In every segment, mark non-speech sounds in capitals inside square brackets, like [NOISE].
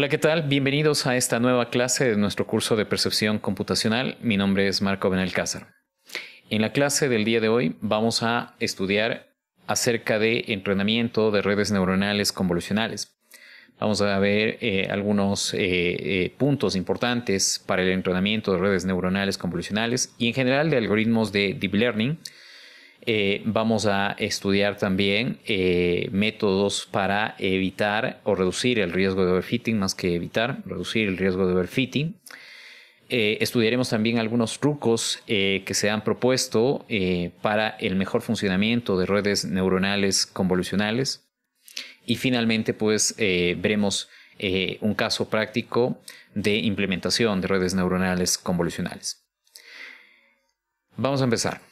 Hola, ¿qué tal? Bienvenidos a esta nueva clase de nuestro curso de percepción computacional. Mi nombre es Marco Benalcázar. En la clase del día de hoy vamos a estudiar acerca de entrenamiento de redes neuronales convolucionales. Vamos a ver eh, algunos eh, eh, puntos importantes para el entrenamiento de redes neuronales convolucionales y en general de algoritmos de deep learning eh, vamos a estudiar también eh, métodos para evitar o reducir el riesgo de overfitting, más que evitar, reducir el riesgo de overfitting. Eh, estudiaremos también algunos trucos que se han propuesto para el mejor funcionamiento de redes neuronales convolucionales. Y finalmente, pues veremos un caso práctico de implementación de redes neuronales convolucionales. Vamos a empezar.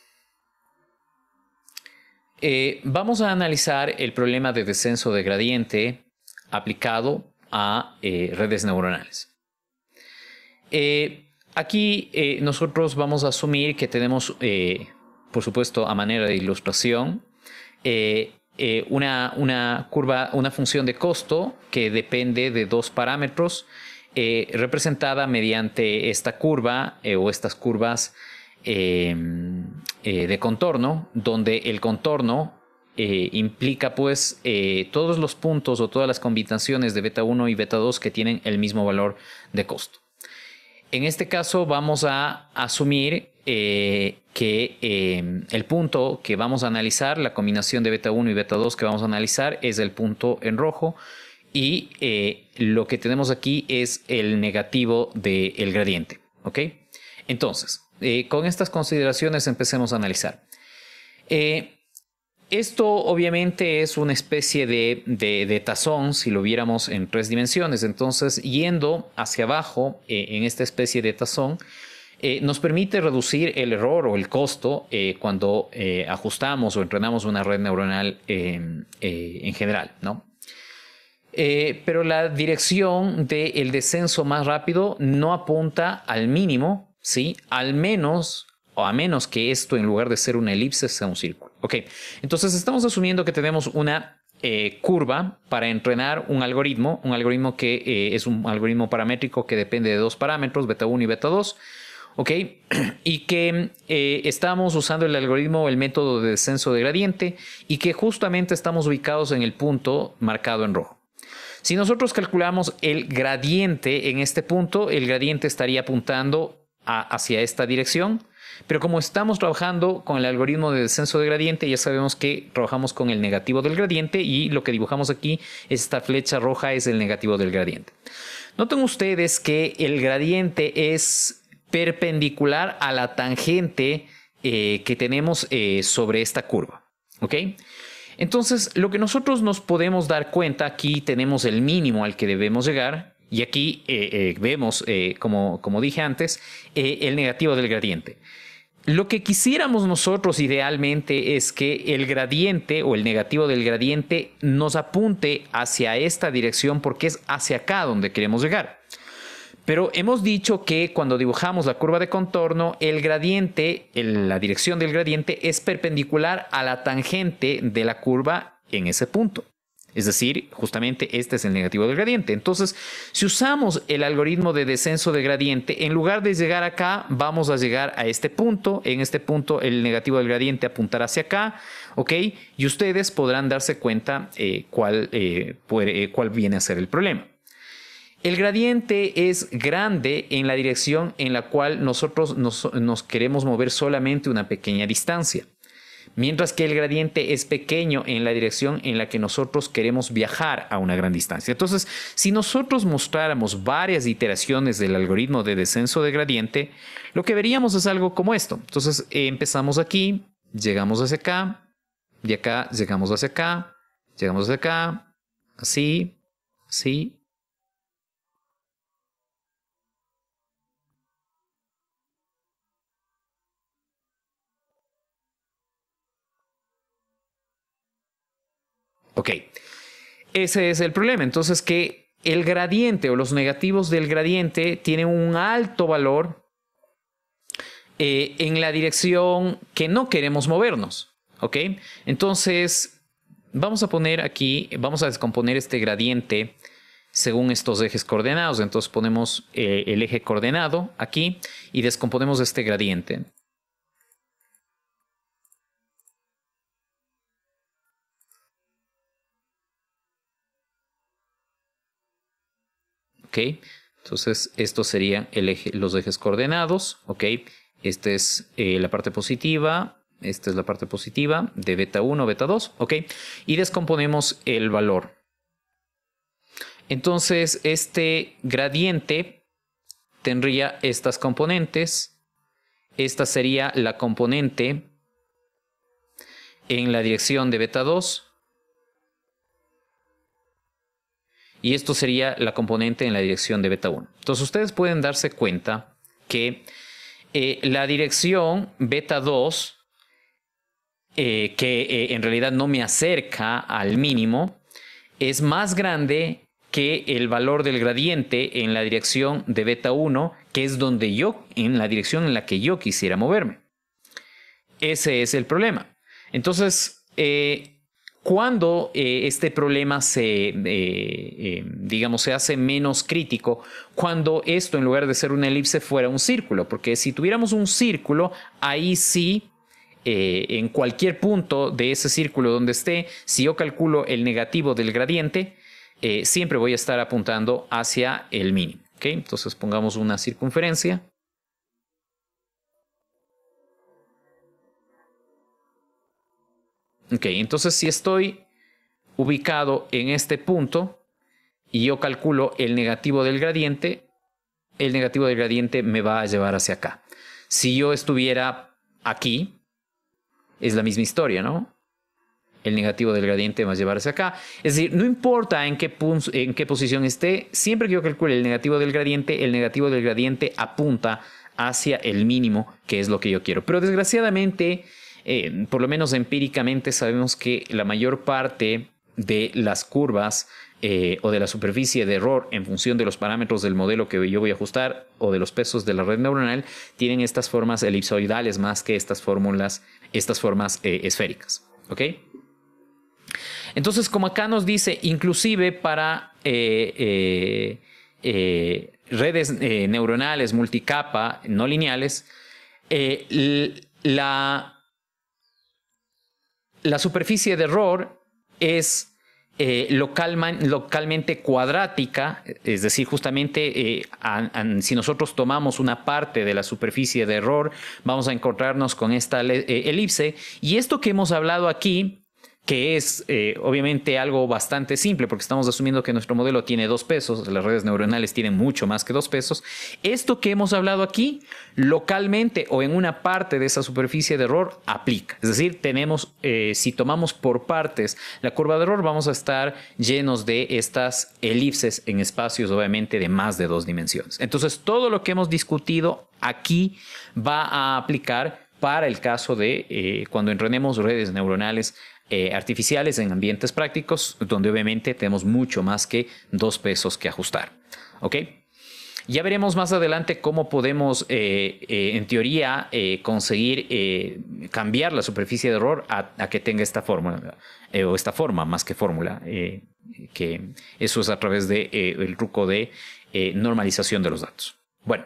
Eh, vamos a analizar el problema de descenso de gradiente aplicado a eh, redes neuronales. Eh, aquí nosotros vamos a asumir que tenemos, por supuesto, a manera de ilustración, una, una, curva, una función de costo que depende de dos parámetros, representada mediante esta curva o estas curvas eh, de contorno, donde el contorno eh, implica pues eh, todos los puntos o todas las combinaciones de beta 1 y beta 2 que tienen el mismo valor de costo. En este caso vamos a asumir que el punto que vamos a analizar, la combinación de beta 1 y beta 2 que vamos a analizar es el punto en rojo y lo que tenemos aquí es el negativo del gradiente. ¿Ok? Entonces, con estas consideraciones empecemos a analizar. Eh, esto obviamente es una especie de, tazón si lo viéramos en tres dimensiones. Entonces, yendo hacia abajo eh, en esta especie de tazón, eh, nos permite reducir el error o el costo cuando ajustamos o entrenamos una red neuronal em, en general, ¿no? pero la dirección del descenso más rápido no apunta al mínimo, al menos, o a menos que esto en lugar de ser una elipse sea un círculo. Ok, entonces estamos asumiendo que tenemos una eh, curva para entrenar un algoritmo, un algoritmo que eh, es un algoritmo paramétrico que depende de dos parámetros, beta 1 y beta 2. ¿ok? [CLEARS THROAT] Y que eh, estamos usando el algoritmo, el método de descenso de gradiente y que justamente estamos ubicados en el punto marcado en rojo. Si nosotros calculamos el gradiente en este punto, el gradiente estaría apuntando hacia esta dirección. Pero como estamos trabajando con el algoritmo de descenso de gradiente, ya sabemos que trabajamos con el negativo del gradiente y lo que dibujamos aquí, esta flecha roja, es el negativo del gradiente. Noten ustedes que el gradiente es perpendicular a la tangente eh, que tenemos eh, sobre esta curva. ¿Ok? Entonces, lo que nosotros nos podemos dar cuenta, aquí tenemos el mínimo al que debemos llegar, y aquí eh, eh, vemos, eh, como, dije antes, el negativo del gradiente. Lo que quisiéramos nosotros idealmente es que el gradiente o el negativo del gradiente nos apunte hacia esta dirección porque es hacia acá donde queremos llegar. Pero hemos dicho que cuando dibujamos la curva de contorno, el gradiente, la dirección del gradiente es perpendicular a la tangente de la curva en ese punto. Es decir, justamente este es el negativo del gradiente. Entonces, si usamos el algoritmo de descenso de gradiente, en lugar de llegar acá, vamos a llegar a este punto. En este punto, el negativo del gradiente apuntará hacia acá, Y ustedes podrán darse cuenta eh, eh, eh, cuál, viene a ser el problema. El gradiente es grande en la dirección en la cual nosotros nos queremos mover solamente una pequeña distancia mientras que el gradiente es pequeño en la dirección en la que nosotros queremos viajar a una gran distancia. Entonces, si nosotros mostráramos varias iteraciones del algoritmo de descenso de gradiente, lo que veríamos es algo como esto. Entonces, empezamos aquí, llegamos hacia acá, y acá llegamos hacia acá, llegamos hacia acá, así, así, Ok, ese es el problema. Entonces que el gradiente o los negativos del gradiente tienen un alto valor eh, en la dirección que no queremos movernos. Ok, entonces vamos a poner aquí, vamos a descomponer este gradiente según estos ejes coordenados. Entonces ponemos eh, el eje coordenado aquí y descomponemos este gradiente. Entonces, estos serían los ejes coordenados, Esta es eh, la parte positiva, esta es la parte positiva de beta 1, beta 2, Y descomponemos el valor. Entonces, este gradiente tendría estas componentes. Esta sería la componente en la dirección de beta 2, y esto sería la componente en la dirección de beta 1. Entonces ustedes pueden darse cuenta que eh, la dirección beta 2, eh, que eh, en realidad no me acerca al mínimo, es más grande que el valor del gradiente en la dirección de beta 1, que es donde yo, en la dirección en la que yo quisiera moverme. Ese es el problema. Entonces, cuando eh, este problema se, eh, eh, digamos, se hace menos crítico, cuando esto en lugar de ser una elipse fuera un círculo, porque si tuviéramos un círculo, ahí sí, en cualquier punto de ese círculo donde esté, si yo calculo el negativo del gradiente, siempre voy a estar apuntando hacia el mínimo. Entonces pongamos una circunferencia Ok, entonces si estoy ubicado en este punto y yo calculo el negativo del gradiente, el negativo del gradiente me va a llevar hacia acá. Si yo estuviera aquí, es la misma historia, ¿no? El negativo del gradiente me va a llevar hacia acá. Es decir, no importa en qué, en qué posición esté, siempre que yo calcule el negativo del gradiente, el negativo del gradiente apunta hacia el mínimo, que es lo que yo quiero. Pero desgraciadamente eh, por lo menos empíricamente sabemos que la mayor parte de las curvas eh, o de la superficie de error en función de los parámetros del modelo que yo voy a ajustar o de los pesos de la red neuronal tienen estas formas elipsoidales más que estas fórmulas, estas formas eh, esféricas. ¿Ok? Entonces, como acá nos dice, inclusive para redes neuronales multicapa no lineales, la la superficie de error es eh, localmente cuadrática, es decir, justamente eh, si nosotros tomamos una parte de la superficie de error, vamos a encontrarnos con esta eh, elipse. Y esto que hemos hablado aquí que es eh, obviamente algo bastante simple, porque estamos asumiendo que nuestro modelo tiene dos pesos, las redes neuronales tienen mucho más que dos pesos. Esto que hemos hablado aquí, localmente o en una parte de esa superficie de error, aplica. Es decir, tenemos, eh, si tomamos por partes la curva de error, vamos a estar llenos de estas elipses en espacios, obviamente, de más de dos dimensiones. Entonces, todo lo que hemos discutido aquí va a aplicar para el caso de eh, cuando entrenemos redes neuronales eh, artificiales en ambientes prácticos, donde obviamente tenemos mucho más que dos pesos que ajustar. ¿Ok? Ya veremos más adelante cómo podemos, eh, eh, en teoría, conseguir cambiar la superficie de error a, que tenga esta fórmula, o esta forma más que fórmula, que eso es a través del de, el truco de normalización de los datos. Bueno.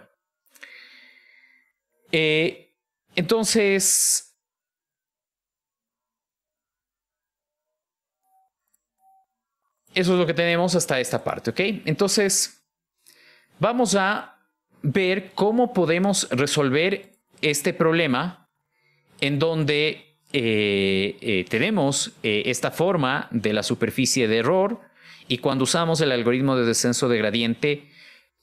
entonces, Eso es lo que tenemos hasta esta parte, ¿ok? Entonces, vamos a ver cómo podemos resolver este problema en donde eh, eh, tenemos eh, esta forma de la superficie de error y cuando usamos el algoritmo de descenso de gradiente,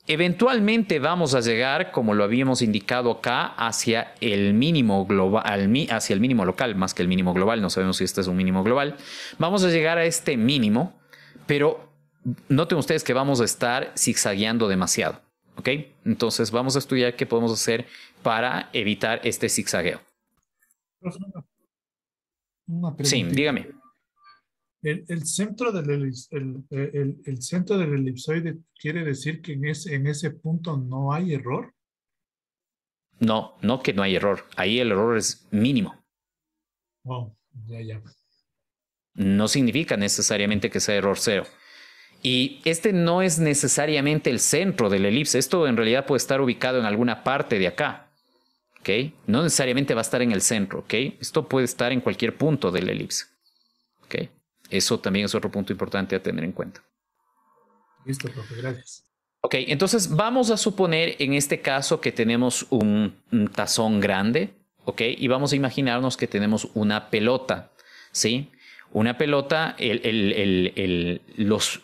eventualmente vamos a llegar, como lo habíamos indicado acá, hacia el mínimo global, hacia el mínimo local, más que el mínimo global, no sabemos si este es un mínimo global, vamos a llegar a este mínimo pero noten ustedes que vamos a estar zigzagueando demasiado. ¿Ok? Entonces vamos a estudiar qué podemos hacer para evitar este zigzagueo. Una sí, dígame. El, centro del el, centro del elipsoide quiere decir que en ese, en ese punto no hay error. No, no que no hay error. Ahí el error es mínimo. Wow, oh, ya, ya no significa necesariamente que sea error cero. Y este no es necesariamente el centro de la elipse. Esto en realidad puede estar ubicado en alguna parte de acá. ¿Ok? No necesariamente va a estar en el centro. ¿Ok? Esto puede estar en cualquier punto de la elipse. ¿Ok? Eso también es otro punto importante a tener en cuenta. Listo, profe. Gracias. Ok, entonces vamos a suponer en este caso que tenemos un, tazón grande, ok, y vamos a imaginarnos que tenemos una pelota, ¿sí? Una pelota, los,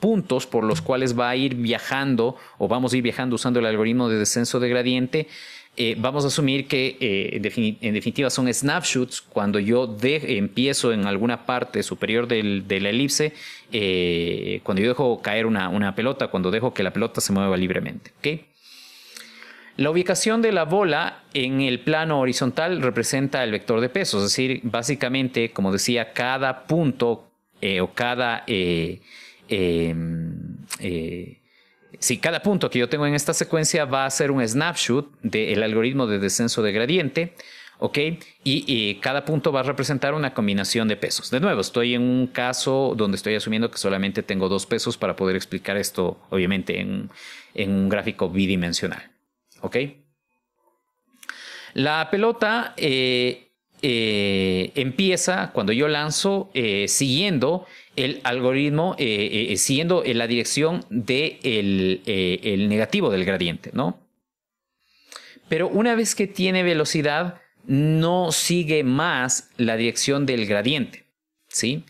puntos por los cuales va a ir viajando o vamos a ir viajando usando el algoritmo de descenso de gradiente, eh, vamos a asumir que eh, en, definitiva, son snapshots cuando yo empiezo en alguna parte superior del, de la elipse, eh, cuando yo dejo caer una, pelota, cuando dejo que la pelota se mueva libremente. La ubicación de la bola en el plano horizontal representa el vector de pesos, es decir, básicamente, como decía, cada punto eh, o cada... Eh, em, eh, si cada punto que yo tengo en esta secuencia va a ser un snapshot del algoritmo de descenso de gradiente, ¿ok? Y, cada punto va a representar una combinación de pesos. De nuevo, estoy en un caso donde estoy asumiendo que solamente tengo dos pesos para poder explicar esto, obviamente, en un gráfico bidimensional. La pelota eh, eh, empieza cuando yo lanzo eh, siguiendo el algoritmo, siguiendo la dirección del el negativo del gradiente, ¿no? Pero una vez que tiene velocidad, no sigue más la dirección del gradiente, ¿sí?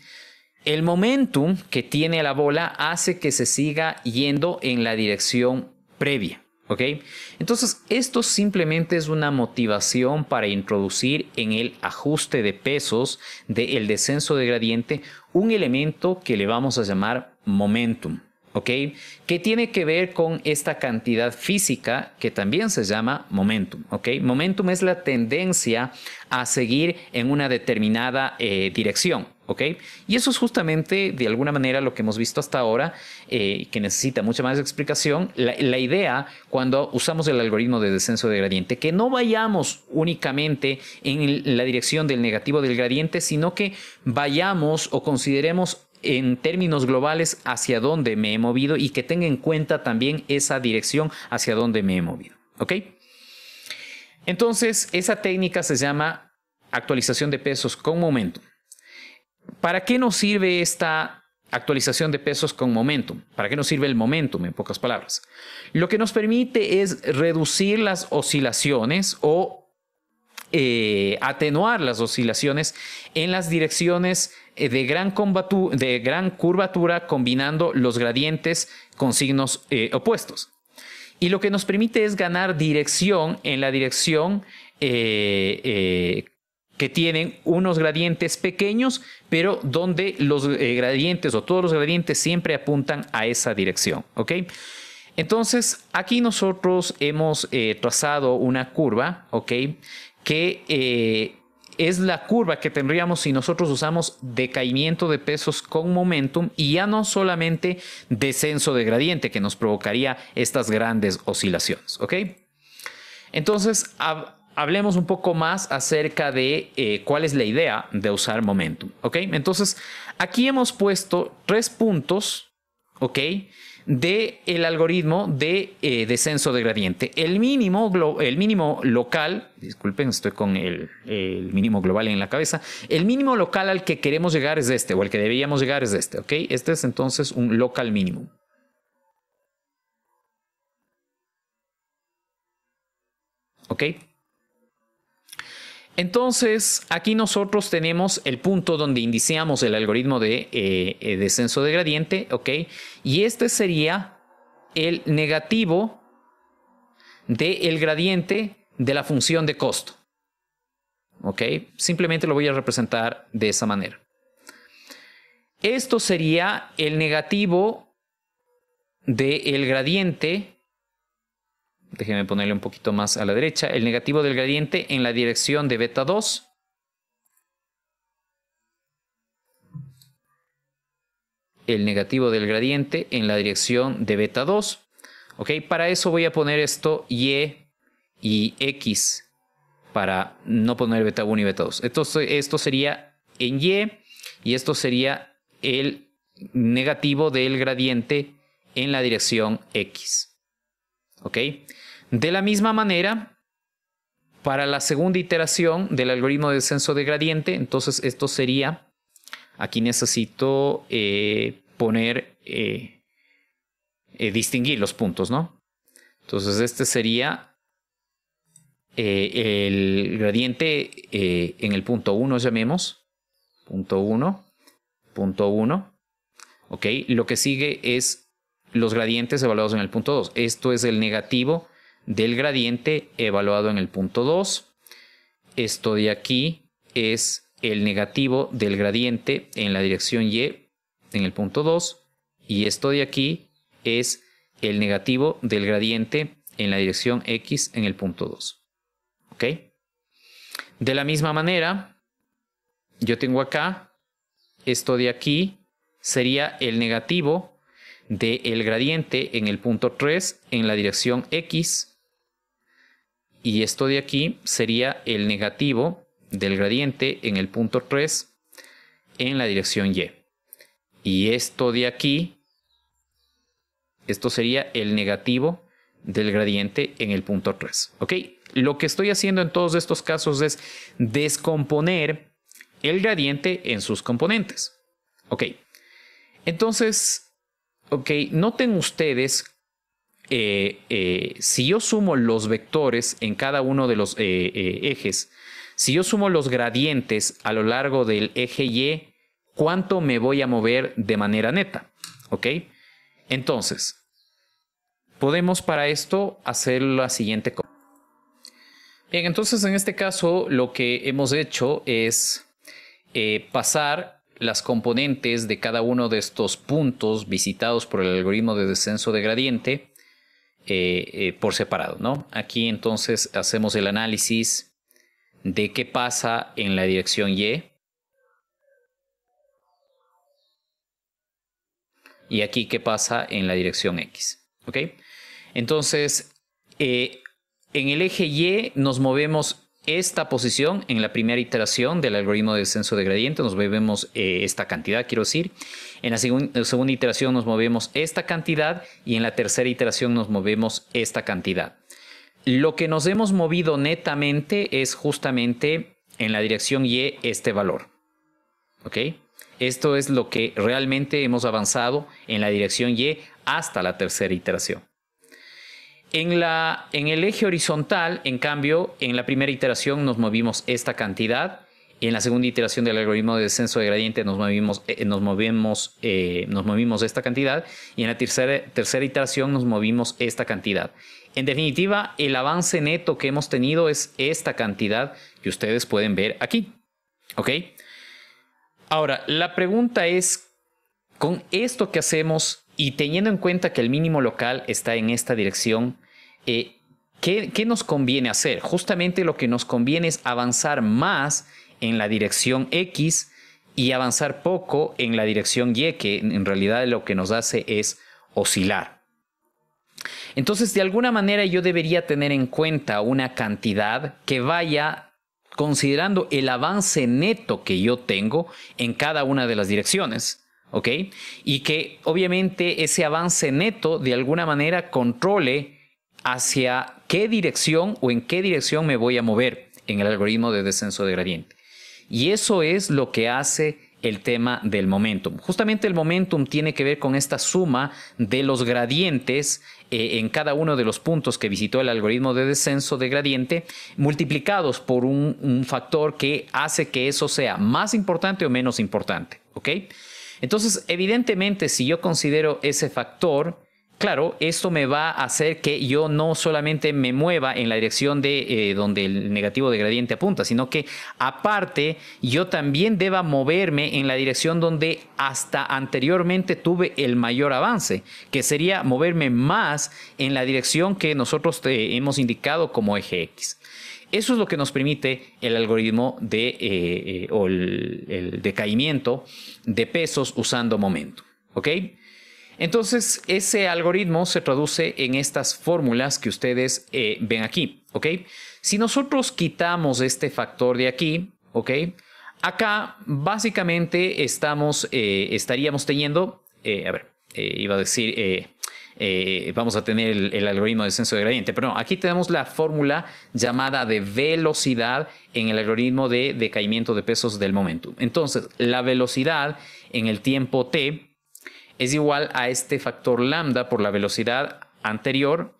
El momentum que tiene la bola hace que se siga yendo en la dirección previa. ¿Ok? Entonces, esto simplemente es una motivación para introducir en el ajuste de pesos del descenso de gradiente un elemento que le vamos a llamar momentum. ¿Ok? Que tiene que ver con esta cantidad física que también se llama momentum. ¿Ok? Momentum es la tendencia a seguir en una determinada eh, dirección. ¿ok? Y eso es justamente, de alguna manera, lo que hemos visto hasta ahora, eh, que necesita mucha más explicación. La, idea, cuando usamos el algoritmo de descenso de gradiente, que no vayamos únicamente en la dirección del negativo del gradiente, sino que vayamos o consideremos en términos globales hacia dónde me he movido y que tenga en cuenta también esa dirección hacia dónde me he movido, ¿ok? Entonces, esa técnica se llama actualización de pesos con momento. ¿Para qué nos sirve esta actualización de pesos con momentum? ¿Para qué nos sirve el momentum, en pocas palabras? Lo que nos permite es reducir las oscilaciones o eh, atenuar las oscilaciones en las direcciones eh, de gran, de gran curvatura combinando los gradientes con signos eh, opuestos. Y lo que nos permite es ganar dirección en la dirección que tienen unos gradientes pequeños, pero donde los eh, gradientes o todos los gradientes siempre apuntan a esa dirección. ¿ok? Entonces, aquí nosotros hemos eh, trazado una curva, ¿ok? Que eh, es la curva que tendríamos si nosotros usamos decaimiento de pesos con momentum y ya no solamente descenso de gradiente que nos provocaría estas grandes oscilaciones, ¿ok? Entonces, a, hablemos un poco más acerca de eh, cuál es la idea de usar Momentum. ¿Ok? Entonces, aquí hemos puesto tres puntos, ¿ok? De el algoritmo de eh, descenso de gradiente. El mínimo, el mínimo local, disculpen, estoy con el, el, mínimo global en la cabeza. El mínimo local al que queremos llegar es este, o al que deberíamos llegar es este, ¿ok? Este es entonces un local mínimo. ¿Ok? Entonces, aquí nosotros tenemos el punto donde indiciamos el algoritmo de eh, eh, descenso de gradiente, ¿ok? Y este sería el negativo del gradiente de la función de costo, ¿ok? Simplemente lo voy a representar de esa manera. Esto sería el negativo del gradiente Déjenme ponerle un poquito más a la derecha. El negativo del gradiente en la dirección de beta 2. El negativo del gradiente en la dirección de beta 2. ¿Ok? Para eso voy a poner esto Y y X para no poner beta 1 y beta 2. Entonces esto sería en Y y esto sería el negativo del gradiente en la dirección X. ¿Ok? De la misma manera, para la segunda iteración del algoritmo de descenso de gradiente, entonces esto sería, aquí necesito eh, poner, eh, eh, distinguir los puntos, ¿no? Entonces este sería el gradiente en el punto 1, llamemos, punto 1, punto 1, ¿ok? Lo que sigue es los gradientes evaluados en el punto 2. Esto es el negativo del gradiente evaluado en el punto 2. Esto de aquí es el negativo del gradiente en la dirección Y en el punto 2. Y esto de aquí es el negativo del gradiente en la dirección X en el punto 2. ¿Ok? De la misma manera, yo tengo acá, esto de aquí sería el negativo del el gradiente en el punto 3 en la dirección X. Y esto de aquí sería el negativo del gradiente en el punto 3 en la dirección Y. Y esto de aquí, esto sería el negativo del gradiente en el punto 3. ¿Ok? Lo que estoy haciendo en todos estos casos es descomponer el gradiente en sus componentes. ¿Ok? Entonces, ok, noten ustedes, eh, eh, si yo sumo los vectores en cada uno de los eh, ejes, si yo sumo los gradientes a lo largo del eje Y, ¿cuánto me voy a mover de manera neta? ¿Ok? Entonces, podemos para esto hacer la siguiente cosa. Bien, entonces en este caso lo que hemos hecho es pasar las componentes de cada uno de estos puntos visitados por el algoritmo de descenso de gradiente eh, eh, por separado. ¿no? Aquí entonces hacemos el análisis de qué pasa en la dirección Y. Y aquí qué pasa en la dirección X. ¿Ok? Entonces, eh, en el eje Y nos movemos esta posición en la primera iteración del algoritmo de descenso de gradiente, nos movemos eh, esta cantidad, quiero decir. En la, segunda iteración nos movemos esta cantidad y en la tercera iteración nos movemos esta cantidad. Lo que nos hemos movido netamente es justamente en la dirección Y este valor. Esto es lo que realmente hemos avanzado en la dirección Y hasta la tercera iteración. En, la, en el eje horizontal, en cambio, en la primera iteración nos movimos esta cantidad y en la segunda iteración del algoritmo de descenso de gradiente nos movimos, eh, nos, eh, nos movimos esta cantidad y en la tercera, tercera iteración nos movimos esta cantidad. En definitiva, el avance neto que hemos tenido es esta cantidad que ustedes pueden ver aquí. ¿Ok? Ahora, la pregunta es, con esto que hacemos, y teniendo en cuenta que el mínimo local está en esta dirección, eh, ¿qué nos conviene hacer? Justamente lo que nos conviene es avanzar más en la dirección X y avanzar poco en la dirección Y, que en realidad lo que nos hace es oscilar. Entonces, de alguna manera yo debería tener en cuenta una cantidad que vaya considerando el avance neto que yo tengo en cada una de las direcciones. ¿ok? Y que obviamente ese avance neto de alguna manera controle hacia qué dirección o en qué dirección me voy a mover en el algoritmo de descenso de gradiente. Y eso es lo que hace el tema del momentum. Justamente el momentum tiene que ver con esta suma de los gradientes eh, en cada uno de los puntos que visitó el algoritmo de descenso de gradiente, multiplicados por un, factor que hace que eso sea más importante o menos importante. Entonces, evidentemente, si yo considero ese factor, Claro, esto me va a hacer que yo no solamente me mueva en la dirección de eh, donde el negativo de gradiente apunta, sino que aparte yo también deba moverme en la dirección donde hasta anteriormente tuve el mayor avance, que sería moverme más en la dirección que nosotros hemos indicado como eje X. Eso es lo que nos permite el algoritmo de, eh, eh, o el, decaimiento de pesos usando momento. ¿Ok? Entonces, ese algoritmo se traduce en estas fórmulas que ustedes eh, ven aquí. ¿Ok? Si nosotros quitamos este factor de aquí, ¿ok? Acá básicamente estamos, estaríamos teniendo, a ver, iba a decir eh, vamos a tener el, algoritmo de descenso de gradiente. Pero no, aquí tenemos la fórmula llamada de velocidad en el algoritmo de decaimiento de pesos del momentum. Entonces, la velocidad en el tiempo t es igual a este factor lambda por la velocidad anterior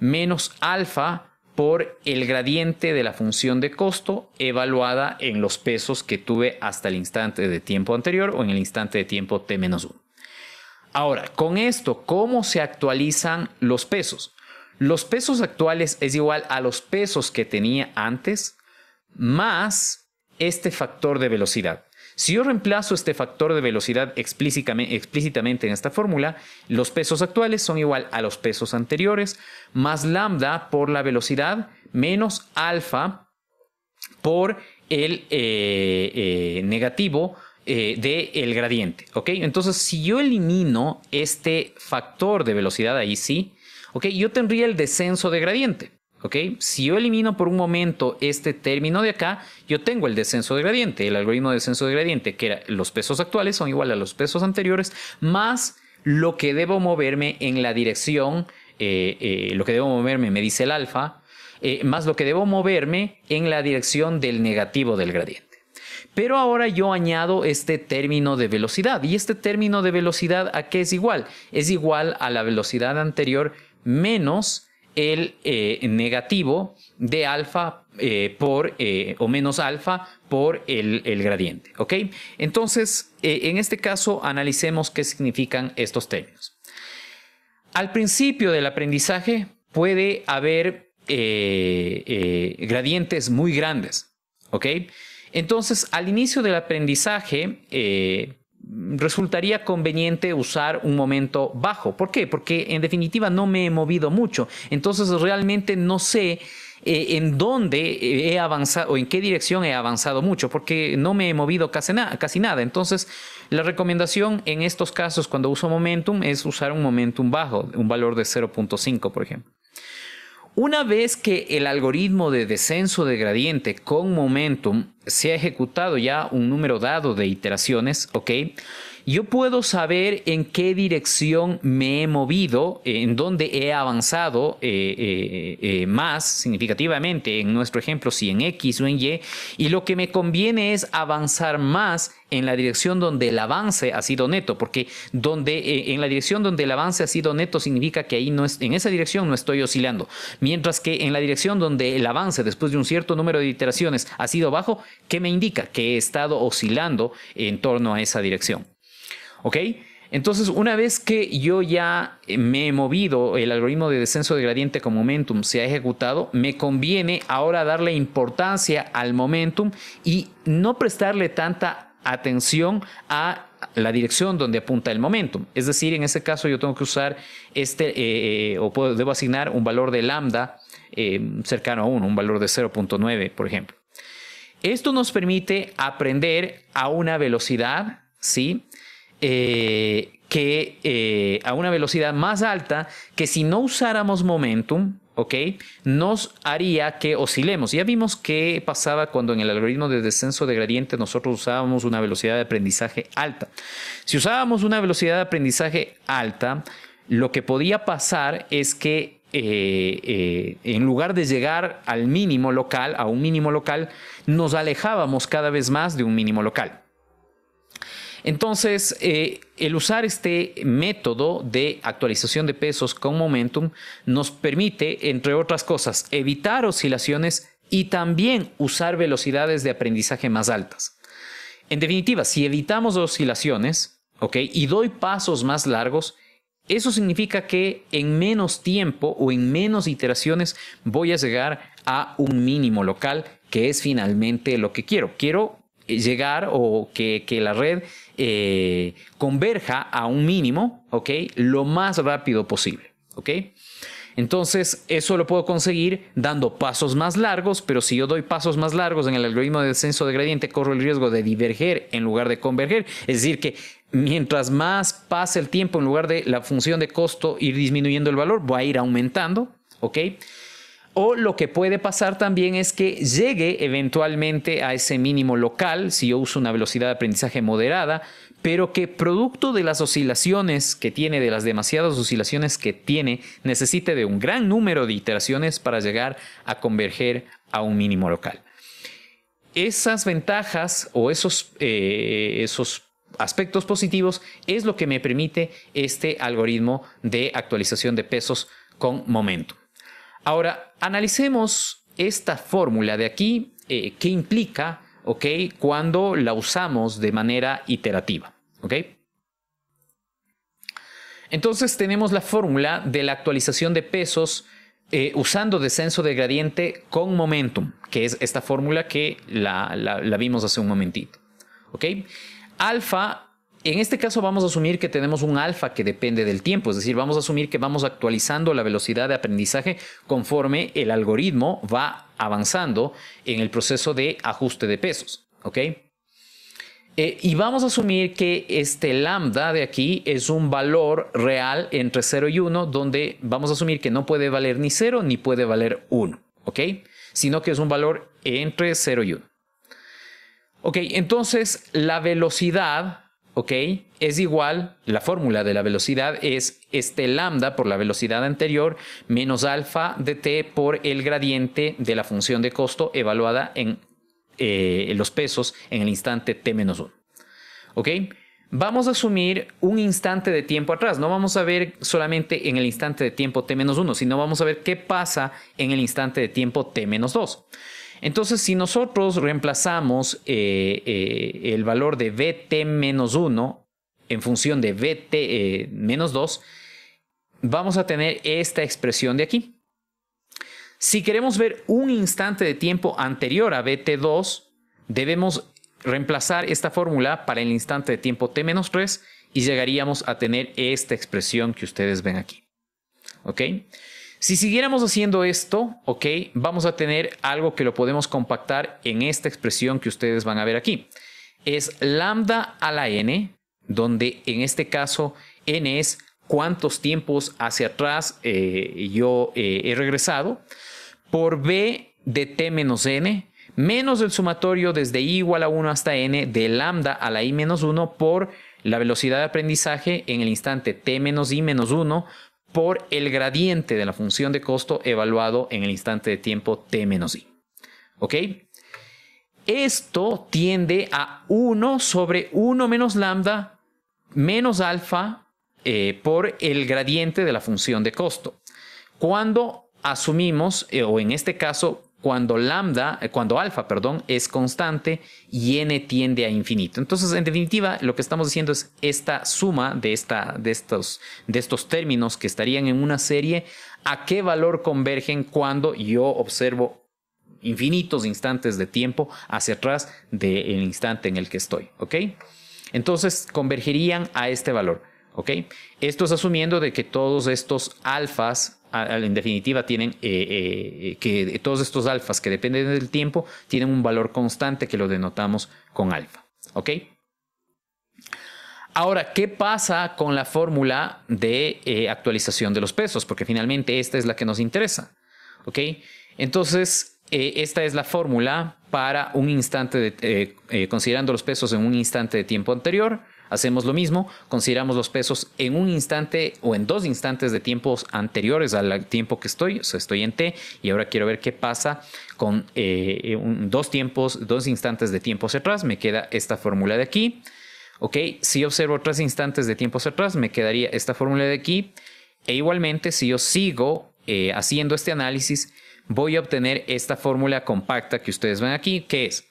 menos alfa por el gradiente de la función de costo evaluada en los pesos que tuve hasta el instante de tiempo anterior o en el instante de tiempo t menos 1. Ahora, con esto, ¿cómo se actualizan los pesos? Los pesos actuales es igual a los pesos que tenía antes más este factor de velocidad. Si yo reemplazo este factor de velocidad explícitamente en esta fórmula, los pesos actuales son igual a los pesos anteriores más lambda por la velocidad menos alfa por el eh, eh, negativo eh, del gradiente, ¿ok? Entonces, si yo elimino este factor de velocidad ahí sí, ¿ok? Yo tendría el descenso de gradiente, ¿ok? Si yo elimino por un momento este término de acá, yo tengo el descenso de gradiente, el algoritmo de descenso de gradiente, que era los pesos actuales son igual a los pesos anteriores, más lo que debo moverme en la dirección, eh, eh, lo que debo moverme, me dice el alfa, más lo que debo moverme en la dirección del negativo del gradiente. Pero ahora yo añado este término de velocidad. ¿Y este término de velocidad a qué es igual? Es igual a la velocidad anterior menos el eh, negativo de alfa eh, por eh, o menos alfa por el, el gradiente. ¿Ok? Entonces, en este caso, analicemos qué significan estos términos. Al principio del aprendizaje puede haber gradientes muy grandes. ¿Ok? Entonces, al inicio del aprendizaje, eh, resultaría conveniente usar un momento bajo. ¿Por qué? Porque en definitiva no me he movido mucho. Entonces, realmente no sé eh, en dónde eh, he avanzado o en qué dirección he avanzado mucho, porque no me he movido casi nada. Entonces, la recomendación en estos casos cuando uso momentum es usar un momentum bajo, un valor de 0.5, por ejemplo. Una vez que el algoritmo de descenso de gradiente con momentum se ha ejecutado ya un número dado de iteraciones, ¿ok? yo puedo saber en qué dirección me he movido, en dónde he avanzado eh, eh, eh, más significativamente, en nuestro ejemplo, si en X o en Y, y lo que me conviene es avanzar más en la dirección donde el avance ha sido neto, porque donde, en la dirección donde el avance ha sido neto significa que ahí no es, en esa dirección no estoy oscilando, mientras que en la dirección donde el avance después de un cierto número de iteraciones ha sido bajo, ¿qué me indica? Que he estado oscilando en torno a esa dirección. ¿Ok? Entonces, una vez que yo ya me he movido, el algoritmo de descenso de gradiente con momentum se ha ejecutado, me conviene ahora darle importancia al momentum y no prestarle tanta atención a la dirección donde apunta el momentum. Es decir, en este caso yo tengo que usar este eh, eh, o debo asignar un valor de lambda eh, cercano a 1, un valor de 0.9, por ejemplo. Esto nos permite aprender a una velocidad, ¿sí? Eh, que eh, a una velocidad más alta que si no usáramos momentum, ¿ok? Nos haría que oscilemos. Ya vimos qué pasaba cuando en el algoritmo de descenso de gradiente nosotros usábamos una velocidad de aprendizaje alta. Si usábamos una velocidad de aprendizaje alta, lo que podía pasar es que eh, en lugar de llegar al mínimo local, a un mínimo local, nos alejábamos cada vez más de un mínimo local. Entonces, eh, el usar este método de actualización de pesos con momentum nos permite, entre otras cosas, evitar oscilaciones y también usar velocidades de aprendizaje más altas. En definitiva, si evitamos oscilaciones, Y doy pasos más largos, eso significa que en menos tiempo o en menos iteraciones voy a llegar a un mínimo local, que es finalmente lo que quiero. Quiero llegar o que la red eh, converja a un mínimo, ¿ok? Lo más rápido posible, ¿ok? Entonces, eso lo puedo conseguir dando pasos más largos, pero si yo doy pasos más largos en el algoritmo de descenso de gradiente, corro el riesgo de diverger en lugar de converger. Es decir, que mientras más pasa el tiempo, en lugar de la función de costo ir disminuyendo el valor, va a ir aumentando, ¿ok? o lo que puede pasar también es que llegue eventualmente a ese mínimo local si yo uso una velocidad de aprendizaje moderada, pero que producto de las oscilaciones que tiene, de las demasiadas oscilaciones que tiene, necesite de un gran número de iteraciones para llegar a converger a un mínimo local. Esas ventajas o esos, eh, aspectos positivos es lo que me permite este algoritmo de actualización de pesos con momento. Ahora, analicemos esta fórmula de aquí, eh, qué implica, ¿ok? Cuando la usamos de manera iterativa, Entonces tenemos la fórmula de la actualización de pesos eh, usando descenso de gradiente con momentum, que es esta fórmula que la, vimos hace un momentito. ¿Ok? Alfa en este caso vamos a asumir que tenemos un alfa que depende del tiempo, es decir, vamos a asumir que vamos actualizando la velocidad de aprendizaje conforme el algoritmo va avanzando en el proceso de ajuste de pesos. ¿Ok? Eh, y vamos a asumir que este lambda de aquí es un valor real entre 0 y 1, donde vamos a asumir que no puede valer ni 0 ni puede valer 1, ¿ok? Sino que es un valor entre 0 y 1. Ok, entonces la velocidad ¿ok? Es igual, la fórmula de la velocidad es este lambda por la velocidad anterior menos alfa de t por el gradiente de la función de costo evaluada en eh, los pesos en el instante t menos 1. ¿Ok? Vamos a asumir un instante de tiempo atrás, no vamos a ver solamente en el instante de tiempo t menos 1, sino vamos a ver qué pasa en el instante de tiempo t menos 2. Entonces, si nosotros reemplazamos eh, eh, el valor de vt menos 1 en función de vt eh, menos 2, vamos a tener esta expresión de aquí. Si queremos ver un instante de tiempo anterior a vt 2 debemos reemplazar esta fórmula para el instante de tiempo T menos 3 y llegaríamos a tener esta expresión que ustedes ven aquí. ¿Ok? Si siguiéramos haciendo esto, ok, vamos a tener algo que lo podemos compactar en esta expresión que ustedes van a ver aquí. Es lambda a la n, donde en este caso n es cuántos tiempos hacia atrás eh, yo eh, he regresado, por b de t menos n, menos el sumatorio desde i igual a 1 hasta n de lambda a la i menos 1 por la velocidad de aprendizaje en el instante t menos i menos 1 por el gradiente de la función de costo evaluado en el instante de tiempo t-i. ¿Ok? Esto tiende a 1 sobre 1 menos lambda menos alfa eh, por el gradiente de la función de costo. Cuando asumimos, eh, o en este caso, cuando lambda, eh, cuando alfa, perdón, es constante y n tiende a infinito. Entonces, en definitiva, lo que estamos diciendo es esta suma de, de, estos, de estos términos que estarían en una serie, a qué valor convergen cuando yo observo infinitos instantes de tiempo hacia atrás del instante en el que estoy, ¿ok? Entonces, convergerían a este valor, ¿ok? Esto es asumiendo de que todos estos alfas Ah, ah, en definitiva tienen eh, eh, que todos estos alfas que dependen del tiempo tienen un valor constante que lo denotamos con alfa. Ahora, ¿qué pasa con la fórmula de eh, actualización de los pesos? Porque finalmente esta es la que nos interesa. Entonces, esta es la fórmula para un instante, de, considerando los pesos en un instante de tiempo anterior. Hacemos lo mismo, consideramos los pesos en un instante o en dos instantes de tiempos anteriores al tiempo que estoy, o sea, estoy en T y ahora quiero ver qué pasa con eh, dos tiempos, dos instantes de tiempos atrás, me queda esta fórmula de aquí. Ok, si observo tres instantes de tiempos atrás, me quedaría esta fórmula de aquí. E igualmente, si yo sigo eh, haciendo este análisis, voy a obtener esta fórmula compacta que ustedes ven aquí, que es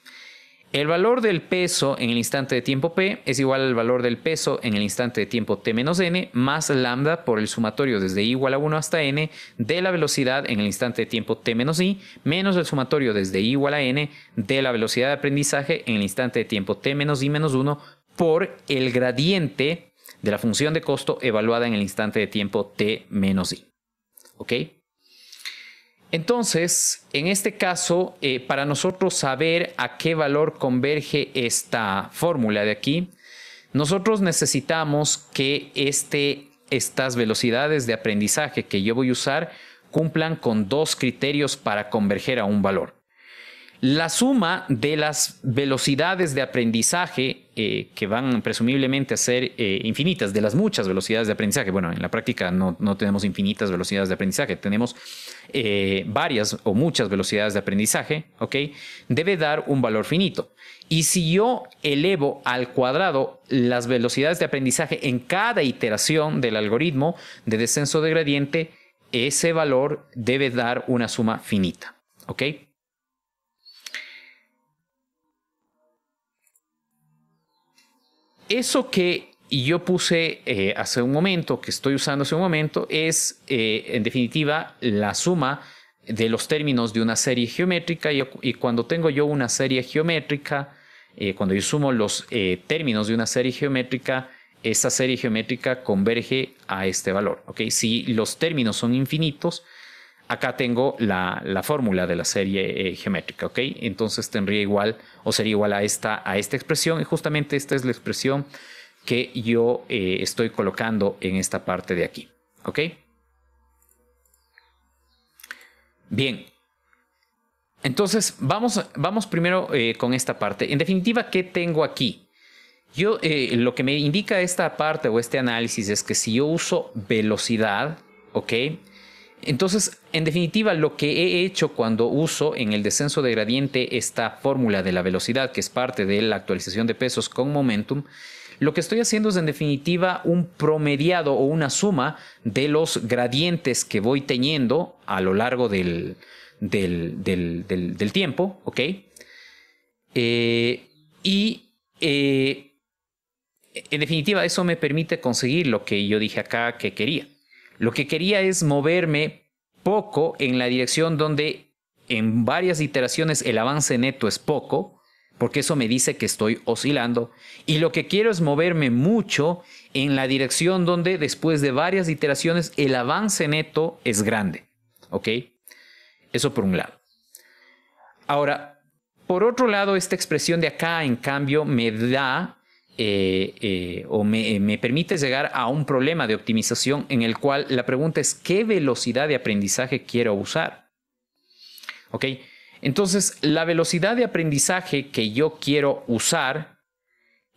el valor del peso en el instante de tiempo P es igual al valor del peso en el instante de tiempo T menos N más lambda por el sumatorio desde I igual a 1 hasta N de la velocidad en el instante de tiempo T menos I menos el sumatorio desde I igual a N de la velocidad de aprendizaje en el instante de tiempo T menos I menos 1 por el gradiente de la función de costo evaluada en el instante de tiempo T menos I. ¿Ok? Entonces, en este caso, eh, para nosotros saber a qué valor converge esta fórmula de aquí, nosotros necesitamos que este, estas velocidades de aprendizaje que yo voy a usar cumplan con dos criterios para converger a un valor. La suma de las velocidades de aprendizaje eh, que van presumiblemente a ser eh, infinitas, de las muchas velocidades de aprendizaje. Bueno, en la práctica no, tenemos infinitas velocidades de aprendizaje, tenemos eh, varias o muchas velocidades de aprendizaje, ¿ok? Debe dar un valor finito. Y si yo elevo al cuadrado las velocidades de aprendizaje en cada iteración del algoritmo de descenso de gradiente, ese valor debe dar una suma finita, ¿ok? eso que yo puse eh, hace un momento, que estoy usando hace un momento, es eh, en definitiva la suma de los términos de una serie geométrica y, cuando tengo yo una serie geométrica, eh, cuando yo sumo los términos de una serie geométrica, esa serie geométrica converge a este valor. Si los términos son infinitos, acá tengo la, fórmula de la serie eh, geométrica, ¿ok? Entonces tendría igual o sería igual a esta, a esta expresión y justamente esta es la expresión que yo eh, estoy colocando en esta parte de aquí, ¿ok? Bien. Entonces, vamos, vamos primero eh, con esta parte. En definitiva, ¿qué tengo aquí? Yo, lo que me indica esta parte o este análisis es que si yo uso velocidad, ¿ok? Entonces, en definitiva, lo que he hecho cuando uso en el descenso de gradiente esta fórmula de la velocidad, que es parte de la actualización de pesos con momentum, lo que estoy haciendo es en definitiva un promediado o una suma de los gradientes que voy teniendo a lo largo del, tiempo, ¿ok? Eh, y eh, en definitiva eso me permite conseguir lo que yo dije acá que quería. Lo que quería es moverme poco en la dirección donde en varias iteraciones el avance neto es poco, porque eso me dice que estoy oscilando, y lo que quiero es moverme mucho en la dirección donde después de varias iteraciones el avance neto es grande. ¿Ok? Eso por un lado. Ahora, por otro lado, esta expresión de acá, en cambio, me da eh, eh, o eh, me, permite llegar a un problema de optimización en el cual la pregunta es qué velocidad de aprendizaje quiero usar. ¿Ok? Entonces, la velocidad de aprendizaje que yo quiero usar,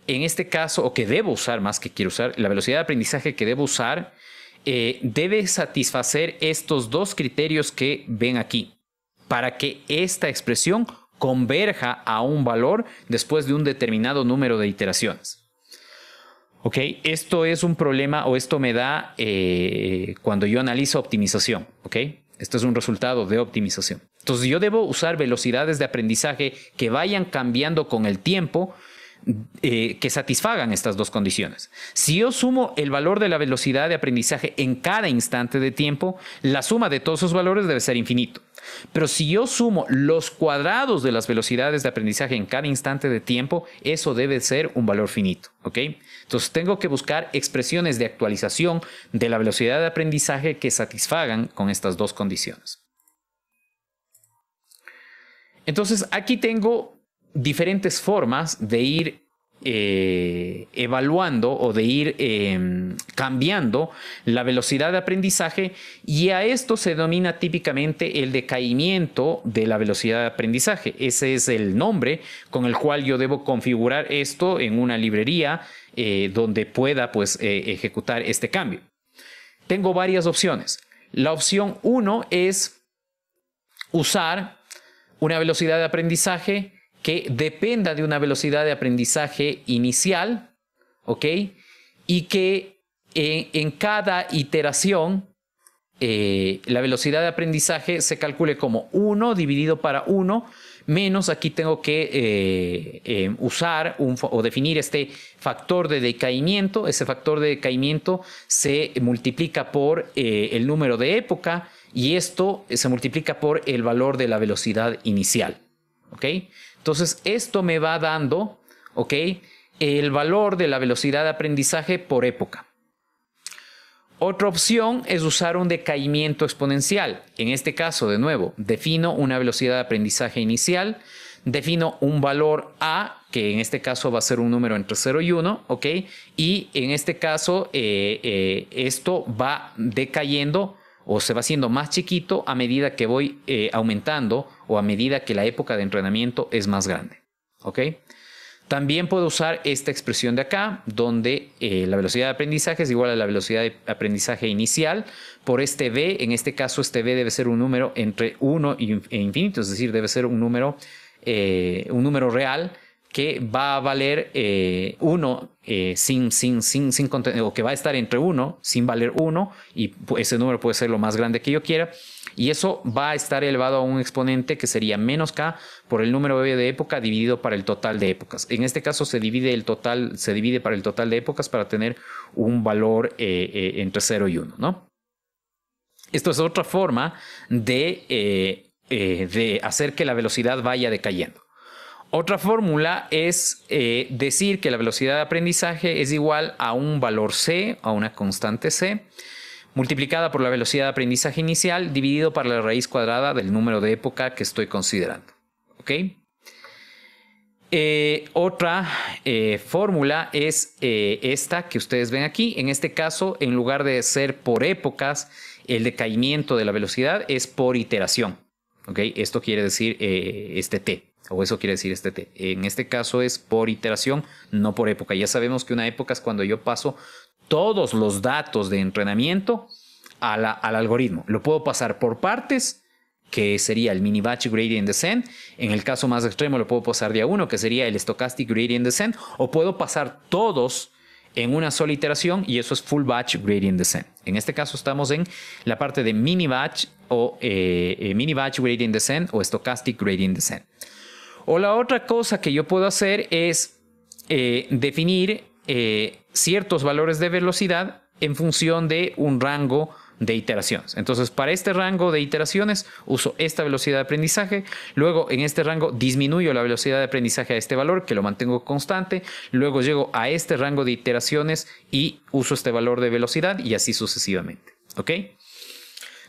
en este caso, o que debo usar más que quiero usar, la velocidad de aprendizaje que debo usar debe satisfacer estos dos criterios que ven aquí para que esta expresión converja a un valor después de un determinado número de iteraciones. ¿Ok? Esto es un problema o esto me da eh, cuando yo analizo optimización. ¿Ok? Esto es un resultado de optimización. Entonces yo debo usar velocidades de aprendizaje que vayan cambiando con el tiempo eh, que satisfagan estas dos condiciones. Si yo sumo el valor de la velocidad de aprendizaje en cada instante de tiempo, la suma de todos esos valores debe ser infinito. Pero si yo sumo los cuadrados de las velocidades de aprendizaje en cada instante de tiempo, eso debe ser un valor finito. Entonces tengo que buscar expresiones de actualización de la velocidad de aprendizaje que satisfagan con estas dos condiciones. Entonces aquí tengo diferentes formas de ir eh, evaluando o de ir em, cambiando la velocidad de aprendizaje y a esto se denomina típicamente el decaimiento de la velocidad de aprendizaje. Ese es el nombre con el cual yo debo configurar esto en una librería eh, donde pueda pues, eh, ejecutar este cambio. Tengo varias opciones. La opción 1 es usar una velocidad de aprendizaje que dependa de una velocidad de aprendizaje inicial, ¿ok? Y que eh, en, cada iteración eh, la velocidad de aprendizaje se calcule como 1 dividido para 1, menos aquí tengo que eh, em, usar o definir este factor de decaimiento. Ese factor de decaimiento se multiplica por el número de época y esto se multiplica por el valor de la velocidad inicial. ¿ok? Entonces, esto me va dando, El valor de la velocidad de aprendizaje por época. Otra opción es usar un decaimiento exponencial. En este caso, de nuevo, defino una velocidad de aprendizaje inicial, defino un valor A, que en este caso va a ser un número entre 0 y 1, Y en este caso, eh, eh, esto va decayendo o se va haciendo más chiquito a medida que voy eh, aumentando o a medida que la época de entrenamiento es más grande. También puedo usar esta expresión de acá, donde eh, la velocidad de aprendizaje es igual a la velocidad de aprendizaje inicial por este b. En este caso, este b debe ser un número entre 1 e infinito, es decir, debe ser un número, eh, un número real que va a valer 1 eh, sin, sin, sin, sin o que va a estar entre 1 sin valer 1 y ese número puede ser lo más grande que yo quiera y eso va a estar elevado a un exponente que sería menos k por el número de época dividido para el total de épocas. En este caso se divide, el total, se divide para el total de épocas para tener un valor eh, eh, entre 0 y 1, Esto es otra forma eh, de, hacer que la velocidad vaya decayendo. Otra fórmula es decir que la velocidad de aprendizaje es igual a un valor c, a una constante c, multiplicada por la velocidad de aprendizaje inicial dividido por la raíz cuadrada del número de época que estoy considerando. ¿Ok? Eh, otra eh, fórmula es eh, esta que ustedes ven aquí. En este caso, en lugar de ser por épocas, el decaimiento de la velocidad es por iteración. ¿Ok? Esto quiere decir este t o eso quiere decir este T. En este caso es por iteración, no por época. Ya sabemos que una época es cuando yo paso todos los datos de entrenamiento al algoritmo. Lo puedo pasar por partes, que sería el mini batch gradient descent. En el caso más extremo lo puedo pasar día uno, que sería el stochastic gradient descent. O puedo pasar todos en una sola iteración y eso es full batch gradient descent. En este caso estamos en la parte de mini batch o eh, eh, mini batch gradient descent o stochastic gradient descent. O la otra cosa que yo puedo hacer es eh, definir eh, ciertos valores de velocidad en función de un rango de iteraciones. Entonces, para este rango de iteraciones uso esta velocidad de aprendizaje, luego en este rango disminuyo la velocidad de aprendizaje a este valor, que lo mantengo constante, luego llego a este rango de iteraciones y uso este valor de velocidad y así sucesivamente. ¿Ok?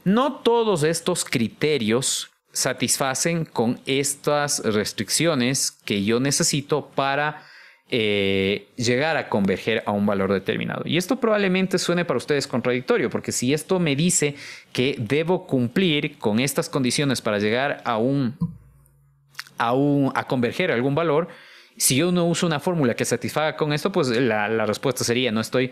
No todos estos criterios satisfacen con estas restricciones que yo necesito para eh, llegar a converger a un valor determinado. Y esto probablemente suene para ustedes contradictorio, porque si esto me dice que debo cumplir con estas condiciones para llegar a un a, a converger a algún valor, si yo no uso una fórmula que satisfaga con esto, pues la, respuesta sería no estoy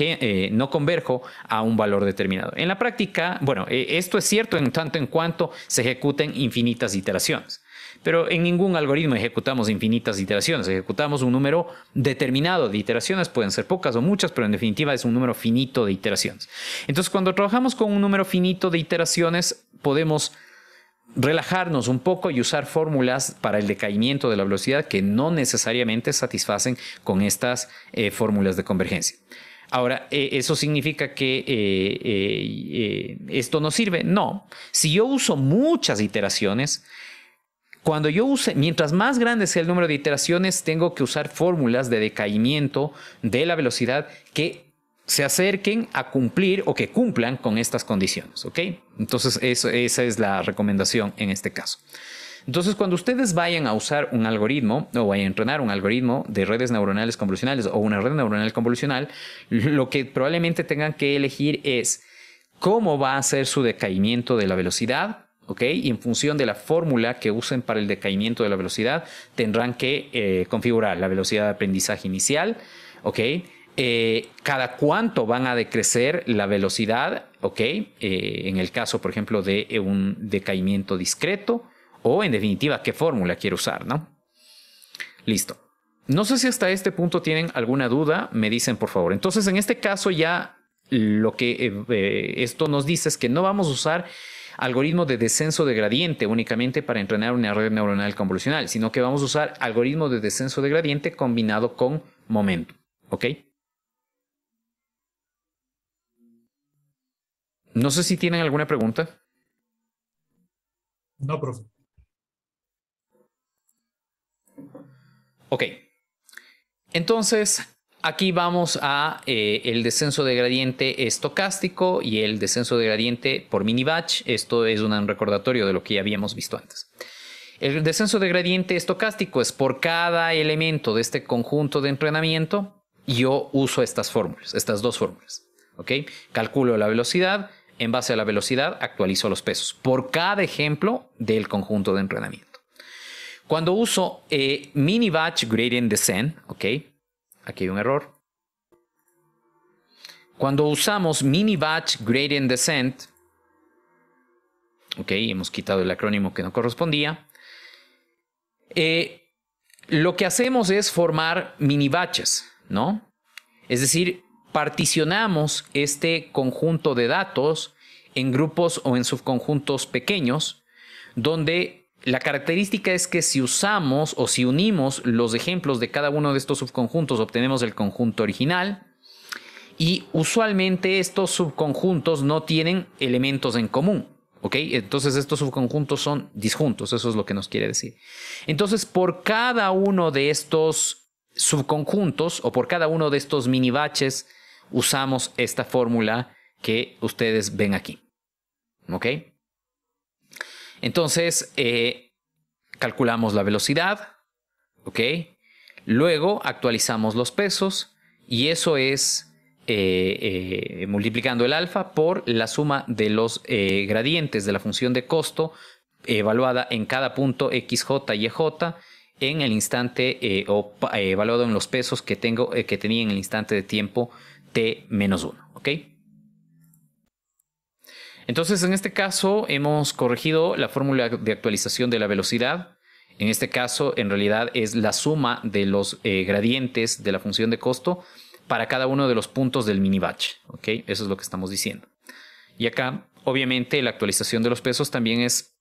eh, no converjo a un valor determinado. En la práctica, bueno, eh, esto es cierto en tanto en cuanto se ejecuten infinitas iteraciones. Pero en ningún algoritmo ejecutamos infinitas iteraciones, ejecutamos un número determinado de iteraciones, pueden ser pocas o muchas, pero en definitiva es un número finito de iteraciones. Entonces, cuando trabajamos con un número finito de iteraciones, podemos relajarnos un poco y usar fórmulas para el decaimiento de la velocidad que no necesariamente satisfacen con estas eh, fórmulas de convergencia. Ahora, eh, ¿eso significa que eh, esto no sirve? No. Si yo uso muchas iteraciones, cuando yo use, mientras más grande sea el número de iteraciones, tengo que usar fórmulas de decaimiento de la velocidad que se acerquen a cumplir o que cumplan con estas condiciones, ¿ok? Entonces, esa es la recomendación en este caso. Entonces, cuando ustedes vayan a usar un algoritmo o vayan a entrenar un algoritmo de redes neuronales convolucionales o una red neuronal convolucional, lo que probablemente tengan que elegir es cómo va a ser su decaimiento de la velocidad, ¿ok? Y en función de la fórmula que usen para el decaimiento de la velocidad, tendrán que eh, configurar la velocidad de aprendizaje inicial, ¿ok? Eh, cada cuánto van a decrecer la velocidad, ¿ok? Eh, en el caso, por ejemplo, de eh, un decaimiento discreto o, en definitiva, qué fórmula quiero usar, ¿no? Listo. No sé si hasta este punto tienen alguna duda, me dicen por favor. Entonces, en este caso ya lo que esto nos dice es que no vamos a usar algoritmo de descenso de gradiente únicamente para entrenar una red neuronal convolucional, sino que vamos a usar algoritmo de descenso de gradiente combinado con momento. ¿Ok? No sé si tienen alguna pregunta. No, profe. Ok. Entonces, aquí vamos a eh, el descenso de gradiente estocástico y el descenso de gradiente por mini batch. Esto es un recordatorio de lo que ya habíamos visto antes. El descenso de gradiente estocástico es por cada elemento de este conjunto de entrenamiento. Yo uso estas fórmulas, estas dos fórmulas. ¿ok? Calculo la velocidad en base a la velocidad, actualizo los pesos por cada ejemplo del conjunto de entrenamiento. Cuando uso eh, mini batch gradient descent, ok, aquí hay un error. Cuando usamos mini batch gradient descent, ok, hemos quitado el acrónimo que no correspondía. Eh, lo que hacemos es formar mini batches, ¿no? Es decir, particionamos este conjunto de datos en grupos o en subconjuntos pequeños, donde la característica es que si usamos o si unimos los ejemplos de cada uno de estos subconjuntos, obtenemos el conjunto original. Y usualmente estos subconjuntos no tienen elementos en común. ¿Ok? Entonces estos subconjuntos son disjuntos, eso es lo que nos quiere decir. Entonces, por cada uno de estos subconjuntos o por cada uno de estos mini baches usamos esta fórmula que ustedes ven aquí. ¿Ok? Entonces, eh, calculamos la velocidad, ¿ok? Luego actualizamos los pesos y eso es eh, eh, multiplicando el alfa por la suma de los gradientes de la función de costo evaluada en cada punto xj y e, j en el instante o evaluado en los pesos que tenía en el instante de tiempo menos 1, ¿ok? Entonces, en este caso, hemos corregido la fórmula de actualización de la velocidad. En este caso, en realidad, es la suma de los eh, gradientes de la función de costo para cada uno de los puntos del mini batch. ¿ok? Eso es lo que estamos diciendo. Y acá, obviamente, la actualización de los pesos también es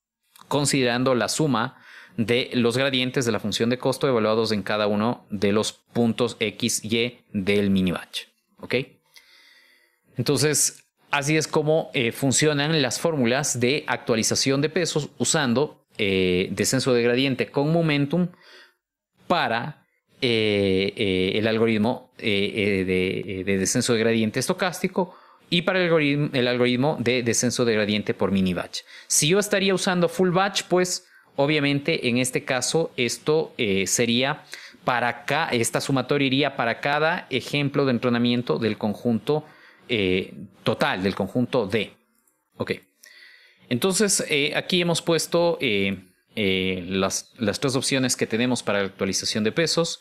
considerando la suma de los gradientes de la función de costo evaluados en cada uno de los puntos x, y del mini batch. ¿Ok? Entonces, así es como eh, funcionan las fórmulas de actualización de pesos usando eh, descenso de gradiente con momentum para eh, el algoritmo de, descenso de gradiente estocástico y para el el algoritmo de descenso de gradiente por mini batch. Si yo estaría usando full batch, pues obviamente en este caso esto sería para esta sumatoria iría para cada ejemplo de entrenamiento del conjunto eh, total, del conjunto D. Ok. Entonces, eh, aquí hemos puesto eh, las, las, tres opciones que tenemos para la actualización de pesos,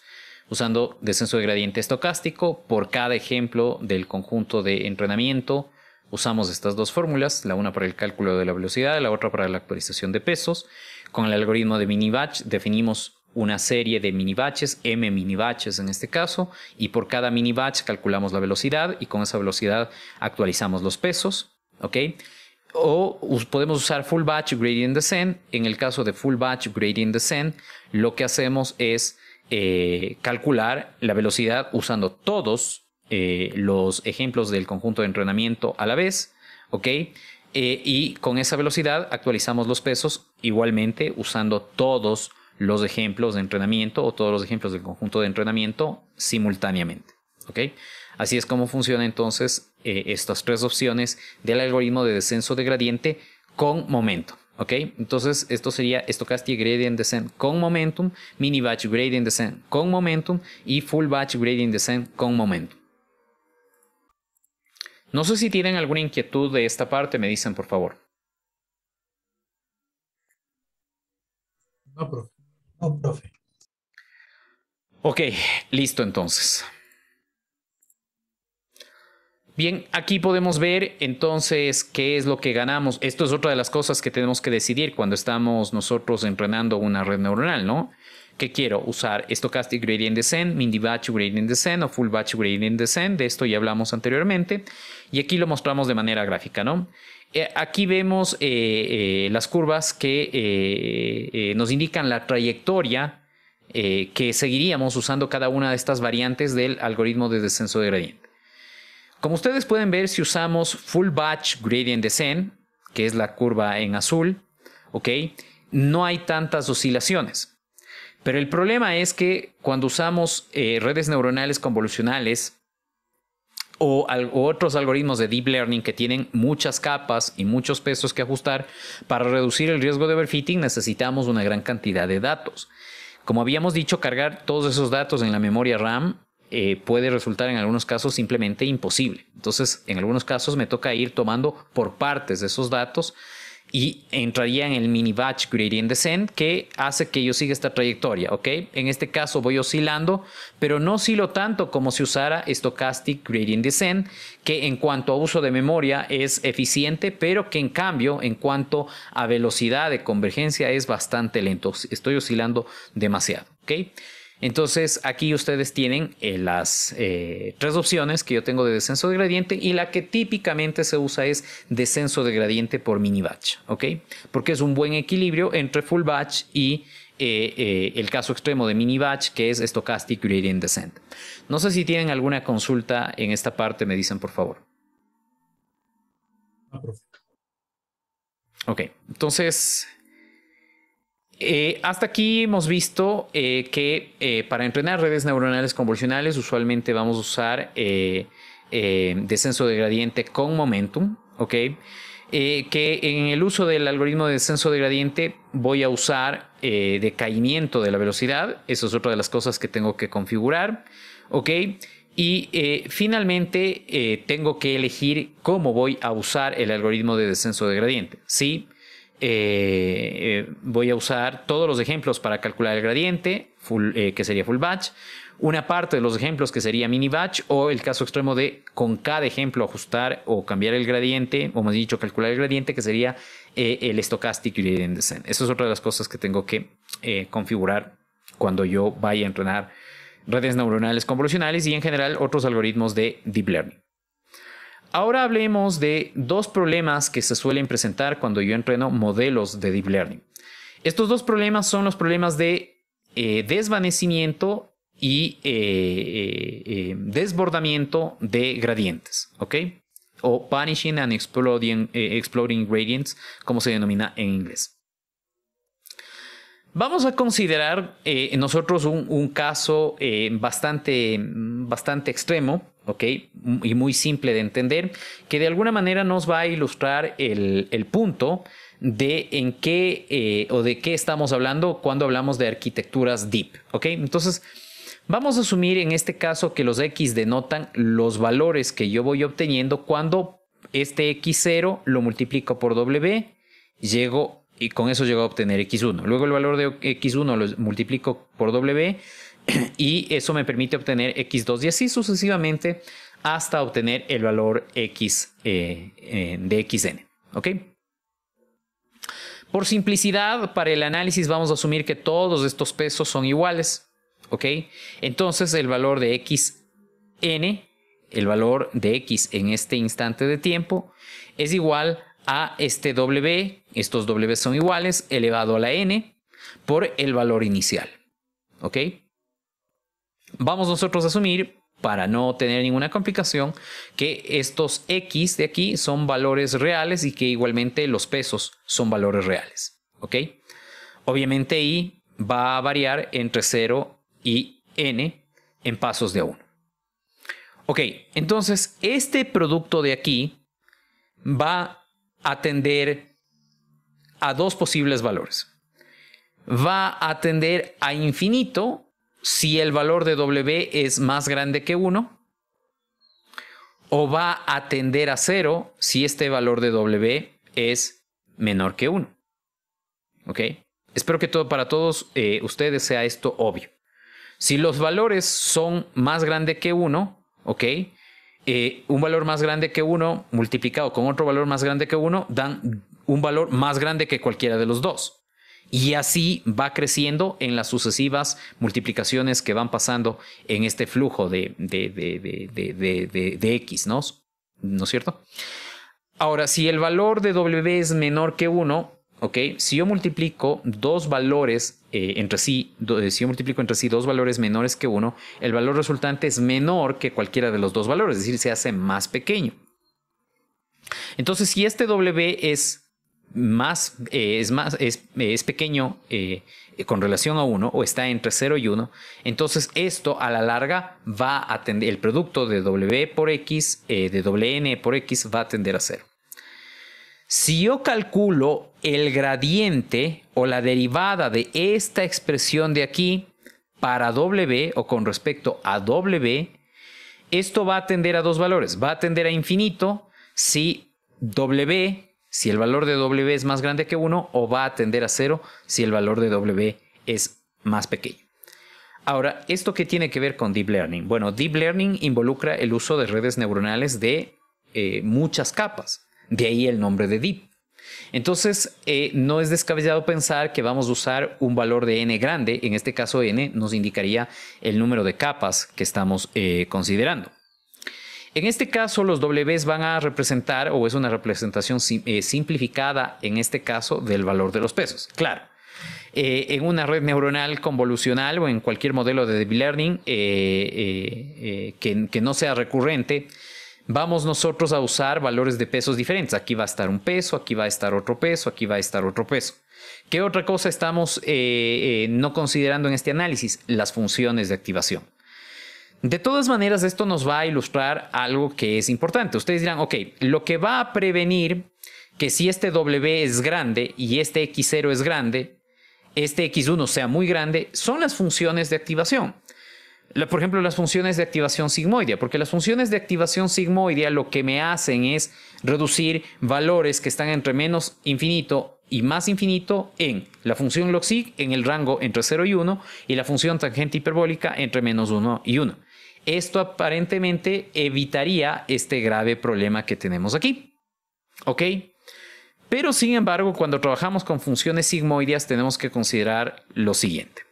usando descenso de gradiente estocástico por cada ejemplo del conjunto de entrenamiento. Usamos estas dos fórmulas, la una para el cálculo de la velocidad, la otra para la actualización de pesos. Con el algoritmo de Minibatch definimos una serie de mini batches, m mini batches en este caso, y por cada mini batch calculamos la velocidad y con esa velocidad actualizamos los pesos, ¿ok? O podemos usar full batch gradient descent. En el caso de full batch gradient descent, lo que hacemos es eh, calcular la velocidad usando todos eh, los ejemplos del conjunto de entrenamiento a la vez, ¿ok? Eh, y con esa velocidad actualizamos los pesos igualmente usando todos los ejemplos de entrenamiento o todos los ejemplos del conjunto de entrenamiento simultáneamente. Así es como funciona entonces eh, estas tres opciones del algoritmo de descenso de gradiente con momento. Entonces esto sería Stochastic Gradient Descent con Momentum, Mini Batch Gradient Descent con Momentum y Full Batch Gradient Descent con Momentum. No sé si tienen alguna inquietud de esta parte, me dicen por favor. No, Ok, listo entonces. Bien, aquí podemos ver entonces qué es lo que ganamos. Esto es otra de las cosas que tenemos que decidir cuando estamos nosotros entrenando una red neuronal, ¿no? ¿Qué quiero? Usar Stochastic Gradient Descent, Mindy Batch Gradient Descent o Full Batch Gradient Descent. De esto ya hablamos anteriormente. Y aquí lo mostramos de manera gráfica, ¿no? Eh, aquí vemos eh, eh, las curvas que nos indican la trayectoria que seguiríamos usando cada una de estas variantes del algoritmo de descenso de gradiente. Como ustedes pueden ver, si usamos Full Batch Gradient Descent, que es la curva en azul, ¿ok? No hay tantas oscilaciones. Pero el problema es que cuando usamos redes neuronales convolucionales o otros algoritmos de deep learning que tienen muchas capas y muchos pesos que ajustar, para reducir el riesgo de overfitting necesitamos una gran cantidad de datos. Como habíamos dicho, cargar todos esos datos en la memoria RAM eh, puede resultar en algunos casos simplemente imposible. Entonces, en algunos casos me toca ir tomando por partes de esos datos y entraría en el mini batch gradient descent que hace que yo siga esta trayectoria, ¿ok? En este caso voy oscilando, pero no oscilo tanto como si usara stochastic gradient descent, que en cuanto a uso de memoria es eficiente, pero que en cambio en cuanto a velocidad de convergencia es bastante lento. Estoy oscilando demasiado, ¿ok? Entonces aquí ustedes tienen eh, las eh, tres opciones que yo tengo de descenso de gradiente y la que típicamente se usa es descenso de gradiente por mini batch, ¿ok? Porque es un buen equilibrio entre full batch y eh, el caso extremo de mini batch que es stochastic gradient descent. No sé si tienen alguna consulta en esta parte, me dicen por favor. Ok, entonces eh, hasta aquí hemos visto eh, que eh, para entrenar redes neuronales convolucionales usualmente vamos a usar descenso de gradiente con momentum, ¿ok? que en el uso del algoritmo de descenso de gradiente voy a usar decaimiento de la velocidad, eso es otra de las cosas que tengo que configurar, ¿ok? Y finalmente tengo que elegir cómo voy a usar el algoritmo de descenso de gradiente. ¿sí? Eh, eh, voy a usar todos los ejemplos para calcular el gradiente, eh, que sería full batch, una parte de los ejemplos que sería mini batch o el caso extremo de con cada ejemplo ajustar o cambiar el gradiente, o hemos dicho calcular el gradiente, que sería el stochastic gradient descent. eso es otra de las cosas que tengo que configurar cuando yo vaya a entrenar redes neuronales convolucionales y en general otros algoritmos de deep learning. Ahora hablemos de dos problemas que se suelen presentar cuando yo entreno modelos de deep learning. Estos dos problemas son los problemas de eh, desvanecimiento y eh, eh, desbordamiento de gradientes, ¿ok? O vanishing and exploding, gradients, como se denomina en inglés. Vamos a considerar nosotros un, caso bastante, bastante extremo ¿ok? Y muy simple de entender, que de alguna manera nos va a ilustrar el, punto de en qué eh, o de qué estamos hablando cuando hablamos de arquitecturas deep, ¿ok? Entonces, vamos a asumir en este caso que los X denotan los valores que yo voy obteniendo cuando este X0 lo multiplico por W, llego y con eso llego a obtener X1. Luego el valor de X1 lo multiplico por W, [CLEARS THROAT] y eso me permite obtener x2 y así sucesivamente hasta obtener el valor x eh, eh, de xn. ¿Ok? Por simplicidad, para el análisis vamos a asumir que todos estos pesos son iguales. ¿Ok? Entonces el valor de xn, el valor de x en este instante de tiempo, es igual a este w, estos w son iguales, elevado a la n, por el valor inicial. ¿Ok? vamos nosotros a asumir para no tener ninguna complicación, que estos X de aquí son valores reales y que igualmente los pesos son valores reales. ¿Ok? Obviamente Y va a variar entre 0 y N en pasos de 1. Ok, entonces este producto de aquí va a atender a dos posibles valores. Va a atender a infinito si el valor de W es más grande que 1 o va a tender a 0 si este valor de W es menor que 1. Espero que todo para todos eh, ustedes sea esto obvio. Si los valores son más grande que 1, ¿ok? Eh, un valor más grande que 1 multiplicado con otro valor más grande que 1 dan un valor más grande que cualquiera de los dos. Y así va creciendo en las sucesivas multiplicaciones que van pasando en este flujo de, de, X, ¿no? ¿No es cierto? Ahora, si el valor de W es menor que 1, ¿ok? Si yo multiplico dos valores eh, entre sí, eh, si yo multiplico entre sí dos valores menores que 1, el valor resultante es menor que cualquiera de los dos valores, es decir, se hace más pequeño. Entonces, si este W es más, eh, es, más es, eh, pequeño eh, con relación a 1 o está entre 0 y 1, entonces esto a la larga va a atender el producto de W por X, de WN por X va a tender a 0. Si yo calculo el gradiente o la derivada de esta expresión de aquí para W o con respecto a W, esto va a tender a dos valores, va a tender a infinito si W si el valor de W es más grande que 1 o va a tender a 0 si el valor de W es más pequeño. Ahora, ¿esto qué tiene que ver con Deep Learning? Bueno, Deep Learning involucra el uso de redes neuronales de eh, muchas capas, de ahí el nombre de Deep. Entonces, eh, no es descabellado pensar que vamos a usar un valor de n grande, en este caso n nos indicaría el número de capas que estamos eh, considerando. En este caso, los Ws van a representar, o es una representación eh, simplificada, en este caso, del valor de los pesos. Claro. Eh, en una red neuronal convolucional o en cualquier modelo de deep learning eh, que, no sea recurrente, vamos nosotros a usar valores de pesos diferentes. Aquí va a estar un peso, aquí va a estar otro peso, aquí va a estar otro peso. ¿Qué otra cosa estamos no considerando en este análisis? Las funciones de activación. De todas maneras, esto nos va a ilustrar algo que es importante. Ustedes dirán, ok, lo que va a prevenir que si este W es grande y este X0 es grande, este X1 sea muy grande, son las funciones de activación. por ejemplo, las funciones de activación sigmoidea, porque las funciones de activación sigmoidea lo que me hacen es reducir valores que están entre menos infinito y más infinito en la función log sig en el rango entre 0 y 1 y la función tangente hiperbólica entre menos 1 y 1 esto aparentemente evitaría este grave problema que tenemos aquí. ¿Ok? Pero sin embargo, cuando trabajamos con funciones sigmoideas tenemos que considerar lo siguiente.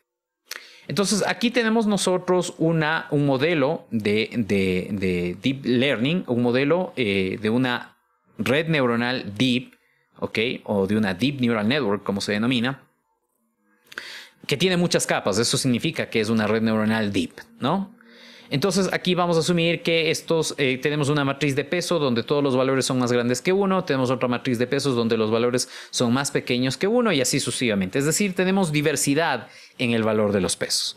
Entonces, aquí tenemos nosotros una, un modelo de, deep learning, un modelo eh, de una red neuronal deep, ¿ok? O de una deep neural network, como se denomina, que tiene muchas capas. Eso significa que es una red neuronal deep, ¿no? Entonces aquí vamos a asumir que estos eh, tenemos una matriz de peso donde todos los valores son más grandes que uno. tenemos otra matriz de pesos donde los valores son más pequeños que uno y así sucesivamente. Es decir, tenemos diversidad en el valor de los pesos,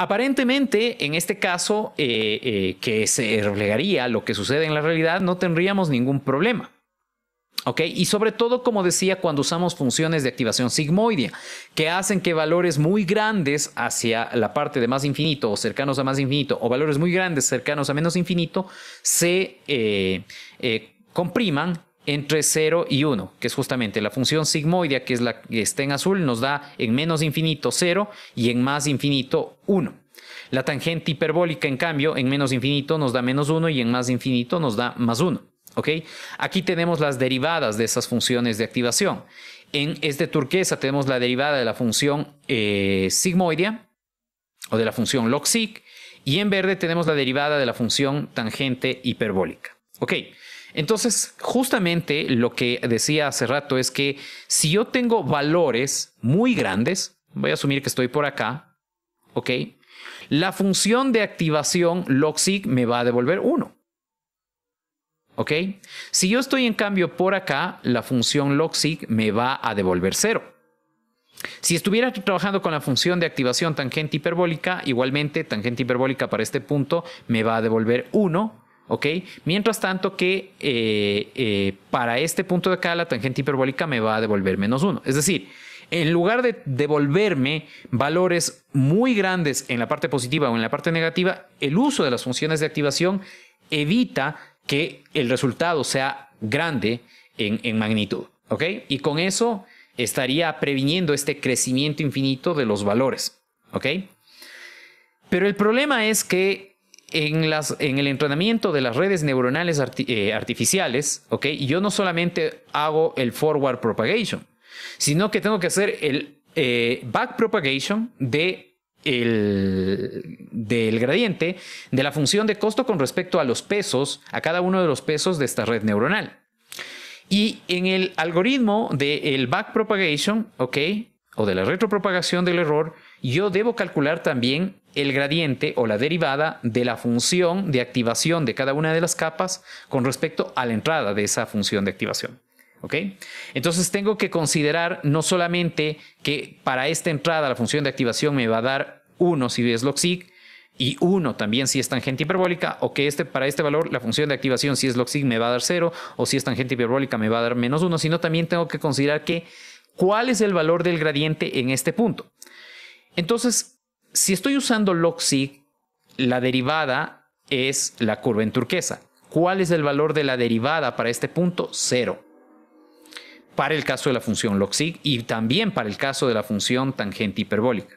Aparentemente, en este caso, eh, eh, que se relegaría lo que sucede en la realidad, no tendríamos ningún problema. Y sobre todo, como decía, cuando usamos funciones de activación sigmoidea, que hacen que valores muy grandes hacia la parte de más infinito o cercanos a más infinito, o valores muy grandes cercanos a menos infinito, se eh, eh, compriman entre 0 y 1, que es justamente la función sigmoidea, que es la que está en azul, nos da en menos infinito 0 y en más infinito 1. La tangente hiperbólica, en cambio, en menos infinito nos da menos 1 y en más infinito nos da más 1. ¿ok? Aquí tenemos las derivadas de esas funciones de activación. En este turquesa tenemos la derivada de la función eh, sigmoidea o de la función log-sig y en verde tenemos la derivada de la función tangente hiperbólica. Ok, entonces justamente lo que decía hace rato es que si yo tengo valores muy grandes, voy a asumir que estoy por acá, ok, la función de activación logsig me va a devolver 1. Si yo estoy en cambio por acá, la función logSig me va a devolver 0. Si estuviera trabajando con la función de activación tangente hiperbólica, igualmente tangente hiperbólica para este punto me va a devolver 1. Mientras tanto que eh, eh, para este punto de acá la tangente hiperbólica me va a devolver menos 1. Es decir, en lugar de devolverme valores muy grandes en la parte positiva o en la parte negativa, el uso de las funciones de activación evita que el resultado sea grande en, magnitud. Y con eso estaría previniendo este crecimiento infinito de los valores. Pero el problema es que en, las, en el entrenamiento de las redes neuronales eh, artificiales, Yo no solamente hago el forward propagation, sino que tengo que hacer el eh, back propagation de el, del gradiente de la función de costo con respecto a los pesos, a cada uno de los pesos de esta red neuronal. Y en el algoritmo del el backpropagation, ¿ok? O de la retropropagación del error, yo debo calcular también el gradiente o la derivada de la función de activación de cada una de las capas con respecto a la entrada de esa función de activación. Entonces tengo que considerar no solamente que para esta entrada la función de activación me va a dar 1 si es log sig y 1 también si es tangente hiperbólica o que este, para este valor la función de activación si es log sig me va a dar 0 o si es tangente hiperbólica me va a dar menos 1, sino también tengo que considerar que cuál es el valor del gradiente en este punto. Entonces, si estoy usando log sig, la derivada es la curva en turquesa. ¿Cuál es el valor de la derivada para este punto? 0 para el caso de la función logSig y también para el caso de la función tangente hiperbólica.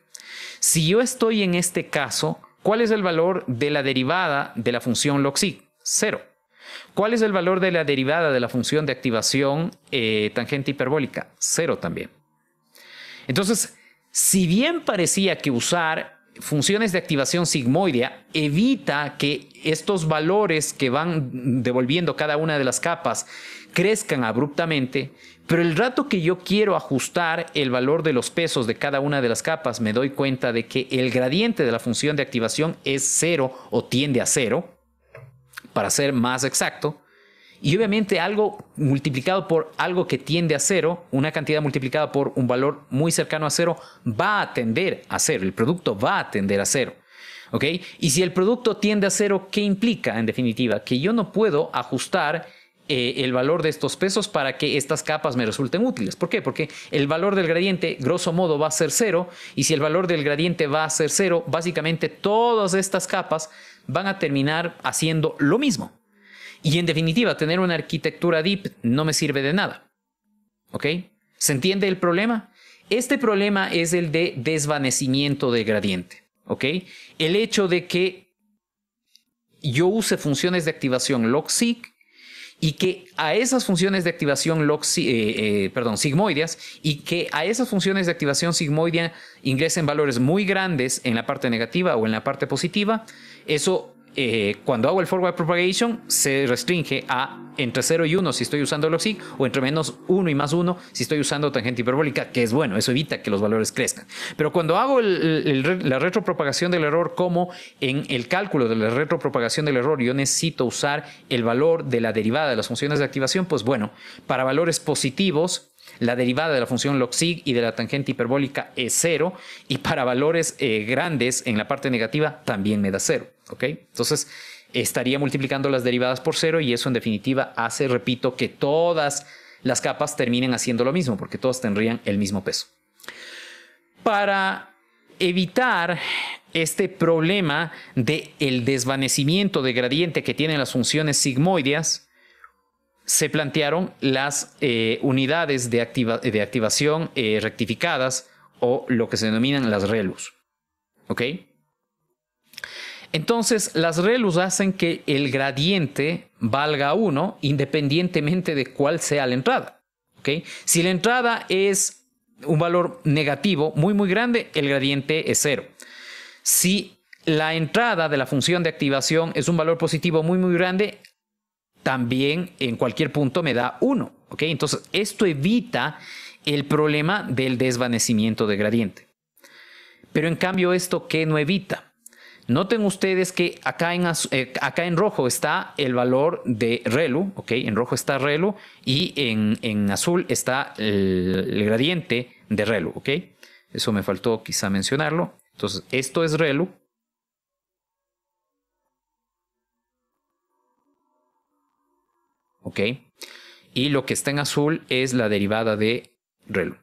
Si yo estoy en este caso, ¿cuál es el valor de la derivada de la función logSig? Cero. ¿Cuál es el valor de la derivada de la función de activación eh, tangente hiperbólica? Cero también. Entonces, si bien parecía que usar funciones de activación sigmoidea evita que estos valores que van devolviendo cada una de las capas crezcan abruptamente, pero el rato que yo quiero ajustar el valor de los pesos de cada una de las capas, me doy cuenta de que el gradiente de la función de activación es cero o tiende a cero, para ser más exacto, y obviamente algo multiplicado por algo que tiende a cero, una cantidad multiplicada por un valor muy cercano a cero, va a tender a cero. El producto va a tender a cero. ¿Ok? Y si el producto tiende a cero, ¿qué implica en definitiva? Que yo no puedo ajustar eh, el valor de estos pesos para que estas capas me resulten útiles. ¿Por qué? Porque el valor del gradiente, grosso modo, va a ser cero, y si el valor del gradiente va a ser cero, básicamente todas estas capas van a terminar haciendo lo mismo. Y en definitiva, tener una arquitectura deep no me sirve de nada. ¿Ok? ¿Se entiende el problema? Este problema es el de desvanecimiento de gradiente. ¿Ok? El hecho de que yo use funciones de activación log y que a esas funciones de activación eh, eh, sigmoideas y que a esas funciones de activación sigmoidea ingresen valores muy grandes en la parte negativa o en la parte positiva, eso eh, cuando hago el forward propagation se restringe a entre 0 y 1 si estoy usando log sig o entre menos 1 y más 1 si estoy usando tangente hiperbólica, que es bueno, eso evita que los valores crezcan. Pero cuando hago la retropropagación del error como en el cálculo de la retropropagación del error yo necesito usar el valor de la derivada de las funciones de activación, pues bueno, para valores positivos la derivada de la función log sig y de la tangente hiperbólica es 0 y para valores eh, grandes en la parte negativa también me da 0. Entonces estaría multiplicando las derivadas por cero y eso en definitiva hace, repito, que todas las capas terminen haciendo lo mismo porque todas tendrían el mismo peso. Para evitar este problema de desvanecimiento de gradiente que tienen las funciones sigmoideas, se plantearon las eh, unidades de, activación eh, rectificadas o lo que se denominan las ReLUs. ¿Ok? Entonces, las relus hacen que el gradiente valga 1 independientemente de cuál sea la entrada. Si la entrada es un valor negativo muy muy grande, el gradiente es 0. Si la entrada de la función de activación es un valor positivo muy muy grande, también en cualquier punto me da 1. Entonces, esto evita el problema del desvanecimiento de gradiente. Pero en cambio, ¿esto qué no evita? Noten ustedes que acá en, eh, acá en rojo está el valor de ReLU, ¿ok? En rojo está ReLU y en, azul está el, gradiente de ReLU, ¿ok? Eso me faltó quizá mencionarlo. Entonces, esto es ReLU. ¿Ok? Y lo que está en azul es la derivada de ReLU.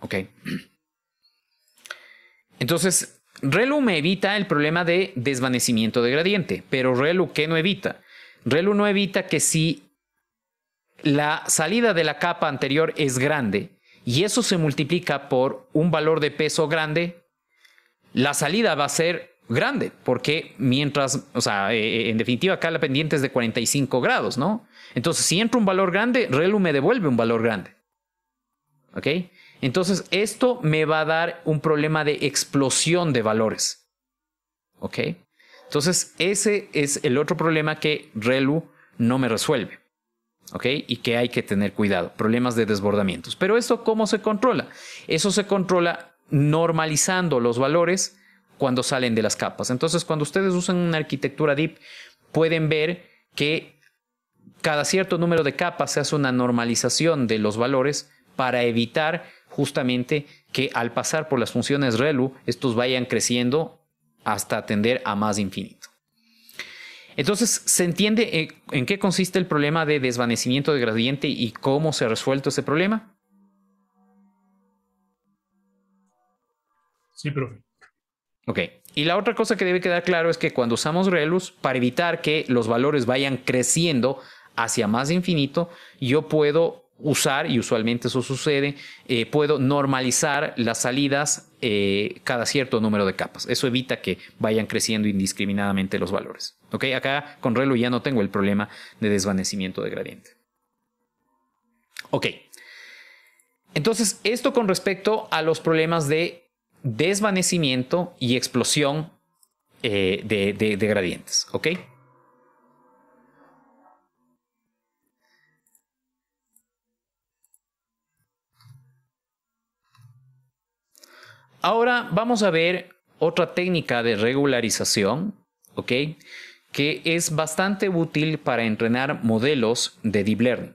¿ok? Entonces, ReLU me evita el problema de desvanecimiento de gradiente, pero ReLU, ¿qué no evita? ReLU no evita que si la salida de la capa anterior es grande y eso se multiplica por un valor de peso grande, la salida va a ser grande, porque mientras, o sea, eh, eh, en definitiva acá la pendiente es de 45 grados, ¿no? Entonces, si entra un valor grande, ReLU me devuelve un valor grande. ¿Ok? Entonces, esto me va a dar un problema de explosión de valores. ¿Ok? Entonces, ese es el otro problema que ReLU no me resuelve. ¿Ok? Y que hay que tener cuidado. Problemas de desbordamientos. Pero esto, ¿cómo se controla? Eso se controla normalizando los valores cuando salen de las capas. Entonces, cuando ustedes usan una arquitectura deep, pueden ver que cada cierto número de capas se hace una normalización de los valores para evitar justamente que al pasar por las funciones ReLU, estos vayan creciendo hasta atender a más infinito. Entonces, se entiende eh, en qué consiste el problema de desvanecimiento de gradiente y cómo se ha resuelto ese problema. Sí, profe. Ok. Y la otra cosa que debe quedar claro es que cuando usamos ReLUs, para evitar que los valores vayan creciendo hacia más infinito, yo puedo usar, y usualmente eso sucede, eh, puedo normalizar las salidas eh, cada cierto número de capas. Eso evita que vayan creciendo indiscriminadamente los valores. ¿Ok? Acá con Relu ya no tengo el problema de desvanecimiento de gradiente. Ok. Entonces, esto con respecto a los problemas de desvanecimiento y explosión eh, de, gradientes. ¿Ok? Ahora vamos a ver otra técnica de regularización, Que es bastante útil para entrenar modelos de deep learning.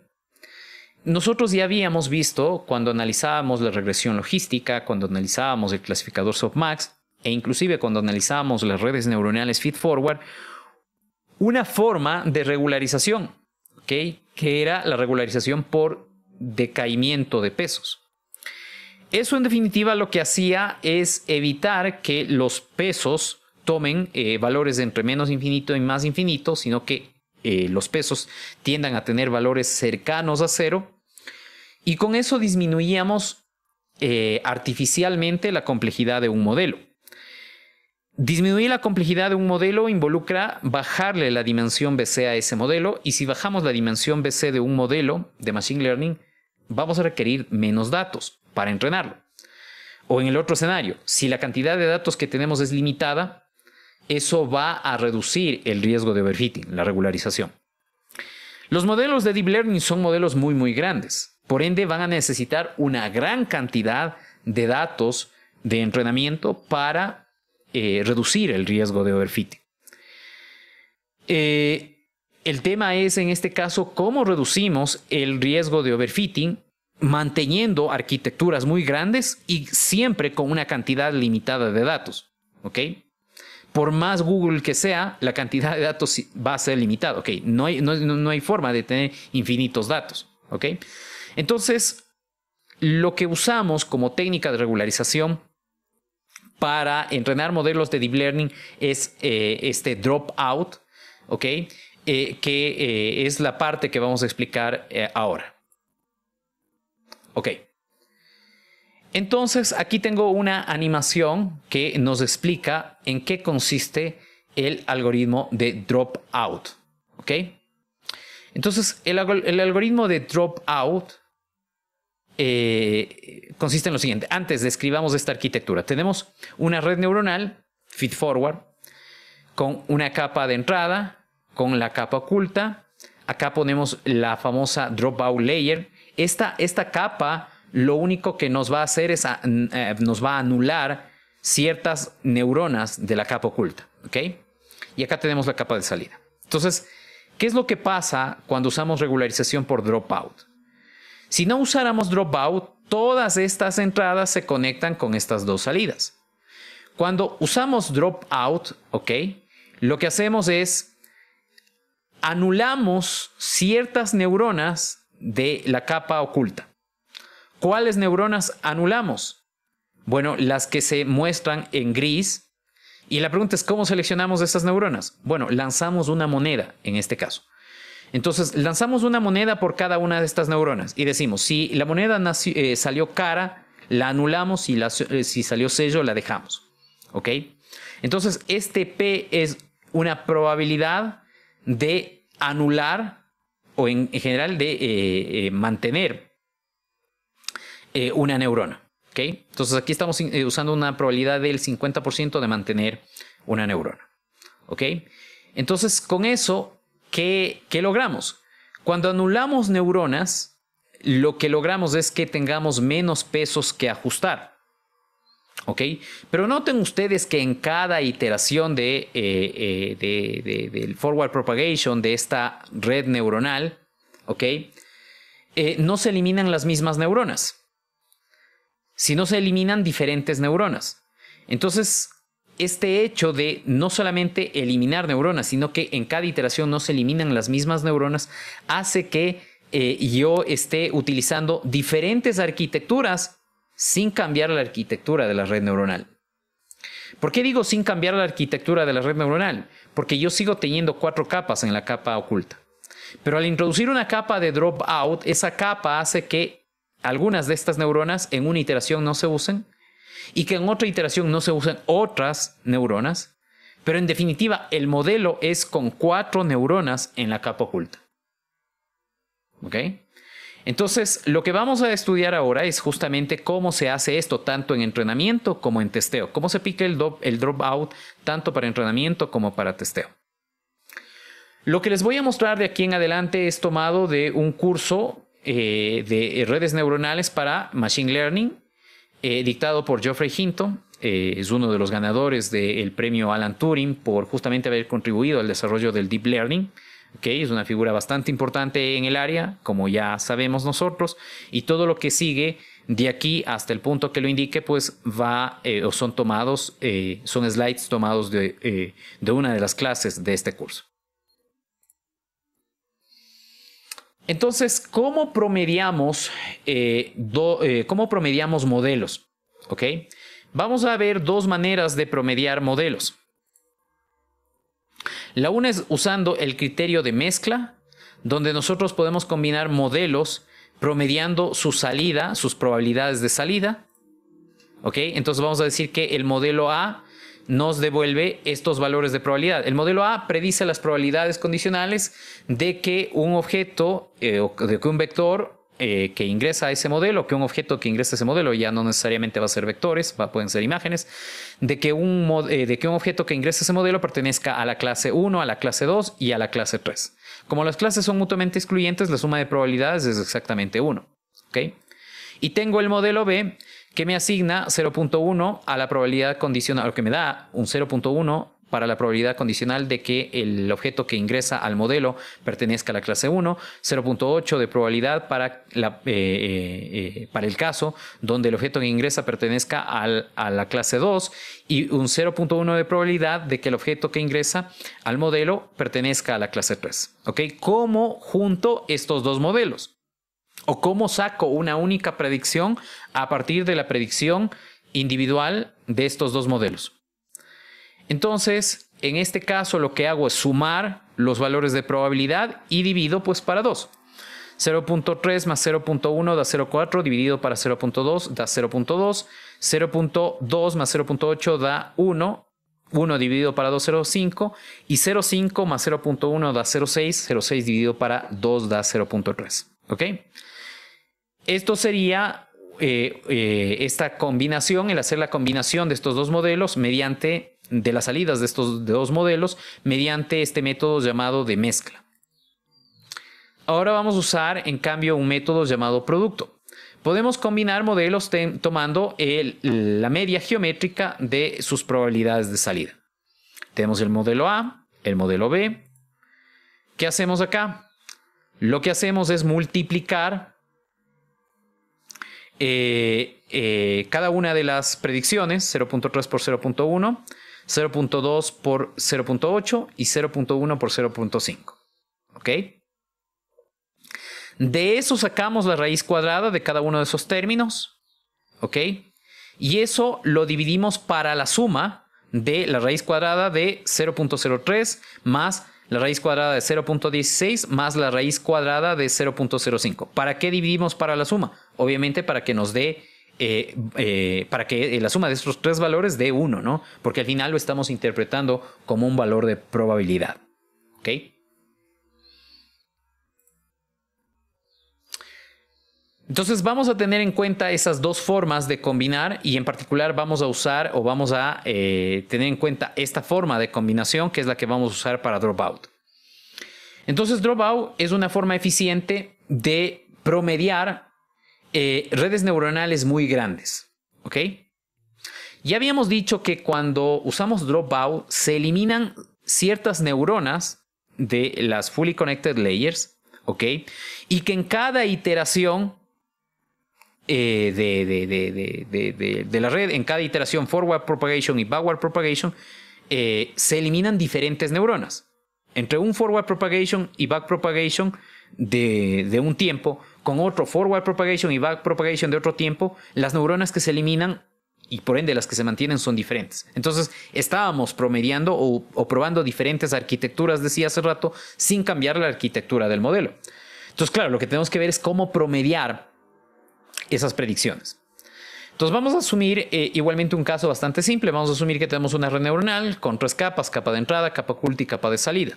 Nosotros ya habíamos visto cuando analizábamos la regresión logística, cuando analizábamos el clasificador softmax e inclusive cuando analizábamos las redes neuronales feedforward una forma de regularización, Que era la regularización por decaimiento de pesos. Eso en definitiva lo que hacía es evitar que los pesos tomen eh, valores entre menos infinito y más infinito, sino que eh, los pesos tiendan a tener valores cercanos a cero. Y con eso disminuíamos eh, artificialmente la complejidad de un modelo. Disminuir la complejidad de un modelo involucra bajarle la dimensión BC a ese modelo y si bajamos la dimensión BC de un modelo de Machine Learning, vamos a requerir menos datos para entrenarlo. O en el otro escenario, si la cantidad de datos que tenemos es limitada, eso va a reducir el riesgo de overfitting, la regularización. Los modelos de deep learning son modelos muy muy grandes, por ende van a necesitar una gran cantidad de datos de entrenamiento para eh, reducir el riesgo de overfitting. Eh, el tema es en este caso cómo reducimos el riesgo de overfitting manteniendo arquitecturas muy grandes y siempre con una cantidad limitada de datos. Por más Google que sea, la cantidad de datos va a ser limitada. No hay, forma de tener infinitos datos. Entonces, lo que usamos como técnica de regularización para entrenar modelos de deep learning es eh, este dropout, ¿ok? Eh, que eh, es la parte que vamos a explicar ahora. Ok. Entonces, aquí tengo una animación que nos explica en qué consiste el algoritmo de dropout. ¿Ok? Entonces, el, algoritmo de dropout eh, consiste en lo siguiente. Antes describamos esta arquitectura. Tenemos una red neuronal, feedforward, con una capa de entrada, con la capa oculta. Acá ponemos la famosa dropout layer, esta, capa lo único que nos va a hacer es, eh, nos va a anular ciertas neuronas de la capa oculta, Y acá tenemos la capa de salida. Entonces, ¿qué es lo que pasa cuando usamos regularización por dropout? Si no usáramos dropout, todas estas entradas se conectan con estas dos salidas. Cuando usamos dropout, ¿ok? Lo que hacemos es anulamos ciertas neuronas de la capa oculta. ¿Cuáles neuronas anulamos? Bueno, las que se muestran en gris. Y la pregunta es, ¿cómo seleccionamos estas neuronas? Bueno, lanzamos una moneda en este caso. Entonces, lanzamos una moneda por cada una de estas neuronas y decimos, si la moneda eh, salió cara, la anulamos, y eh, si salió sello, la dejamos. ¿Ok? Entonces, este P es una probabilidad de anular o en, general de mantener una neurona. Entonces aquí estamos usando una probabilidad del 50% de mantener una neurona. Entonces con eso, ¿qué, ¿qué logramos? Cuando anulamos neuronas, lo que logramos es que tengamos menos pesos que ajustar. Pero noten ustedes que en cada iteración eh, eh, del forward propagation de esta red neuronal, eh, no se eliminan las mismas neuronas, sino se eliminan diferentes neuronas. Entonces, este hecho de no solamente eliminar neuronas, sino que en cada iteración no se eliminan las mismas neuronas, hace que yo esté utilizando diferentes arquitecturas sin cambiar la arquitectura de la red neuronal. ¿Por qué digo sin cambiar la arquitectura de la red neuronal? Porque yo sigo teniendo cuatro capas en la capa oculta. Pero al introducir una capa de dropout, esa capa hace que algunas de estas neuronas en una iteración no se usen y que en otra iteración no se usen otras neuronas. Pero en definitiva, el modelo es con cuatro neuronas en la capa oculta. ¿Ok? Entonces, lo que vamos a estudiar ahora es justamente cómo se hace esto, tanto en entrenamiento como en testeo, cómo se pica el, dropout tanto para entrenamiento como para testeo. Lo que les voy a mostrar de aquí en adelante es tomado de un curso eh, de eh, redes neuronales para Machine Learning, eh, dictado por Geoffrey Hinton. es uno de los ganadores del premio Alan Turing por justamente haber contribuido al desarrollo del Deep Learning. Es una figura bastante importante en el área, como ya sabemos nosotros, y todo lo que sigue de aquí hasta el punto que lo indique, pues va eh, o son tomados, eh, son slides tomados eh, de, una de las clases de este curso. Entonces, ¿cómo promediamos, promediamos modelos? Vamos a ver dos maneras de promediar modelos. La una es usando el criterio de mezcla, donde nosotros podemos combinar modelos promediando su salida, sus probabilidades de salida. ¿Ok? Entonces vamos a decir que el modelo A nos devuelve estos valores de probabilidad. El modelo A predice las probabilidades condicionales de que un objeto eh, de que un vector eh, que ingresa a ese modelo, que un objeto que ingresa a ese modelo ya no necesariamente va a ser vectores, pueden ser imágenes, de que, un eh, de que un objeto que ingresa a ese modelo pertenezca a la clase 1, a la clase 2 y a la clase 3. Como las clases son mutuamente excluyentes, la suma de probabilidades es exactamente 1. Y tengo el modelo B que me asigna 0.1 a la probabilidad condicional, o que me da un 0.1 para la probabilidad condicional de que el objeto que ingresa al modelo pertenezca a la clase 1, 0.8 de probabilidad eh, eh, eh, para, el caso donde el objeto que ingresa pertenezca a la clase 2 y un 0.1 de probabilidad de que el objeto que ingresa al modelo pertenezca a la clase 3. ¿Cómo junto estos dos modelos? ¿O cómo saco una única predicción a partir de la predicción individual de estos dos modelos? Entonces, en este caso lo que hago es sumar los valores de probabilidad y divido pues para 2. 0.3 más 0.1 da 0.4, dividido para 0.2 da 0.2, 0.2 más 0.8 da 1, 1 dividido para 2, 0.5, y 0.5 más 0.1 da 0.6, 0.6 dividido para 2 da 0.3. ¿Ok? Esto sería esta combinación, el hacer la combinación de estos dos modelos mediante de las salidas de estos dos modelos mediante este método llamado de mezcla. Ahora vamos a usar en cambio un método llamado producto. Podemos combinar modelos tomando la media geométrica de sus probabilidades de salida. Tenemos el modelo A, el modelo B. ¿Qué hacemos acá? Lo que hacemos es multiplicar eh, eh, cada una de las predicciones, 0.3 por 0.1, 0.2 por 0.8 y 0.1 por 0.5. ¿Ok? De eso sacamos la raíz cuadrada de cada uno de esos términos. ¿Ok? Y eso lo dividimos para la suma de la raíz cuadrada de 0.03 más la raíz cuadrada de 0.16 más la raíz cuadrada de 0.05. ¿Para qué dividimos para la suma? Obviamente para que nos dé eh, eh, para que eh, la suma de estos tres valores dé uno, ¿no? Porque al final lo estamos interpretando como un valor de probabilidad. ¿Ok? Entonces vamos a tener en cuenta esas dos formas de combinar y en particular vamos a usar o vamos a tener en cuenta esta forma de combinación que es la que vamos a usar para dropout. Entonces dropout es una forma eficiente de promediar eh, redes neuronales muy grandes. ¿Ok? Ya habíamos dicho que cuando usamos Dropout se eliminan ciertas neuronas de las Fully Connected Layers, Y que en cada iteración eh, de, la red, en cada iteración forward propagation y backward propagation, eh, se eliminan diferentes neuronas. Entre un forward propagation y back propagation de un tiempo, con otro forward propagation y back propagation de otro tiempo, las neuronas que se eliminan y por ende las que se mantienen son diferentes. Entonces estábamos promediando o, probando diferentes arquitecturas, decía hace rato, sin cambiar la arquitectura del modelo. Entonces, claro, lo que tenemos que ver es cómo promediar esas predicciones. Entonces vamos a asumir eh, igualmente un caso bastante simple. Vamos a asumir que tenemos una red neuronal con tres capas, capa de entrada, capa oculta y capa de salida.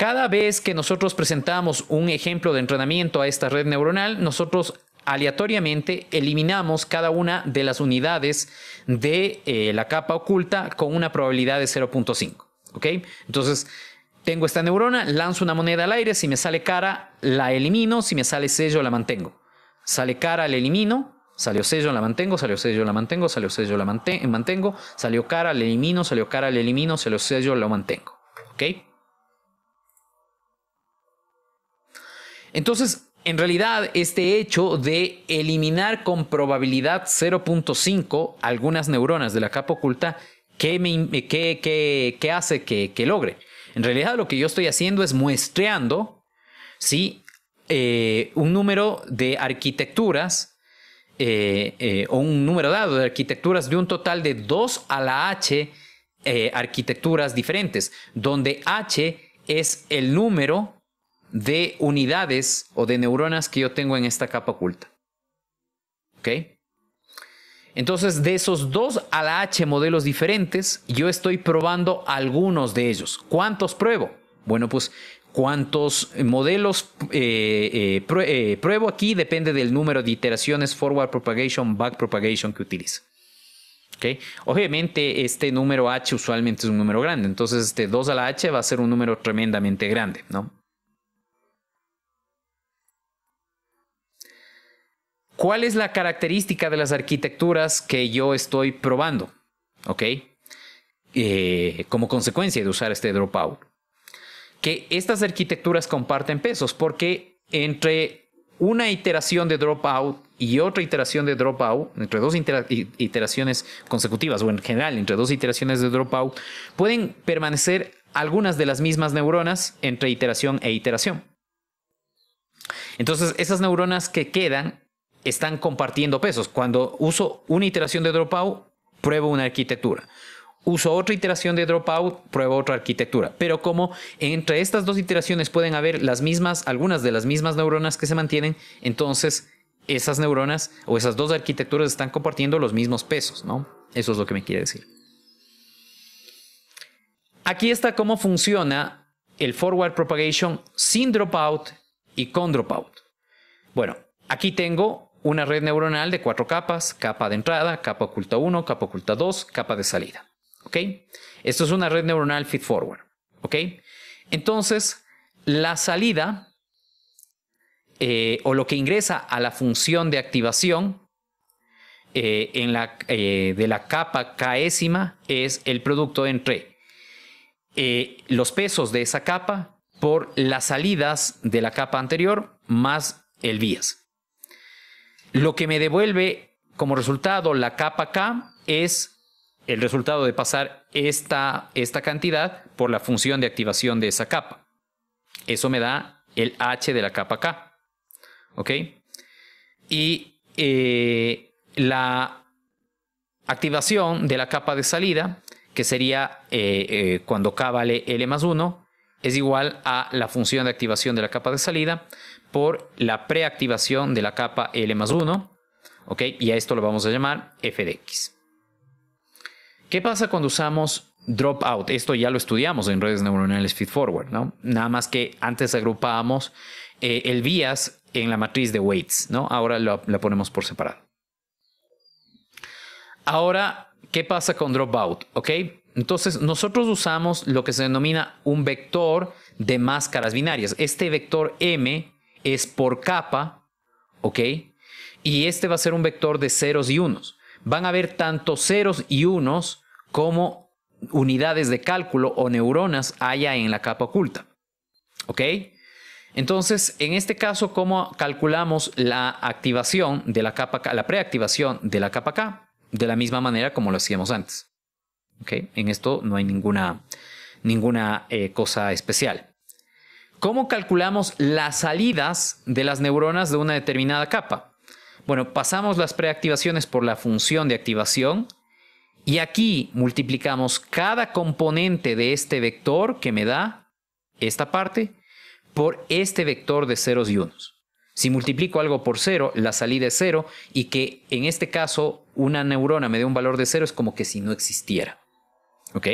Cada vez que nosotros presentamos un ejemplo de entrenamiento a esta red neuronal, nosotros aleatoriamente eliminamos cada una de las unidades de eh, la capa oculta con una probabilidad de 0.5. ¿Ok? Entonces, tengo esta neurona, lanzo una moneda al aire, si me sale cara, la elimino, si me sale sello, la mantengo. Sale cara, la elimino, Salió sello, la mantengo, salió sello, la mantengo, salió sello, la mantengo, salió cara, la elimino, salió cara, la elimino, salió sello, la mantengo. ¿Ok? Entonces, en realidad, este hecho de eliminar con probabilidad 0.5 algunas neuronas de la capa oculta, ¿qué, hace que, logre? En realidad, lo que yo estoy haciendo es muestreando eh, un número de arquitecturas eh, eh, o un número dado de arquitecturas de un total de 2 a la h arquitecturas diferentes, donde h es el número de unidades o de neuronas que yo tengo en esta capa oculta. ¿Ok? Entonces, de esos dos a la H modelos diferentes, yo estoy probando algunos de ellos. ¿Cuántos pruebo? Bueno, pues cuántos modelos eh, eh, eh, pruebo aquí depende del número de iteraciones forward propagation, back propagation que utilizo. ¿Okay? Obviamente este número h usualmente es un número grande, entonces este 2 a la h va a ser un número tremendamente grande, ¿no? ¿Cuál es la característica de las arquitecturas que yo estoy probando? ¿Ok? Eh, como consecuencia de usar este dropout. Que estas arquitecturas comparten pesos porque entre una iteración de dropout y otra iteración de dropout, entre dos iteraciones consecutivas o en general entre dos iteraciones de dropout, pueden permanecer algunas de las mismas neuronas entre iteración e iteración. Entonces, esas neuronas que quedan están compartiendo pesos. Cuando uso una iteración de dropout, pruebo una arquitectura. Uso otra iteración de dropout, pruebo otra arquitectura. Pero como entre estas dos iteraciones pueden haber las mismas, algunas de las mismas neuronas que se mantienen, entonces esas neuronas o esas dos arquitecturas están compartiendo los mismos pesos, ¿no? Eso es lo que me quiere decir. Aquí está cómo funciona el forward propagation sin dropout y con dropout. Bueno, aquí tengo una red neuronal de cuatro capas, capa de entrada, capa oculta 1, capa oculta 2, capa de salida. ¿Ok? Esto es una red neuronal feed forward. ¿Ok? Entonces, la salida eh, o lo que ingresa a la función de activación eh, en eh, de la capa késima es el producto entre los pesos de esa capa por las salidas de la capa anterior más el bias. Lo que me devuelve como resultado la capa K es el resultado de pasar esta, cantidad por la función de activación de esa capa. Eso me da el H de la capa K. Y eh, la activación de la capa de salida, que sería eh, eh, cuando K vale L más 1, es igual a la función de activación de la capa de salida por la preactivación de la capa L más 1, Y a esto lo vamos a llamar f de x. ¿Qué pasa cuando usamos dropout? Esto ya lo estudiamos en redes neuronales feedforward ¿no? Nada más que antes agrupábamos eh, el bias en la matriz de weights, ¿no? Ahora lo, la ponemos por separado. Ahora, ¿qué pasa con dropout? ¿Ok? Entonces, nosotros usamos lo que se denomina un vector de máscaras binarias. Este vector M es por capa, ¿ok? Y este va a ser un vector de ceros y unos. Van a haber tanto ceros y unos como unidades de cálculo o neuronas haya en la capa oculta. ¿Ok? Entonces, en este caso, ¿cómo calculamos la activación de la capa K, la preactivación de la capa K? De la misma manera como lo hacíamos antes. ¿Ok? En esto no hay ninguna, eh, cosa especial. ¿Cómo calculamos las salidas de las neuronas de una determinada capa? Bueno, pasamos las preactivaciones por la función de activación y aquí multiplicamos cada componente de este vector que me da esta parte por este vector de ceros y unos. Si multiplico algo por cero, la salida es cero y que en este caso una neurona me dé un valor de cero es como que si no existiera. ¿Ok?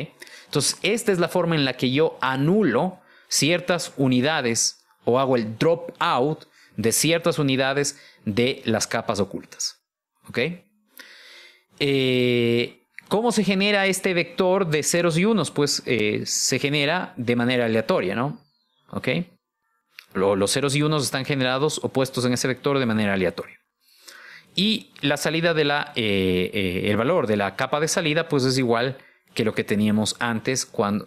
Entonces, esta es la forma en la que yo anulo ciertas unidades o hago el drop out de ciertas unidades de las capas ocultas. ¿Ok? Eh, ¿Cómo se genera este vector de ceros y unos? Pues eh, se genera de manera aleatoria, ¿no? ¿Ok? Los ceros y unos están generados o puestos en ese vector de manera aleatoria. Y la salida de la, eh, el valor de la capa de salida, pues es igual que lo que teníamos antes cuando,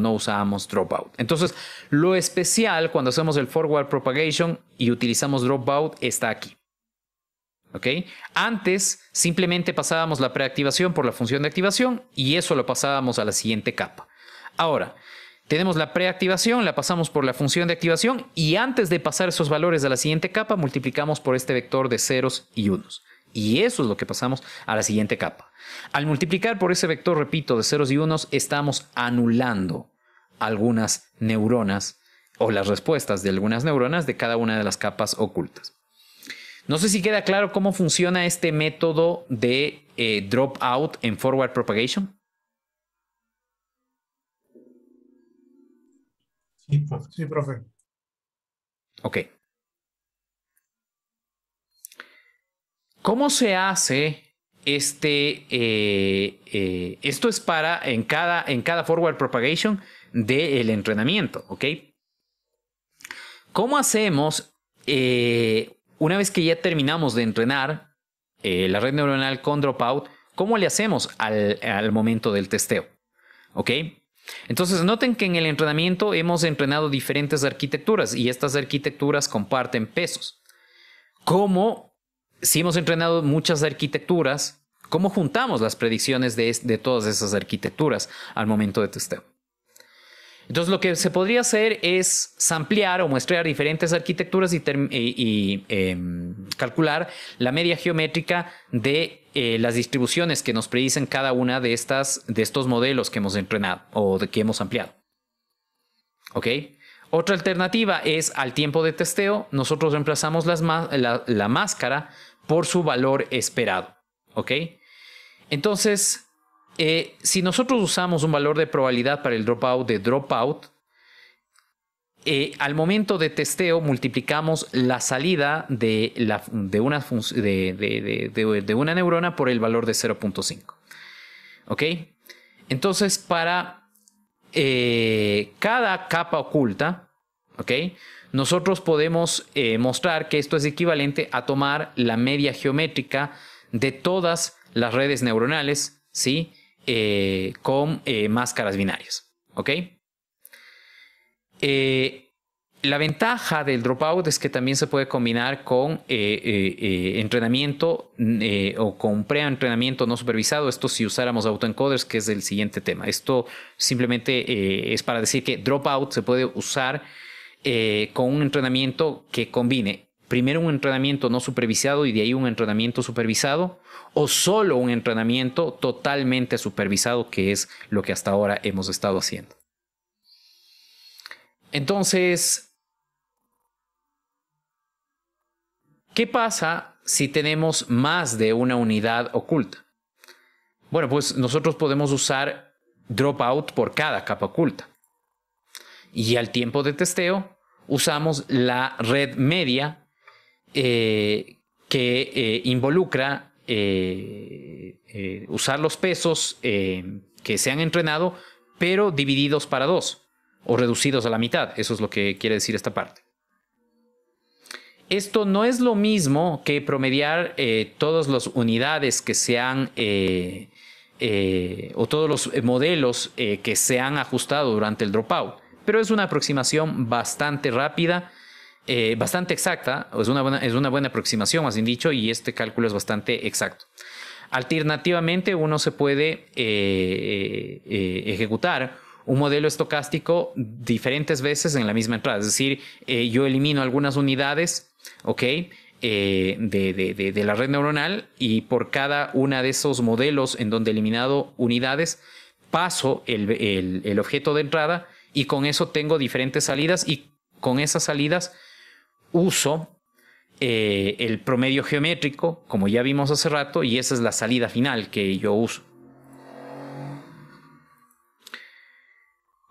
no usábamos dropout. Entonces, lo especial cuando hacemos el forward propagation y utilizamos dropout está aquí. Antes simplemente pasábamos la preactivación por la función de activación y eso lo pasábamos a la siguiente capa. Ahora, tenemos la preactivación, la pasamos por la función de activación y antes de pasar esos valores a la siguiente capa multiplicamos por este vector de ceros y unos. Y eso es lo que pasamos a la siguiente capa. Al multiplicar por ese vector, repito, de ceros y unos, estamos anulando algunas neuronas o las respuestas de algunas neuronas de cada una de las capas ocultas. No sé si queda claro cómo funciona este método de eh, dropout en forward propagation. Sí, profe. Ok. ¿Cómo se hace este, eh, eh, esto es para en cada, en cada forward propagation del entrenamiento, ¿ok? ¿Cómo hacemos, eh, una vez que ya terminamos de entrenar la red neuronal con dropout, cómo le hacemos al, al momento del testeo? ¿Ok? Entonces, noten que en el entrenamiento hemos entrenado diferentes arquitecturas y estas arquitecturas comparten pesos. ¿Cómo si hemos entrenado muchas arquitecturas, ¿cómo juntamos las predicciones de, todas esas arquitecturas al momento de testeo? Entonces lo que se podría hacer es ampliar o muestrear diferentes arquitecturas y, em, calcular la media geométrica de eh, las distribuciones que nos predicen cada una de, estas, de estos modelos que hemos entrenado o de que hemos ampliado. Otra alternativa es al tiempo de testeo, nosotros reemplazamos la, la máscara por su valor esperado. ¿Ok? Entonces, eh, si nosotros usamos un valor de probabilidad para el dropout de dropout, eh, al momento de testeo multiplicamos la salida de, una, de, una neurona por el valor de 0.5. ¿Ok? Entonces, para eh, cada capa oculta, ¿ok? nosotros podemos eh, mostrar que esto es equivalente a tomar la media geométrica de todas las redes neuronales, ¿sí? Eh, con eh, máscaras binarias, ¿ok? la ventaja del dropout es que también se puede combinar con entrenamiento o con preentrenamiento no supervisado. Esto si usáramos autoencoders, que es el siguiente tema. Esto simplemente es para decir que dropout se puede usar eh, con un entrenamiento que combine primero un entrenamiento no supervisado y de ahí un entrenamiento supervisado o solo un entrenamiento totalmente supervisado que es lo que hasta ahora hemos estado haciendo. Entonces, ¿qué pasa si tenemos más de una unidad oculta? Bueno, pues nosotros podemos usar dropout por cada capa oculta y al tiempo de testeo usamos la red media eh, que eh, involucra eh, usar los pesos que se han entrenado, pero divididos para dos o reducidos a la mitad. Eso es lo que quiere decir esta parte. Esto no es lo mismo que promediar todas las unidades que se han o todos los modelos que se han ajustado durante el dropout pero es una aproximación bastante rápida, eh, bastante exacta, es una, buena, es una buena aproximación, más bien dicho, y este cálculo es bastante exacto. Alternativamente, uno se puede eh, eh, ejecutar un modelo estocástico diferentes veces en la misma entrada. Es decir, yo elimino algunas unidades, ¿ok? de, la red neuronal y por cada una de esos modelos en donde he eliminado unidades, paso el objeto de entrada y con eso tengo diferentes salidas y con esas salidas uso eh, el promedio geométrico, como ya vimos hace rato, y esa es la salida final que yo uso.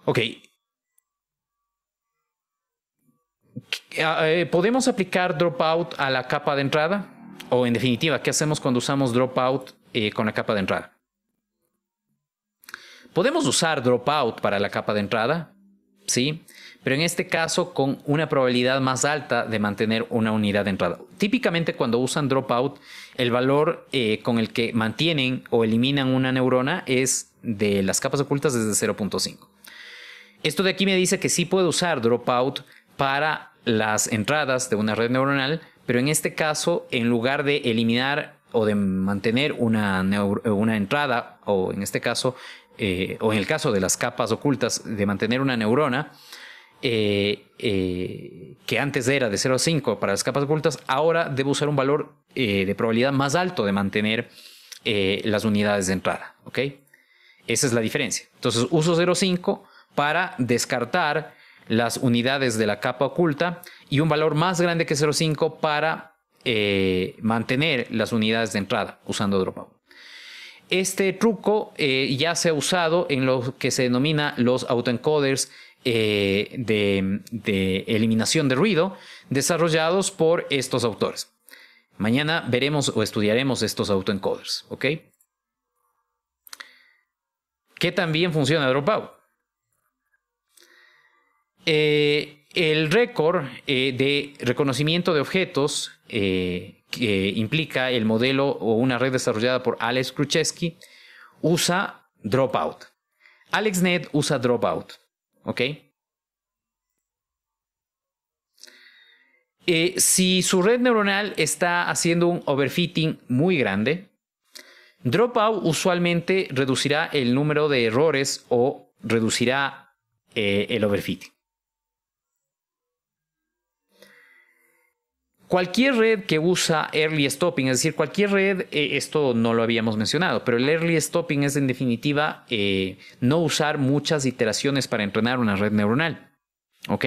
Ok. Ah, eh, ¿Podemos aplicar dropout a la capa de entrada? O en definitiva, ¿qué hacemos cuando usamos dropout eh, con la capa de entrada? Podemos usar dropout para la capa de entrada, ¿sí? Pero en este caso con una probabilidad más alta de mantener una unidad de entrada. Típicamente cuando usan dropout, el valor eh, con el que mantienen o eliminan una neurona es de las capas ocultas desde 0.5. Esto de aquí me dice que sí puedo usar dropout para las entradas de una red neuronal, pero en este caso, en lugar de eliminar o de mantener una entrada, o en este caso, eh, o en el caso de las capas ocultas, de mantener una neurona eh, eh, que antes era de 0.5 para las capas ocultas, ahora debo usar un valor de probabilidad más alto de mantener las unidades de entrada. Esa es la diferencia. Entonces uso 0,5 para descartar las unidades de la capa oculta y un valor más grande que 0,5 para mantener las unidades de entrada usando dropout. Este truco eh, ya se ha usado en lo que se denomina los autoencoders eh, de, eliminación de ruido desarrollados por estos autores. Mañana veremos o estudiaremos estos autoencoders, ¿ok? Que también funciona Dropout. Eh, el récord de reconocimiento de objetos que implica el modelo o una red desarrollada por Alex Krucheski, usa Dropout. AlexNet usa Dropout. ¿Ok? Eh, si su red neuronal está haciendo un overfitting muy grande, Dropout usualmente reducirá el número de errores o reducirá eh, el overfitting. Cualquier red que usa early stopping, es decir, cualquier red, eh, esto no lo habíamos mencionado, pero el early stopping es en definitiva eh, no usar muchas iteraciones para entrenar una red neuronal. ¿Ok?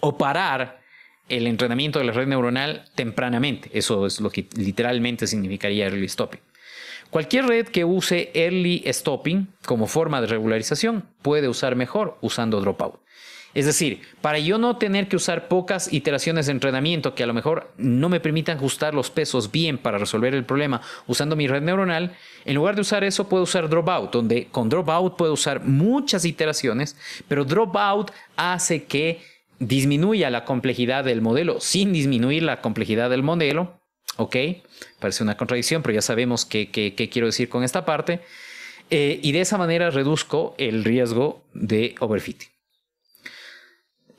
O parar el entrenamiento de la red neuronal tempranamente. Eso es lo que literalmente significaría early stopping. Cualquier red que use early stopping como forma de regularización puede usar mejor usando dropout. Es decir, para yo no tener que usar pocas iteraciones de entrenamiento que a lo mejor no me permitan ajustar los pesos bien para resolver el problema usando mi red neuronal, en lugar de usar eso puedo usar dropout, donde con dropout puedo usar muchas iteraciones, pero dropout hace que disminuya la complejidad del modelo sin disminuir la complejidad del modelo. ¿Ok? Parece una contradicción, pero ya sabemos qué, quiero decir con esta parte. Eh, y de esa manera reduzco el riesgo de overfitting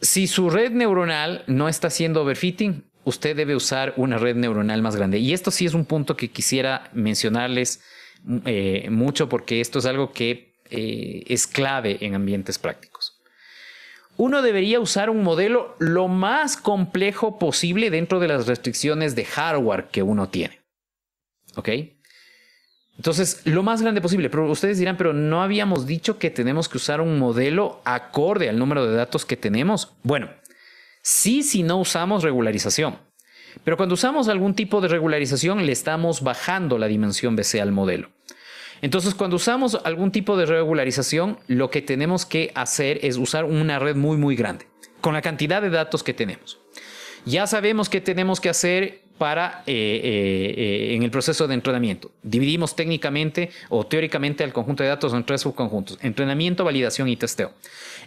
si su red neuronal no está haciendo overfitting, usted debe usar una red neuronal más grande. Y esto sí es un punto que quisiera mencionarles eh, mucho porque esto es algo que eh, es clave en ambientes prácticos. Uno debería usar un modelo lo más complejo posible dentro de las restricciones de hardware que uno tiene. ¿Ok? Entonces, lo más grande posible. Pero ustedes dirán, pero no habíamos dicho que tenemos que usar un modelo acorde al número de datos que tenemos. Bueno, sí si no usamos regularización. Pero cuando usamos algún tipo de regularización, le estamos bajando la dimensión BC al modelo. Entonces, cuando usamos algún tipo de regularización, lo que tenemos que hacer es usar una red muy, muy grande, con la cantidad de datos que tenemos. Ya sabemos que tenemos que hacer para eh, eh, eh, en el proceso de entrenamiento. Dividimos técnicamente o teóricamente al conjunto de datos en tres subconjuntos, entrenamiento, validación y testeo.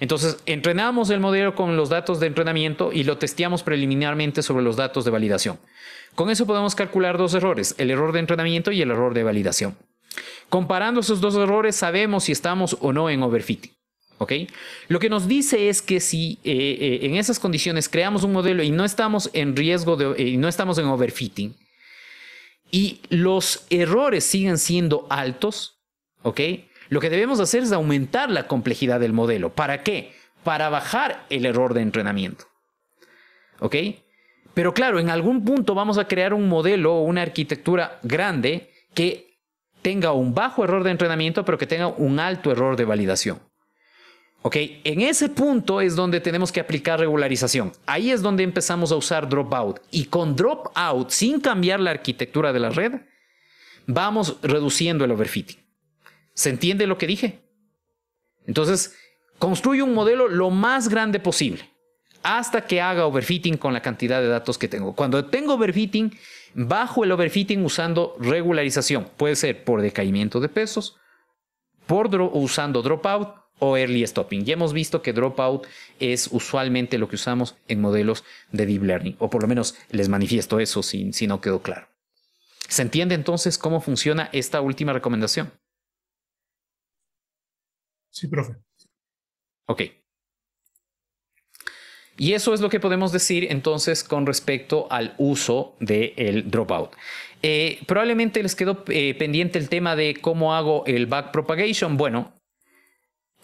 Entonces, entrenamos el modelo con los datos de entrenamiento y lo testeamos preliminarmente sobre los datos de validación. Con eso podemos calcular dos errores, el error de entrenamiento y el error de validación. Comparando esos dos errores, sabemos si estamos o no en overfitting. Lo que nos dice es que si eh, eh, en esas condiciones creamos un modelo y no estamos en riesgo eh, y no estamos en overfitting, y los errores siguen siendo altos, ¿ok? Lo que debemos hacer es aumentar la complejidad del modelo. ¿Para qué? Para bajar el error de entrenamiento. ¿Ok? Pero claro, en algún punto vamos a crear un modelo o una arquitectura grande que tenga un bajo error de entrenamiento, pero que tenga un alto error de validación. ¿Ok? En ese punto es donde tenemos que aplicar regularización. Ahí es donde empezamos a usar dropout. Y con dropout, sin cambiar la arquitectura de la red, vamos reduciendo el overfitting. ¿Se entiende lo que dije? Entonces, construye un modelo lo más grande posible hasta que haga overfitting con la cantidad de datos que tengo. Cuando tengo overfitting, bajo el overfitting usando regularización. Puede ser por decaimiento de pesos, por usando dropout o early stopping. Ya hemos visto que dropout es usualmente lo que usamos en modelos de deep learning, o por lo menos les manifiesto eso si, no quedó claro. ¿Se entiende entonces cómo funciona esta última recomendación? Sí, profe. Ok. Y eso es lo que podemos decir entonces con respecto al uso del dropout. Eh, probablemente les quedó eh, pendiente el tema de cómo hago el backpropagation. Bueno,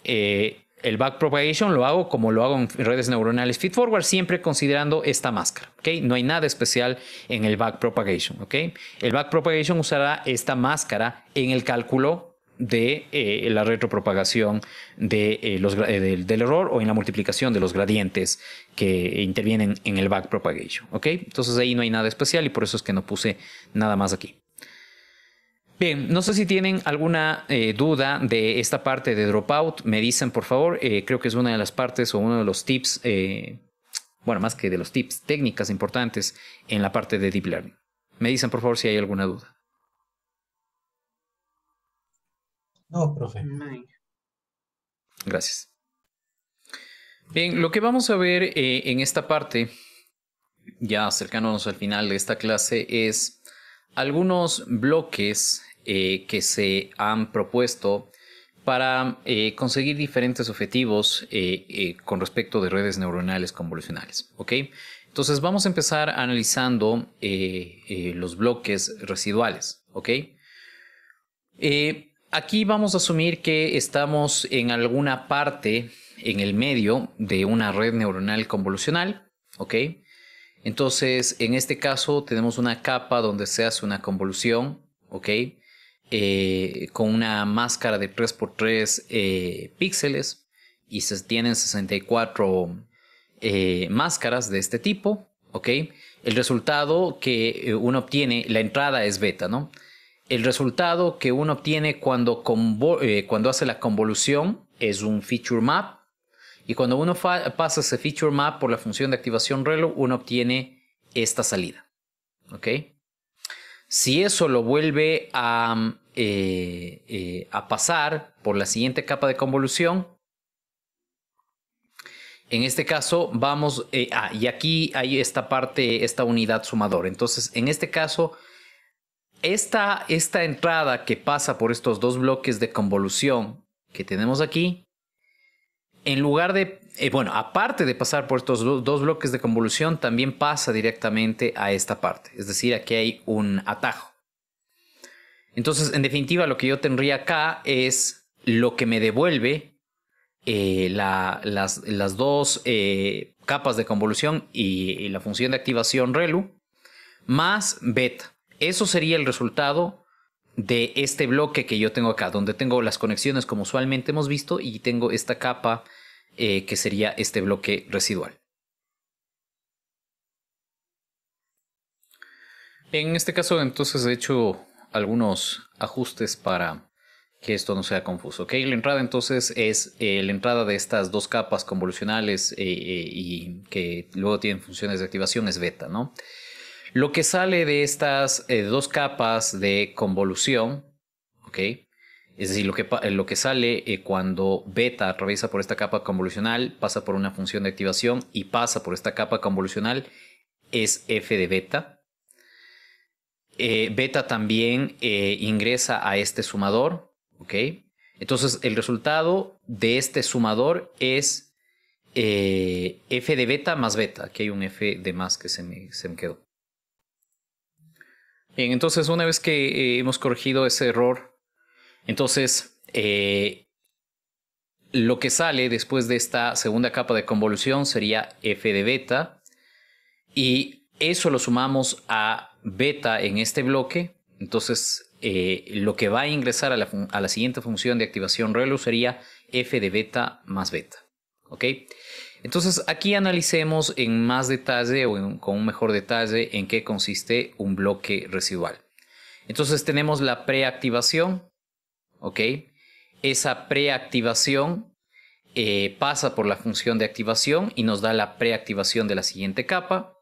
eh, el backpropagation lo hago como lo hago en redes neuronales feedforward siempre considerando esta máscara. No hay nada especial en el backpropagation. ¿okay? El backpropagation usará esta máscara en el cálculo de eh, la retropropagación eh, eh, del, error o en la multiplicación de los gradientes que intervienen en el backpropagation. ¿okay? Entonces ahí no hay nada especial y por eso es que no puse nada más aquí. Bien, no sé si tienen alguna eh, duda de esta parte de Dropout. Me dicen, por favor, eh, creo que es una de las partes o uno de los tips, eh, bueno, más que de los tips, técnicas importantes en la parte de Deep Learning. Me dicen, por favor, si hay alguna duda. No, profe. Gracias. Bien, lo que vamos a ver en esta parte, ya acercándonos al final de esta clase, es algunos bloques eh, que se han propuesto para eh, conseguir diferentes objetivos eh, con respecto de redes neuronales convolucionales. Entonces vamos a empezar analizando los bloques residuales. aquí vamos a asumir que estamos en alguna parte en el medio de una red neuronal convolucional. Entonces, en este caso tenemos una capa donde se hace una convolución, ¿ok? Eh, con una máscara de 3x3 eh, píxeles y se tienen 64 eh, máscaras de este tipo, ¿ok? El resultado que uno obtiene, la entrada es beta, ¿no? El resultado que uno obtiene cuando, cuando hace la convolución es un feature map y cuando uno pasa ese feature map por la función de activación reloj, uno obtiene esta salida, ¿ok? Si eso lo vuelve a eh, eh, a pasar por la siguiente capa de convolución. En este caso vamos, eh, ah, y aquí hay esta parte, esta unidad sumadora. Entonces, en este caso, esta, esta entrada que pasa por estos dos bloques de convolución que tenemos aquí, en lugar de, bueno, aparte de pasar por estos dos bloques de convolución, también pasa directamente a esta parte. Es decir, aquí hay un atajo. Entonces, en definitiva, lo que yo tendría acá es lo que me devuelve eh, las, dos eh, capas de convolución y, la función de activación ReLU, más beta. Eso sería el resultado de este bloque que yo tengo acá, donde tengo las conexiones como usualmente hemos visto y tengo esta capa eh, que sería este bloque residual. En este caso entonces de hecho algunos ajustes para que esto no sea confuso. La entrada entonces es eh, la entrada de estas dos capas convolucionales eh, eh, y que luego tienen funciones de activación es beta. ¿no? Lo que sale de estas dos capas de convolución, ¿ok? es decir, lo que sale cuando beta atraviesa por esta capa convolucional, pasa por una función de activación y pasa por esta capa convolucional es f de beta. Eh, beta también eh, ingresa a este sumador, Entonces el resultado de este sumador es eh, f de beta más beta. Aquí hay un f de más que se me, se me quedó. Bien, entonces una vez que hemos corregido ese error, entonces lo que sale después de esta segunda capa de convolución sería f de beta y eso lo sumamos a beta en este bloque, entonces eh, lo que va a ingresar a la, siguiente función de activación ReLU sería f de beta más beta. ¿Ok? Entonces aquí analicemos en más detalle o con un mejor detalle en qué consiste un bloque residual. Entonces tenemos la preactivación, ¿ok? Esa preactivación eh, pasa por la función de activación y nos da la preactivación de la siguiente capa.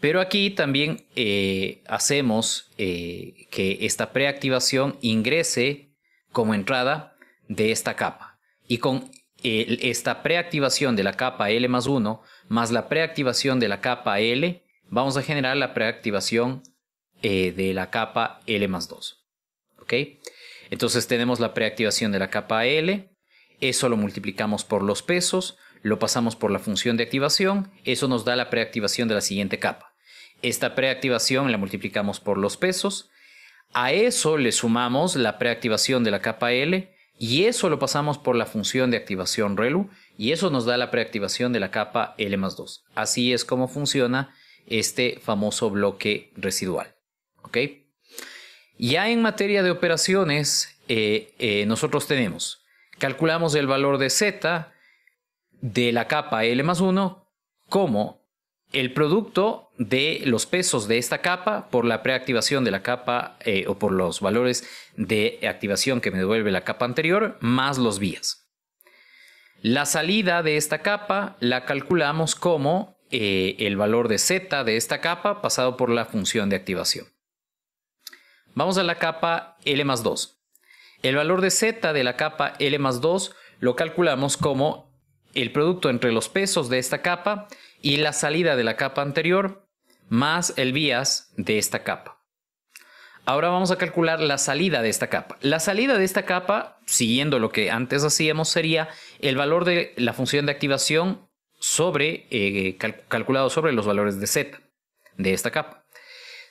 Pero aquí también eh, hacemos eh, que esta preactivación ingrese como entrada de esta capa. Y con esta preactivación de la capa L más 1 más la preactivación de la capa L, vamos a generar la preactivación eh, de la capa L más 2. Entonces tenemos la preactivación de la capa L, eso lo multiplicamos por los pesos, lo pasamos por la función de activación, eso nos da la preactivación de la siguiente capa. Esta preactivación la multiplicamos por los pesos. A eso le sumamos la preactivación de la capa L y eso lo pasamos por la función de activación ReLU y eso nos da la preactivación de la capa L más 2. Así es como funciona este famoso bloque residual. ¿Ok? Ya en materia de operaciones, eh, eh, nosotros tenemos, calculamos el valor de Z de la capa L más 1 como el producto de los pesos de esta capa por la preactivación de la capa eh, o por los valores de activación que me devuelve la capa anterior más los vías. La salida de esta capa la calculamos como eh, el valor de z de esta capa pasado por la función de activación. Vamos a la capa L más 2. El valor de z de la capa L más 2 lo calculamos como el producto entre los pesos de esta capa y la salida de la capa anterior más el bias de esta capa. Ahora vamos a calcular la salida de esta capa. La salida de esta capa, siguiendo lo que antes hacíamos, sería el valor de la función de activación sobre, eh, calculado sobre los valores de z de esta capa.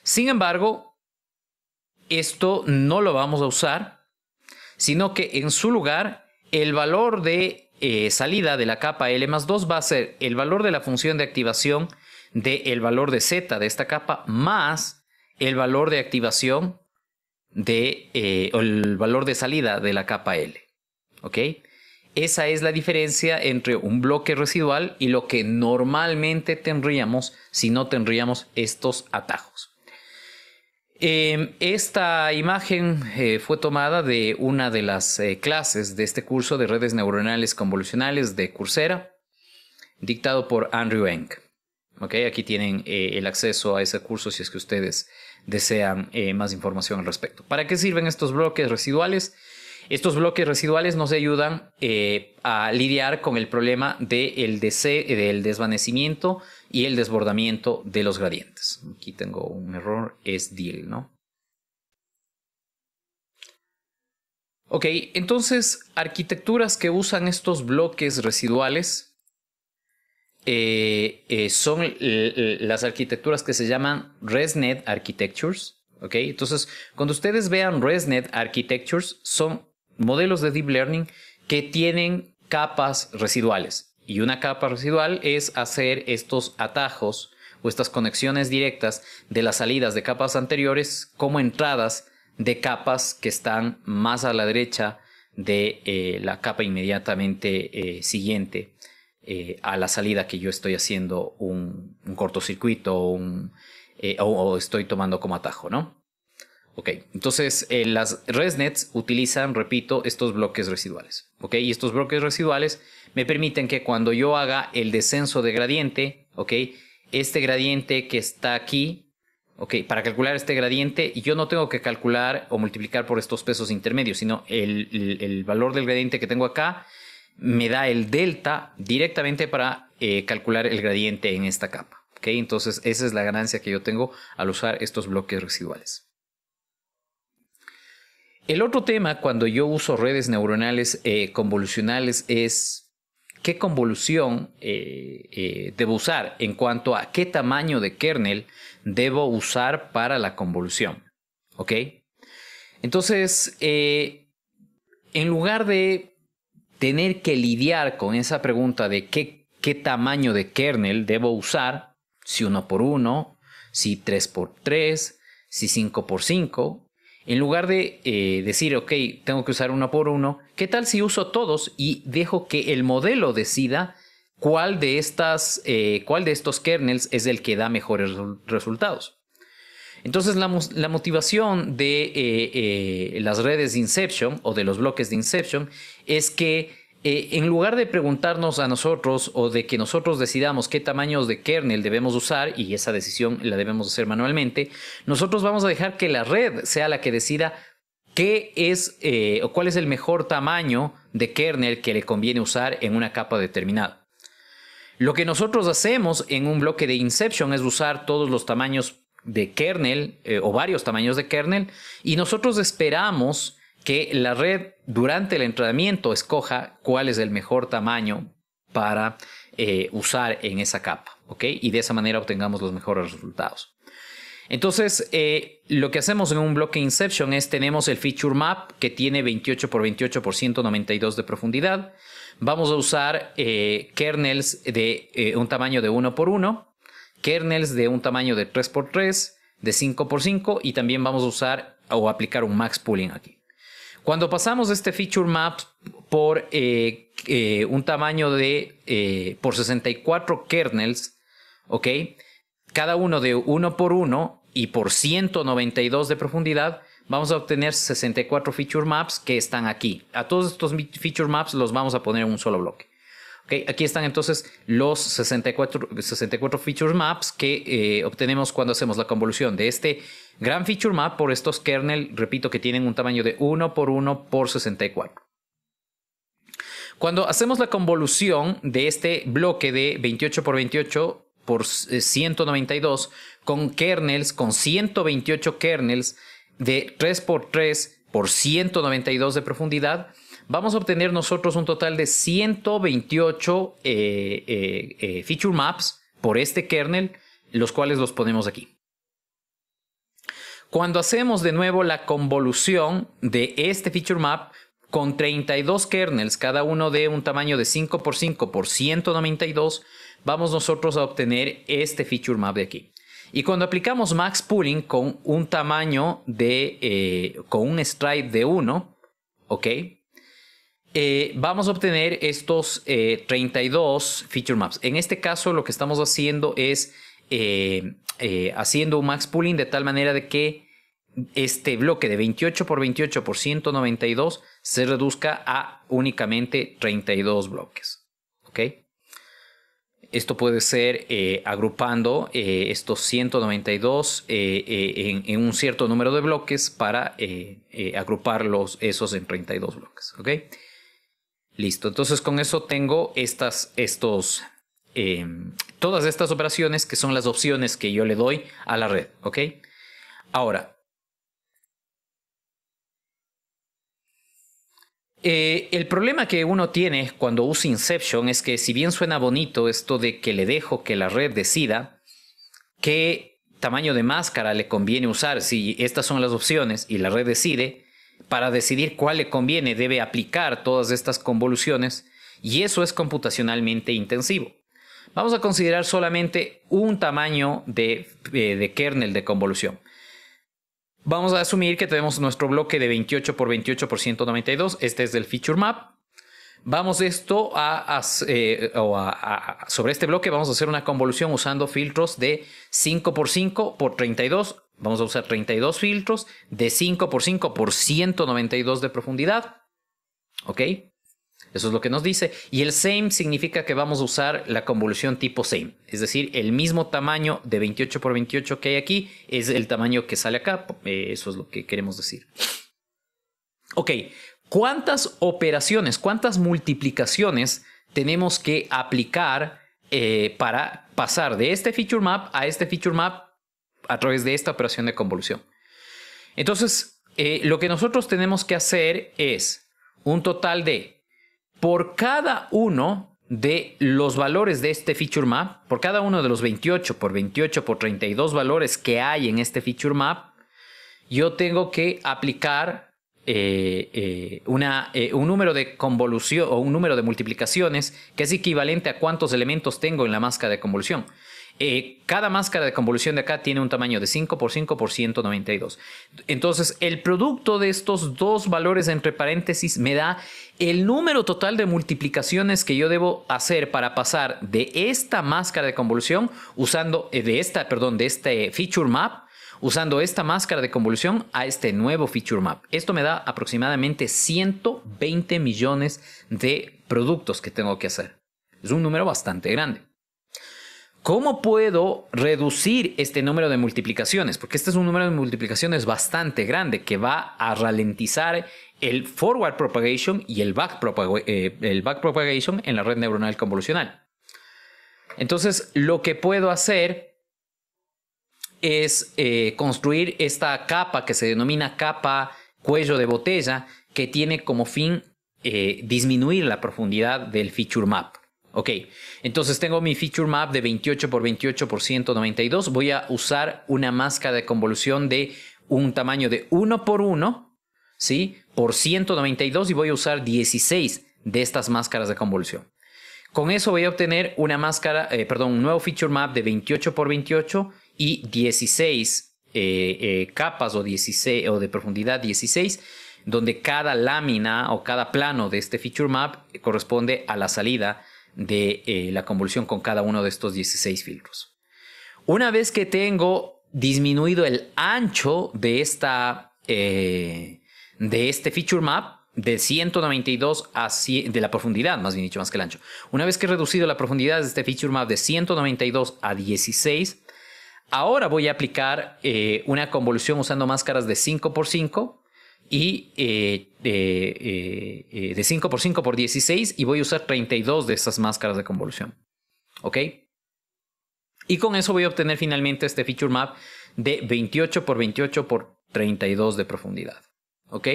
Sin embargo, esto no lo vamos a usar, sino que en su lugar el valor de eh, salida de la capa L más 2 va a ser el valor de la función de activación del el valor de Z de esta capa más el valor de activación de, eh, el valor de salida de la capa L. ¿Ok? Esa es la diferencia entre un bloque residual y lo que normalmente tendríamos si no tendríamos estos atajos. Em, esta imagen eh, fue tomada de una de las eh, clases de este curso de redes neuronales convolucionales de Coursera, dictado por Andrew Eng. aquí tienen eh, el acceso a ese curso si es que ustedes desean más información al respecto. ¿Para qué sirven estos bloques residuales? Estos bloques residuales nos ayudan a lidiar con el problema del desvanecimiento y el desbordamiento de los gradientes. Aquí tengo un error, es deal, ¿no? Ok, entonces arquitecturas que usan estos bloques residuales eh, eh, son las arquitecturas que se llaman ResNet Architectures. Ok, entonces cuando ustedes vean ResNet Architectures son modelos de Deep Learning que tienen capas residuales y una capa residual es hacer estos atajos o estas conexiones directas de las salidas de capas anteriores como entradas de capas que están más a la derecha de eh, la capa inmediatamente eh, siguiente eh, a la salida que yo estoy haciendo un, cortocircuito o, o estoy tomando como atajo, ¿no? Ok, entonces eh, las ResNets utilizan, repito, estos bloques residuales. Ok, y estos bloques residuales me permiten que cuando yo haga el descenso de gradiente, ok, este gradiente que está aquí, ok, para calcular este gradiente, yo no tengo que calcular o multiplicar por estos pesos intermedios, sino el, valor del gradiente que tengo acá me da el delta directamente para eh, calcular el gradiente en esta capa. Ok, entonces esa es la ganancia que yo tengo al usar estos bloques residuales. El otro tema cuando yo uso redes neuronales eh, convolucionales es qué convolución eh, eh, debo usar en cuanto a qué tamaño de kernel debo usar para la convolución. ¿Ok? Entonces, en lugar de tener que lidiar con esa pregunta de qué, qué tamaño de kernel debo usar, si 1 por 1, si 3 por 3, si 5 por 5, en lugar de eh, decir, ok, tengo que usar uno por uno, ¿qué tal si uso todos y dejo que el modelo decida cuál de, estas, eh, cuál de estos kernels es el que da mejores resultados? Entonces la, motivación de eh, las redes de Inception o de los bloques de Inception es que eh, en lugar de preguntarnos a nosotros o de que nosotros decidamos qué tamaños de kernel debemos usar, y esa decisión la debemos hacer manualmente, nosotros vamos a dejar que la red sea la que decida qué es eh, o cuál es el mejor tamaño de kernel que le conviene usar en una capa determinada. Lo que nosotros hacemos en un bloque de Inception es usar todos los tamaños de kernel eh, o varios tamaños de kernel y nosotros esperamos que la red durante el entrenamiento escoja cuál es el mejor tamaño para eh, usar en esa capa, Y de esa manera obtengamos los mejores resultados. Entonces, eh, lo que hacemos en un bloque Inception es tenemos el feature map que tiene 28 por 28 por 192 de profundidad. Vamos a usar eh, kernels de un tamaño de 1 por 1, kernels de un tamaño de 3 por 3, de 5 por 5 y también vamos a usar o aplicar un max pooling aquí. Cuando pasamos este feature map por eh, eh, un tamaño de eh, por 64 kernels, Cada uno de 1 por 1 y por 192 de profundidad, vamos a obtener 64 feature maps que están aquí. A todos estos feature maps los vamos a poner en un solo bloque. Okay, aquí están entonces los 64, 64 feature maps que obtenemos cuando hacemos la convolución de este Gran feature map por estos kernel, repito, que tienen un tamaño de 1 por 1 por 64. Cuando hacemos la convolución de este bloque de 28 por 28 por 192 eh, con kernels, con 128 kernels de 3 por 3 por 192 de profundidad, vamos a obtener nosotros un total de 128 eh, eh, feature maps por este kernel, los cuales los ponemos aquí. Cuando hacemos de nuevo la convolución de este feature map con 32 kernels, cada uno de un tamaño de 5x5 por 192, vamos nosotros a obtener este feature map de aquí. Y cuando aplicamos max pooling con un tamaño de, eh, con un stride de 1, ¿ok? Eh, vamos a obtener estos 32 eh, feature maps. En este caso lo que estamos haciendo es eh, haciendo un max pooling de tal manera de que este bloque de 28 por 28 por 192 se reduzca a únicamente 32 bloques. ¿Ok? Esto puede ser eh, agrupando eh, estos 192 en, en, un cierto número de bloques para agrupar los, esos en 32 bloques. ¿Ok? Listo. Entonces con eso tengo estas, estos Em, todas estas operaciones que son las opciones que yo le doy a la red, ¿ok? Ahora, eh, el problema que uno tiene cuando usa Inception es que si bien suena bonito esto de que le dejo que la red decida qué tamaño de máscara le conviene usar, si estas son las opciones y la red decide, para decidir cuál le conviene debe aplicar todas estas convoluciones y eso es computacionalmente intensivo. Vamos a considerar solamente un tamaño eh, de, kernel de convolución. Vamos a asumir que tenemos nuestro bloque de 28 por 28 por 192. Este es del feature map. Vamos esto eh, a, a, sobre este bloque vamos a hacer una convolución usando filtros de 5 por 5 por 32. Vamos a usar 32 filtros de 5 por 5 por 192 de profundidad. ¿Ok? Eso es lo que nos dice. Y el same significa que vamos a usar la convolución tipo same. Es decir, el mismo tamaño de 28 por 28 que hay aquí es el tamaño que sale acá. Eh, eso es lo que queremos decir. Ok, ¿cuántas operaciones, cuántas multiplicaciones tenemos que aplicar eh, para pasar de este feature map a este feature map a través de esta operación de convolución? Entonces, eh, lo que nosotros tenemos que hacer es un total de por cada uno de los valores de este feature map, por cada uno de los 28 por 28 por 32 valores que hay en este feature map, yo tengo que aplicar eh, eh, eh, un número de convolución o un número de multiplicaciones que es equivalente a cuántos elementos tengo en la máscara de convolución. Eh, cada máscara de convolución de acá tiene un tamaño de 5 por 5 por 192. Entonces, el producto de estos dos valores entre paréntesis me da el número total de multiplicaciones que yo debo hacer para pasar de esta máscara de convolución usando, eh, de esta, perdón, de este feature map usando esta máscara de convolución a este nuevo feature map. Esto me da aproximadamente 120 millones de productos que tengo que hacer. Es un número bastante grande. ¿Cómo puedo reducir este número de multiplicaciones? Porque este es un número de multiplicaciones bastante grande que va a ralentizar el forward propagation y el back, eh, propagation en la red neuronal convolucional. Entonces, lo que puedo hacer es eh, construir esta capa que se denomina capa cuello de botella, que tiene como fin eh, disminuir la profundidad del feature map. Ok, entonces tengo mi feature map de 28 x 28 x 192. Voy a usar una máscara de convolución de un tamaño de 1 x 1, ¿sí? Por 192 y voy a usar 16 de estas máscaras de convolución. Con eso voy a obtener una máscara, eh, perdón, un nuevo feature map de 28 x 28 y 16 eh, eh, capas o, 16, o de profundidad 16 donde cada lámina o cada plano de este feature map corresponde a la salida de eh, la convolución con cada uno de estos 16 filtros. Una vez que tengo disminuido el ancho de, esta, eh, de este feature map, de 192 a 100, de la profundidad, más bien dicho, más que el ancho. Una vez que he reducido la profundidad de este feature map de 192 a 16, ahora voy a aplicar eh, una convolución usando máscaras de 5x5 y eh, eh, eh, de 5 por 5 por 16 y voy a usar 32 de estas máscaras de convolución. ¿Ok? Y con eso voy a obtener finalmente este feature map de 28 por 28 por 32 de profundidad. ¿Ok?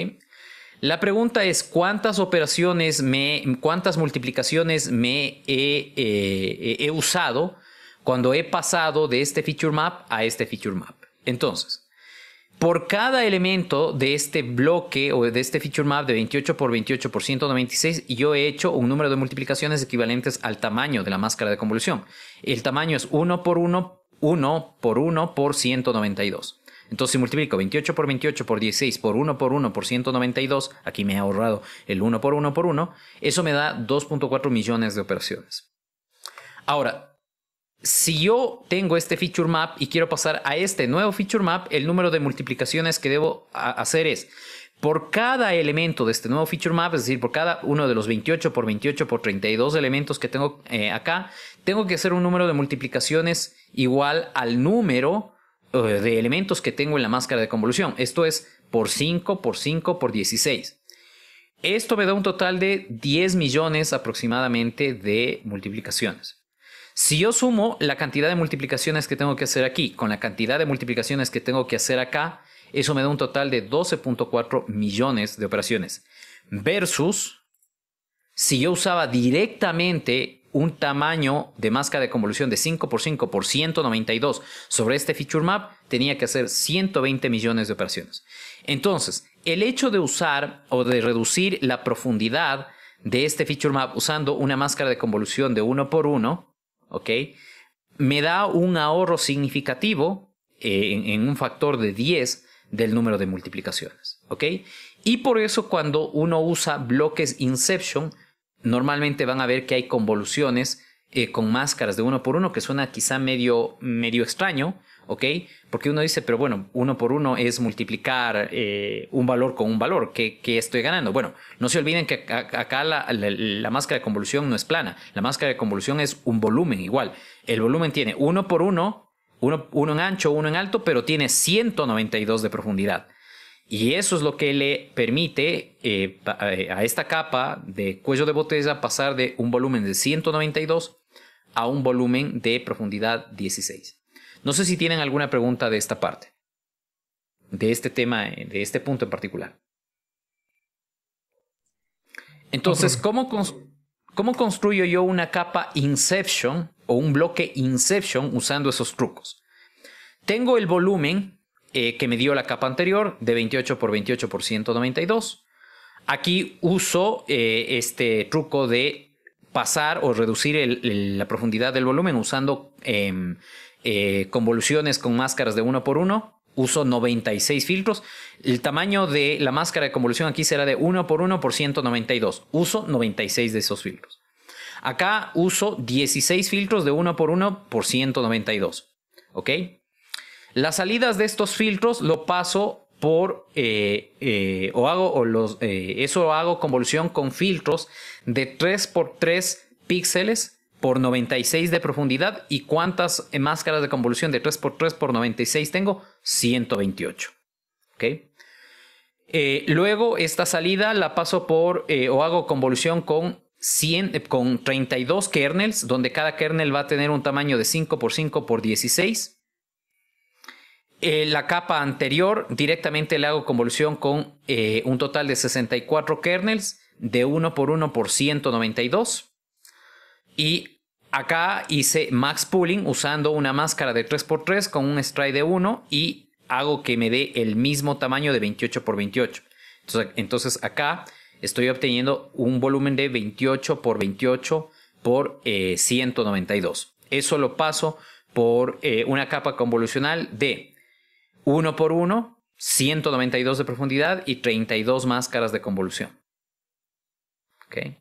La pregunta es cuántas operaciones me, cuántas multiplicaciones me he usado cuando he pasado de este feature map a este feature map. Entonces, por cada elemento de este bloque o de este feature map de 28 por 28 por 196, yo he hecho un número de multiplicaciones equivalentes al tamaño de la máscara de convolución. El tamaño es 1 por 1, 1 por 1 por 192. Entonces si multiplico 28 por 28 por 16 por 1 por 1 por 192, aquí me he ahorrado el 1 por 1 por 1, eso me da 2.4 millones de operaciones. Ahora, si yo tengo este feature map y quiero pasar a este nuevo feature map, el número de multiplicaciones que debo hacer es por cada elemento de este nuevo feature map, es decir, por cada uno de los 28 por 28 por 32 elementos que tengo eh, acá, tengo que hacer un número de multiplicaciones igual al número eh, de elementos que tengo en la máscara de convolución. Esto es por 5, por 5, por 16. Esto me da un total de 10 millones aproximadamente de multiplicaciones. Si yo sumo la cantidad de multiplicaciones que tengo que hacer aquí con la cantidad de multiplicaciones que tengo que hacer acá, eso me da un total de 12.4 millones de operaciones. Versus si yo usaba directamente un tamaño de máscara de convolución de 5x5 por 192 sobre este feature map, tenía que hacer 120 millones de operaciones. Entonces, el hecho de usar o de reducir la profundidad de este feature map usando una máscara de convolución de 1 por 1 ¿ok? Me da un ahorro significativo eh, en, un factor de 10 del número de multiplicaciones, ¿ok? Y por eso cuando uno usa bloques Inception, normalmente van a ver que hay convoluciones eh, con máscaras de uno por uno, que suena quizá medio extraño, ¿ok? Porque uno dice, pero bueno, uno por uno es multiplicar eh, un valor con un valor, ¿qué, estoy ganando? Bueno, no se olviden que acá la, máscara de convolución no es plana, la máscara de convolución es un volumen igual. El volumen tiene uno por uno, uno, en ancho, uno en alto, pero tiene 192 de profundidad. Y eso es lo que le permite eh, eh, a esta capa de cuello de botella pasar de un volumen de 192 a un volumen de profundidad 16. No sé si tienen alguna pregunta de esta parte, de este tema, eh, de este punto en particular. Entonces, ¿cómo, construyo yo una capa Inception o un bloque Inception usando esos trucos? Tengo el volumen eh, que me dio la capa anterior de 28 por 28 por 192. Aquí uso eh, este truco de pasar o reducir la profundidad del volumen usando em, eh, convoluciones con máscaras de 1 por 1 Uso 96 filtros. El tamaño de la máscara de convolución aquí será de 1 por 1 por 192. Uso 96 de esos filtros. Acá uso 16 filtros de 1 por 1 por 192. ¿Ok? Las salidas de estos filtros lo paso por eh, eh, o hago o los, eso hago convolución con filtros de 3 por 3 píxeles por 96 de profundidad y cuántas máscaras de convolución de 3x3 por 96 tengo? 128. ¿Ok? Eh, luego esta salida la paso por eh, o hago convolución con, 100, eh, con 32 kernels, donde cada kernel va a tener un tamaño de 5 por 5 por 16. la capa anterior directamente le hago convolución con un total de 64 kernels de 1 por 1 por 192. Y acá hice max pooling usando una máscara de 3x3 con un stride de 1 y hago que me dé el mismo tamaño de 28x28. Entonces, acá estoy obteniendo un volumen de 28x28 por 192. Eh, Eso lo paso por eh, una capa convolucional de 1 x 1, 192 de profundidad y 32 máscaras de convolución. Okay.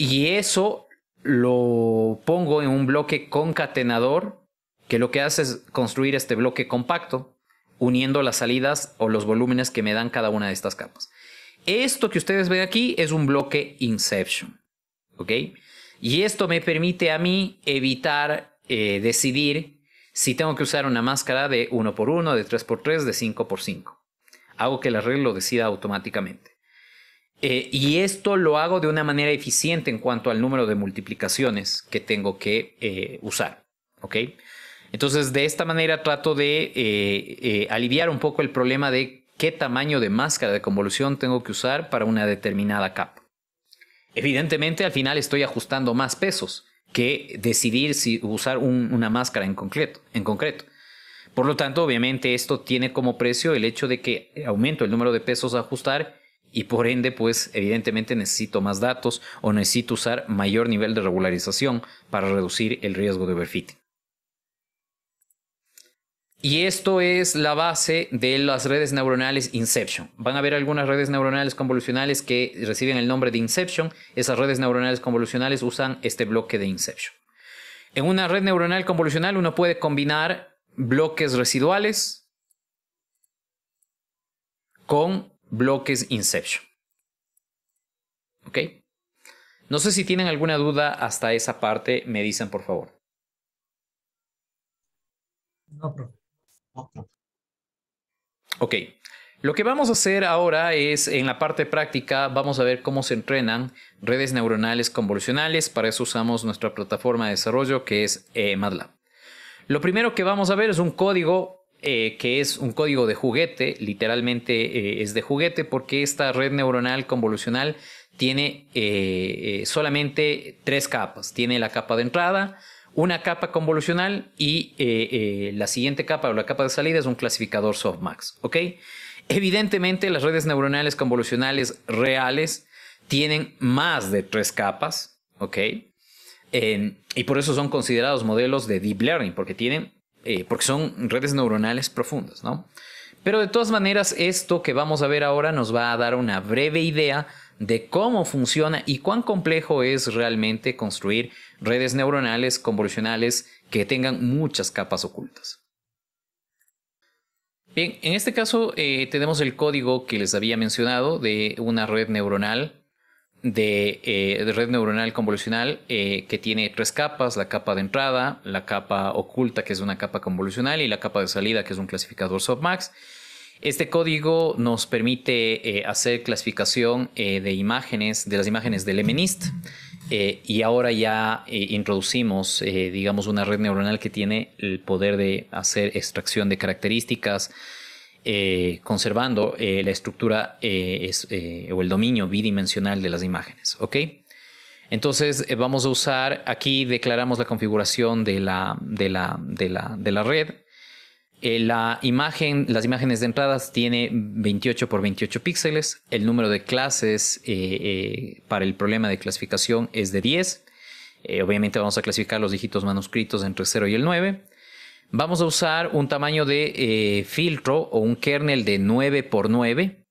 Y eso lo pongo en un bloque concatenador que lo que hace es construir este bloque compacto uniendo las salidas o los volúmenes que me dan cada una de estas capas. Esto que ustedes ven aquí es un bloque Inception. Y esto me permite a mí evitar eh, decidir si tengo que usar una máscara de 1x1, de 3x3, de 5x5. Hago que el arreglo decida automáticamente. Eh, y esto lo hago de una manera eficiente en cuanto al número de multiplicaciones que tengo que eh, usar. ¿Ok? Entonces, de esta manera trato de eh, aliviar un poco el problema de qué tamaño de máscara de convolución tengo que usar para una determinada capa. Evidentemente, al final estoy ajustando más pesos que decidir si usar una máscara en concreto, en concreto. Por lo tanto, obviamente, esto tiene como precio el hecho de que aumento el número de pesos a ajustar y por ende, pues evidentemente necesito más datos o necesito usar mayor nivel de regularización para reducir el riesgo de overfitting. Y esto es la base de las redes neuronales Inception. Van a ver algunas redes neuronales convolucionales que reciben el nombre de Inception. Esas redes neuronales convolucionales usan este bloque de Inception. En una red neuronal convolucional uno puede combinar bloques residuales con bloques Inception. ¿Ok? No sé si tienen alguna duda hasta esa parte, me dicen por favor. No, Ok. Lo que vamos a hacer ahora es, en la parte práctica, vamos a ver cómo se entrenan redes neuronales convolucionales. Para eso usamos nuestra plataforma de desarrollo que es eh, MATLAB. Lo primero que vamos a ver es un código eh, que es un código de juguete, literalmente eh, es de juguete, porque esta red neuronal convolucional tiene eh, solamente tres capas. Tiene la capa de entrada, una capa convolucional y la siguiente capa o la capa de salida es un clasificador softmax. Evidentemente las redes neuronales convolucionales reales tienen más de tres capas, ¿ok? y por eso son considerados modelos de deep learning, porque tienen eh, porque son redes neuronales profundas, ¿no? Pero de todas maneras, esto que vamos a ver ahora nos va a dar una breve idea de cómo funciona y cuán complejo es realmente construir redes neuronales convolucionales que tengan muchas capas ocultas. Bien, en este caso eh, tenemos el código que les había mencionado de una red neuronal eh, de, red neuronal convolucional eh, que tiene tres capas, la capa de entrada, la capa oculta que es una capa convolucional y la capa de salida que es un clasificador softmax. Este código nos permite eh, hacer clasificación de imágenes, de las imágenes del MNIST y ahora ya introducimos, digamos, una red neuronal que tiene el poder de hacer extracción de características, eh, conservando eh, la estructura eh, o el dominio bidimensional de las imágenes. Entonces vamos a usar, aquí declaramos la configuración de la, red. La imagen, las imágenes de entradas tiene 28 por 28 píxeles. El número de clases para el problema de clasificación es de 10. obviamente vamos a clasificar los dígitos manuscritos entre 0 y el 9. Vamos a usar un tamaño de eh, filtro o un kernel de 9x9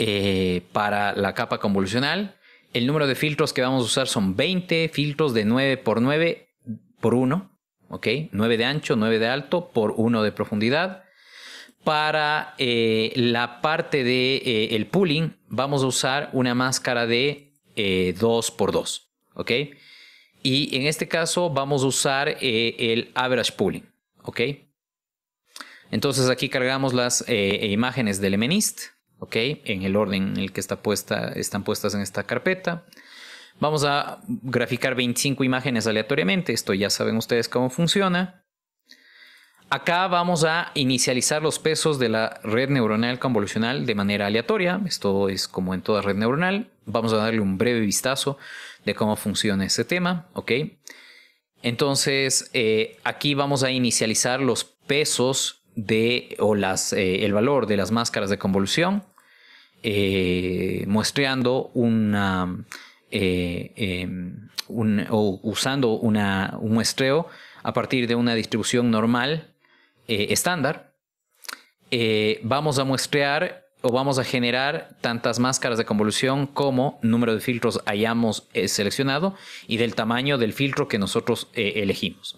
eh, para la capa convolucional. El número de filtros que vamos a usar son 20 filtros de 9x9 por 1, ¿ok? 9 de ancho, 9 de alto por 1 de profundidad. Para eh, la parte del de, pooling vamos a usar una máscara de 2x2, ¿ok? Y en este caso vamos a usar eh, el average pooling. ¿Ok? Entonces aquí cargamos las eh, e imágenes del MNIST. ¿Ok? En el orden en el que está puesta, están puestas en esta carpeta. Vamos a graficar 25 imágenes aleatoriamente. Esto ya saben ustedes cómo funciona. Acá vamos a inicializar los pesos de la red neuronal convolucional de manera aleatoria. Esto es como en toda red neuronal. Vamos a darle un breve vistazo de cómo funciona ese tema, ¿ok? Entonces, eh, aquí vamos a inicializar los pesos de, o las, eh, el valor de las máscaras de convolución, eh, muestreando una, em, o usando un muestreo a partir de una distribución normal estándar. vamos a muestrear o vamos a generar tantas máscaras de convolución como número de filtros hayamos eh, seleccionado y del tamaño del filtro que nosotros eh, elegimos.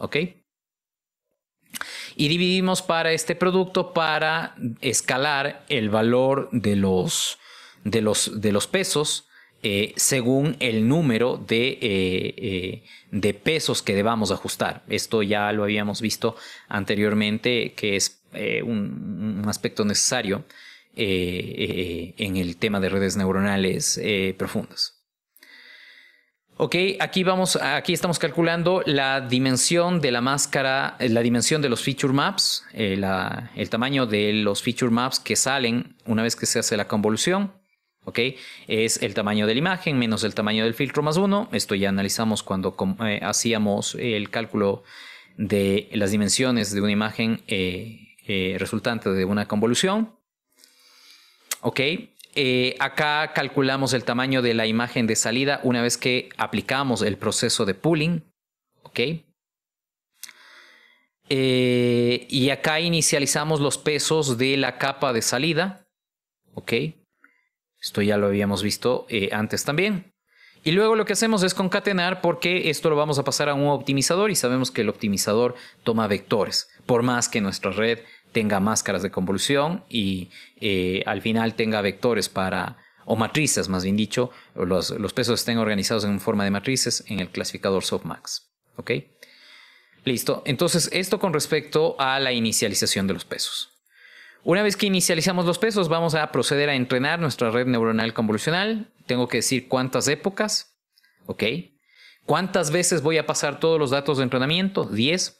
Y dividimos para este producto para escalar el valor de los, de los, pesos eh, según el número de, de, pesos que debamos ajustar. Esto ya lo habíamos visto anteriormente, que es un aspecto necesario eh, en el tema de redes neuronales eh, profundas. Ok, aquí vamos, aquí estamos calculando la dimensión de la máscara, eh, la dimensión de los feature maps, el tamaño de los feature maps que salen una vez que se hace la convolución. es el tamaño de la imagen menos el tamaño del filtro más uno. Esto ya analizamos cuando hacíamos el cálculo de las dimensiones de una imagen resultante de una convolución. ¿ok? Eh, acá calculamos el tamaño de la imagen de salida una vez que aplicamos el proceso de pooling, ¿ok? Eh, y acá inicializamos los pesos de la capa de salida, ¿ok? Esto ya lo habíamos visto eh, antes también. Y luego lo que hacemos es concatenar porque esto lo vamos a pasar a un optimizador y sabemos que el optimizador toma vectores, por más que nuestra red tenga máscaras de convolución y eh, al final tenga vectores para, o matrices más bien dicho, los, los pesos estén organizados en forma de matrices en el clasificador softmax. ¿Ok? Listo. Entonces, esto con respecto a la inicialización de los pesos. Una vez que inicializamos los pesos, vamos a proceder a entrenar nuestra red neuronal convolucional. Tengo que decir cuántas épocas, ¿ok? ¿Cuántas veces voy a pasar todos los datos de entrenamiento? 10.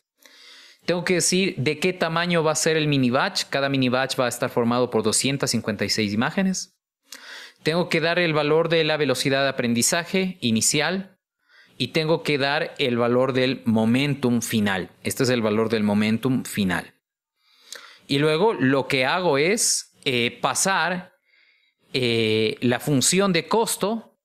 Tengo que decir de qué tamaño va a ser el mini batch. Cada mini batch va a estar formado por 256 imágenes. Tengo que dar el valor de la velocidad de aprendizaje inicial y tengo que dar el valor del momentum final. Este es el valor del momentum final. Y luego lo que hago es eh, pasar eh, la función de costo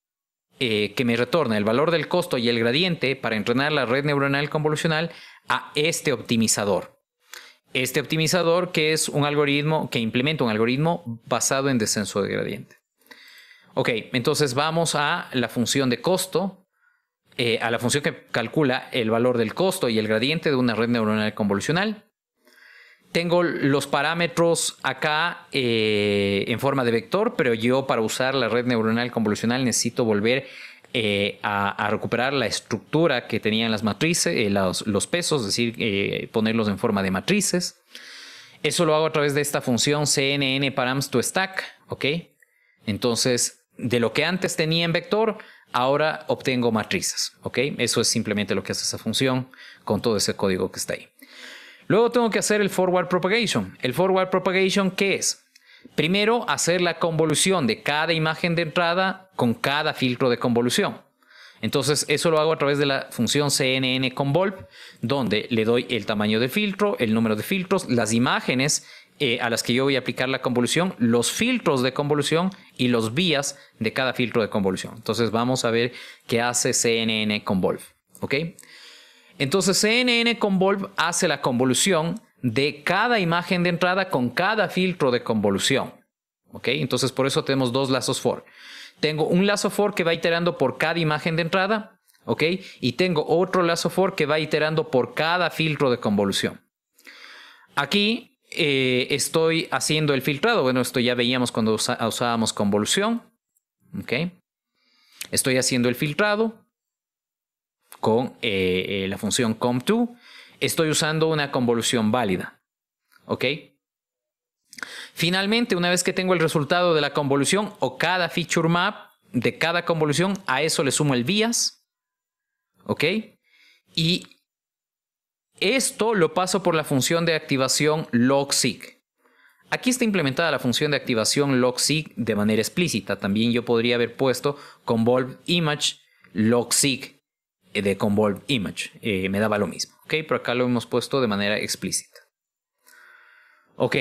eh, que me retorna el valor del costo y el gradiente para entrenar la red neuronal convolucional a este optimizador. Este optimizador que es un algoritmo que implementa un algoritmo basado en descenso de gradiente. Ok, entonces vamos a la función de costo, eh, a la función que calcula el valor del costo y el gradiente de una red neuronal convolucional tengo los parámetros acá eh, en forma de vector, pero yo para usar la red neuronal convolucional necesito volver eh, a, recuperar la estructura que tenían las matrices, eh, los, los, pesos, es decir, ponerlos en forma de matrices. Eso lo hago a través de esta función cnn params to stack, ¿ok? Entonces, de lo que antes tenía en vector, ahora obtengo matrices, ¿ok? Eso es simplemente lo que hace esa función con todo ese código que está ahí. Luego tengo que hacer el forward propagation. ¿El forward propagation qué es? Primero, hacer la convolución de cada imagen de entrada con cada filtro de convolución. Entonces, eso lo hago a través de la función CNN convolve, donde le doy el tamaño del filtro, el número de filtros, las imágenes eh, a las que yo voy a aplicar la convolución, los filtros de convolución y los vías de cada filtro de convolución. Entonces, vamos a ver qué hace CNN convolve. Entonces CNN Convolve hace la convolución de cada imagen de entrada con cada filtro de convolución. ¿Ok? Entonces por eso tenemos dos lazos for. Tengo un lazo for que va iterando por cada imagen de entrada, ¿ok? Y tengo otro lazo for que va iterando por cada filtro de convolución. Aquí eh, estoy haciendo el filtrado. Bueno, esto ya veíamos cuando usábamos convolución. ¿Ok? Estoy haciendo el filtrado con eh, eh, la función com2 estoy usando una convolución válida. ¿Ok? Finalmente, una vez que tengo el resultado de la convolución o cada feature map de cada convolución, a eso le sumo el bias. ¿Ok? Y esto lo paso por la función de activación logSig. Aquí está implementada la función de activación logSig de manera explícita. También yo podría haber puesto convolve image logSig eh, de Convolve Image. Eh, me daba lo mismo. Ok, pero acá lo hemos puesto de manera explícita. Ok,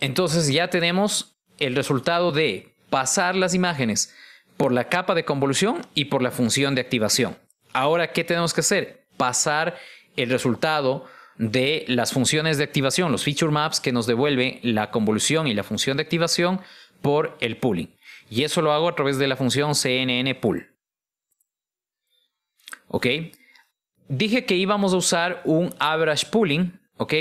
entonces ya tenemos el resultado de pasar las imágenes por la capa de convolución y por la función de activación. Ahora, ¿qué tenemos que hacer? Pasar el resultado de las funciones de activación, los feature maps que nos devuelve la convolución y la función de activación por el pooling. Y eso lo hago a través de la función cnn pool. ¿ok? Dije que íbamos a usar un average pooling, ¿ok?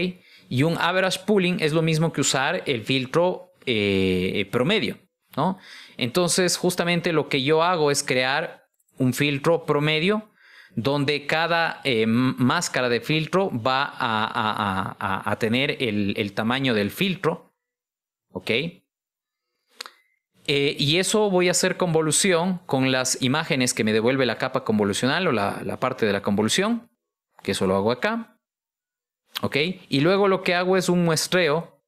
Y un average pooling es lo mismo que usar el filtro eh, promedio, ¿no? Entonces, justamente lo que yo hago es crear un filtro promedio donde cada eh, máscara de filtro va a, tener el, el, tamaño del filtro, ¿ok? Eh, y eso voy a hacer convolución con las imágenes que me devuelve la capa convolucional o la, parte de la convolución, que eso lo hago acá. Y luego lo que hago es un muestreo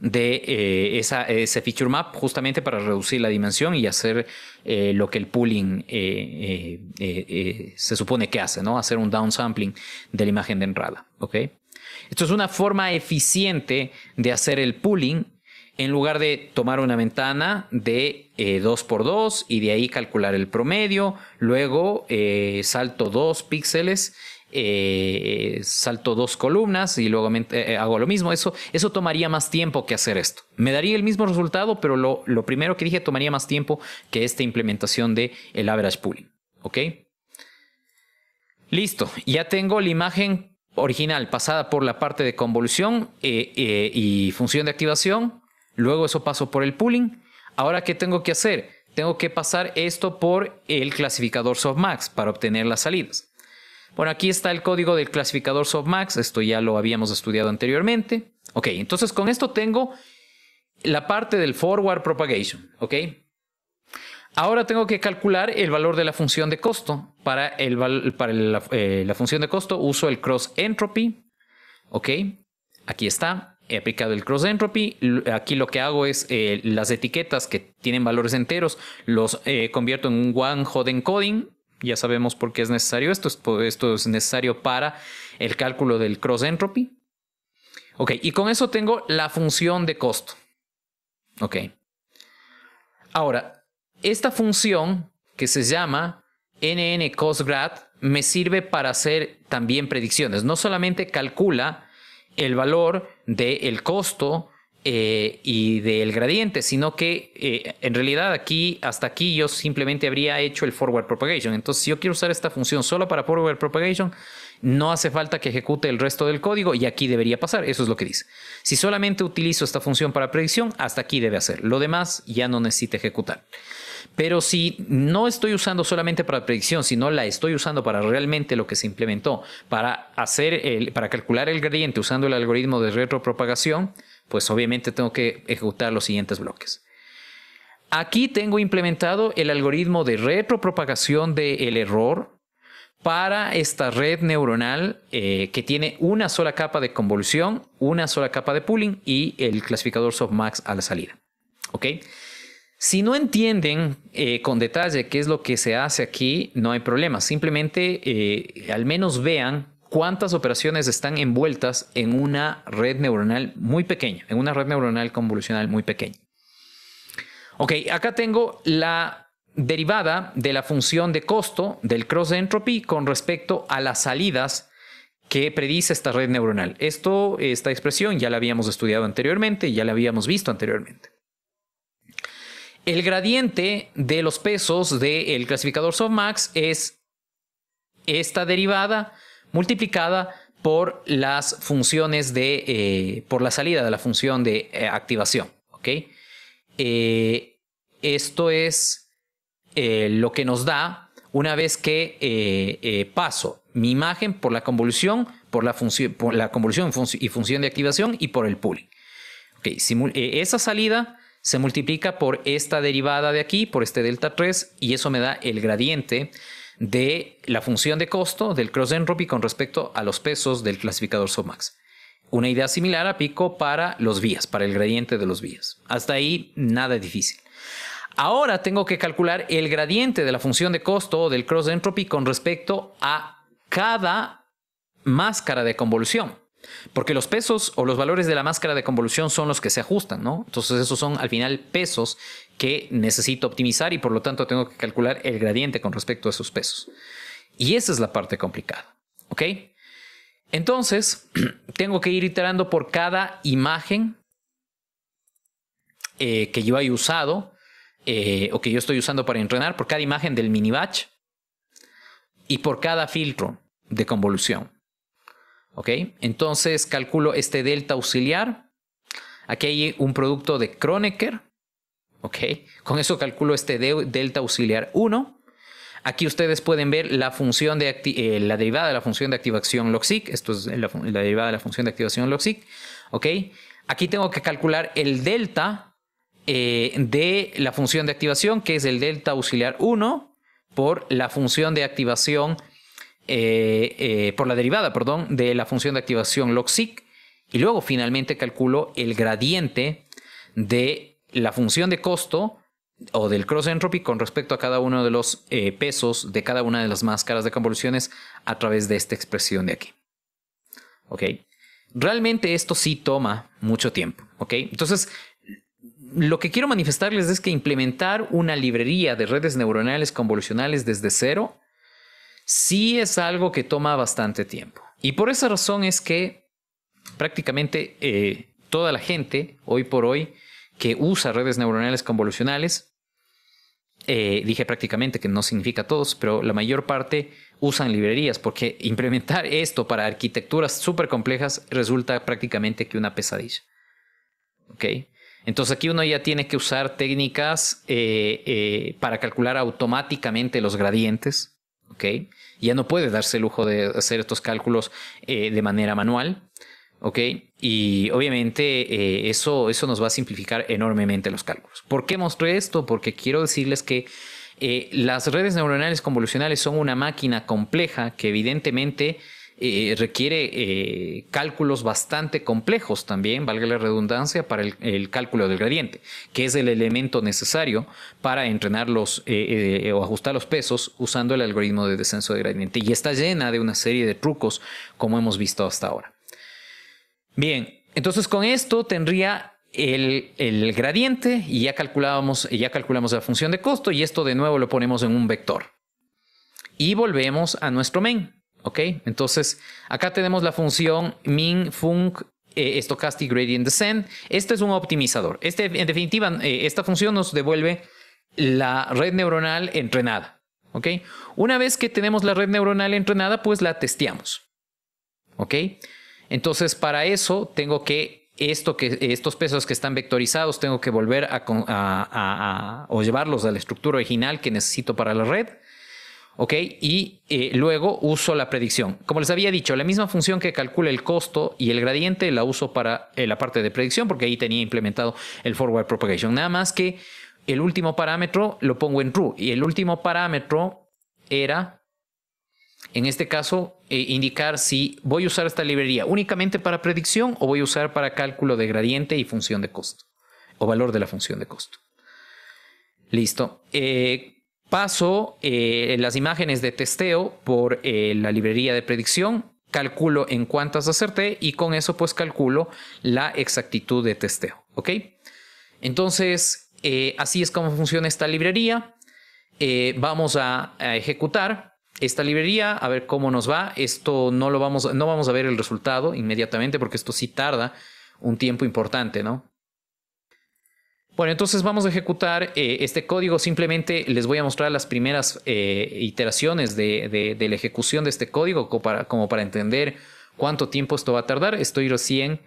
de eh, esa, ese feature map justamente para reducir la dimensión y hacer eh, lo que el pooling se supone que hace, ¿no? Hacer un downsampling de la imagen de entrada, Esto es una forma eficiente de hacer el pooling en lugar de tomar una ventana de 2x2 eh, y de ahí calcular el promedio, luego eh, salto dos píxeles, eh, salto dos columnas y luego hago lo mismo, eso, eso tomaría más tiempo que hacer esto. Me daría el mismo resultado, pero lo, primero que dije tomaría más tiempo que esta implementación de el average pooling. ¿Ok? Listo, ya tengo la imagen original pasada por la parte de convolución y función de activación. Luego eso paso por el pooling. Ahora, ¿qué tengo que hacer? Tengo que pasar esto por el clasificador softmax para obtener las salidas. Bueno, aquí está el código del clasificador softmax. Esto ya lo habíamos estudiado anteriormente. Ok, entonces con esto tengo la parte del forward propagation. Ok. Ahora tengo que calcular el valor de la función de costo. Para, el, para la, eh, la función de costo uso el cross entropy. Ok. Aquí está he aplicado el cross entropy. Aquí lo que hago es eh, las etiquetas que tienen valores enteros, los eh, convierto en un one hot encoding. Ya sabemos por qué es necesario esto. Esto es necesario para el cálculo del cross entropy. Ok, y con eso tengo la función de costo. Ok. Ahora, esta función que se llama nn cost me sirve para hacer también predicciones. No solamente calcula el valor del costo eh, y del gradiente, sino que eh, en realidad aquí, hasta aquí yo simplemente habría hecho el forward propagation. Entonces, si yo quiero usar esta función solo para forward propagation, no hace falta que ejecute el resto del código y aquí debería pasar, eso es lo que dice. Si solamente utilizo esta función para predicción, hasta aquí debe hacer. Lo demás ya no necesita ejecutar. Pero si no estoy usando solamente para predicción, sino la estoy usando para realmente lo que se implementó, para, hacer el, para calcular el gradiente usando el algoritmo de retropropagación, pues obviamente tengo que ejecutar los siguientes bloques. Aquí tengo implementado el algoritmo de retropropagación del error para esta red neuronal eh, que tiene una sola capa de convolución, una sola capa de pooling y el clasificador softmax a la salida. ¿Ok? Si no entienden eh, con detalle qué es lo que se hace aquí, no hay problema. Simplemente eh, al menos vean cuántas operaciones están envueltas en una red neuronal muy pequeña, en una red neuronal convolucional muy pequeña. Ok, acá tengo la derivada de la función de costo del cross entropy con respecto a las salidas que predice esta red neuronal. Esto, esta expresión ya la habíamos estudiado anteriormente, ya la habíamos visto anteriormente. El gradiente de los pesos del clasificador softmax es esta derivada multiplicada por las funciones de, eh, por la salida de la función de eh, activación. Eh, esto es lo que nos da una vez que paso mi imagen por la convolución, por la, función, por la convolución y función de activación y por el pooling. esa salida se multiplica por esta derivada de aquí, por este delta 3, y eso me da el gradiente de la función de costo del cross entropy con respecto a los pesos del clasificador SOMAX. Una idea similar a pico para los vías, para el gradiente de los vías. Hasta ahí nada difícil. Ahora tengo que calcular el gradiente de la función de costo del cross entropy con respecto a cada máscara de convolución. Porque los pesos o los valores de la máscara de convolución son los que se ajustan, ¿no? Entonces esos son al final pesos que necesito optimizar y por lo tanto tengo que calcular el gradiente con respecto a esos pesos. Y esa es la parte complicada, ¿ok? Entonces, [CLEARS THROAT] tengo que ir iterando por cada imagen eh, que yo haya usado eh, o que yo estoy usando para entrenar, por cada imagen del mini batch y por cada filtro de convolución. ¿Ok? Entonces calculo este delta auxiliar. Aquí hay un producto de Kronecker. ¿Ok? Con eso calculo este delta auxiliar 1. Aquí ustedes pueden ver la función de eh, la derivada de la función de activación LOXIC, Esto es la, derivada de la función de activación LOXIC, ¿Ok? Aquí tengo que calcular el delta eh, de la función de activación, que es el delta auxiliar 1, por la función de activación eh, eh, por la derivada, perdón, de la función de activación log y luego finalmente calculo el gradiente de la función de costo o del cross entropy con respecto a cada uno de los eh, pesos de cada una de las máscaras de convoluciones a través de esta expresión de aquí. ¿Ok? Realmente esto sí toma mucho tiempo. ¿Ok? Entonces, lo que quiero manifestarles es que implementar una librería de redes neuronales convolucionales desde cero sí es algo que toma bastante tiempo. Y por esa razón es que prácticamente eh, toda la gente, hoy por hoy, que usa redes neuronales convolucionales, eh, dije prácticamente que no significa todos, pero la mayor parte usan librerías, porque [LAUGHS] implementar esto para arquitecturas súper complejas resulta prácticamente que una pesadilla. Entonces aquí uno ya tiene que usar técnicas eh, para calcular automáticamente los gradientes ya no puede darse el lujo de hacer estos cálculos eh, de manera manual, Y obviamente eh, eso, eso nos va a simplificar enormemente los cálculos. ¿Por qué mostré esto? Porque quiero decirles que eh, las redes neuronales convolucionales son una máquina compleja que evidentemente eh, requiere eh, cálculos bastante complejos también, valga la redundancia, para el, cálculo del gradiente, que es el elemento necesario para entrenar los eh, o ajustar los pesos usando el algoritmo de descenso de gradiente. Y está llena de una serie de trucos, como hemos visto hasta ahora. Bien, entonces con esto tendría el, el, gradiente y ya calculamos, ya calculamos la función de costo y esto de nuevo lo ponemos en un vector. Y volvemos a nuestro main. ¿Ok? Entonces, acá tenemos la función min func eh, stochastic gradient descent. Este es un optimizador. Este, en definitiva, eh, esta función nos devuelve la red neuronal entrenada. ¿Ok? Una vez que tenemos la red neuronal entrenada, pues la testeamos. ¿Ok? Entonces, para eso tengo que, esto que estos pesos que están vectorizados, tengo que volver a, a, o llevarlos a la estructura original que necesito para la red ¿ok? Y eh, luego uso la predicción. Como les había dicho, la misma función que calcula el costo y el gradiente la uso para eh, la parte de predicción porque ahí tenía implementado el forward propagation. Nada más que el último parámetro lo pongo en true y el último parámetro era... En este caso, eh, indicar si voy a usar esta librería únicamente para predicción o voy a usar para cálculo de gradiente y función de costo o valor de la función de costo. Listo. Paso eh, las imágenes de testeo por eh, la librería de predicción, calculo en cuántas acerté y con eso pues calculo la exactitud de testeo. ¿Ok? Entonces, eh, así es como funciona esta librería. vamos a, a, ejecutar esta librería, a ver cómo nos va. Esto no lo vamos, no vamos a ver el resultado inmediatamente porque esto sí tarda un tiempo importante, ¿no? Bueno, entonces vamos a ejecutar eh, este código. Simplemente les voy a mostrar las primeras eh, iteraciones de, la ejecución de este código como para, entender cuánto tiempo esto va a tardar. Estoy recién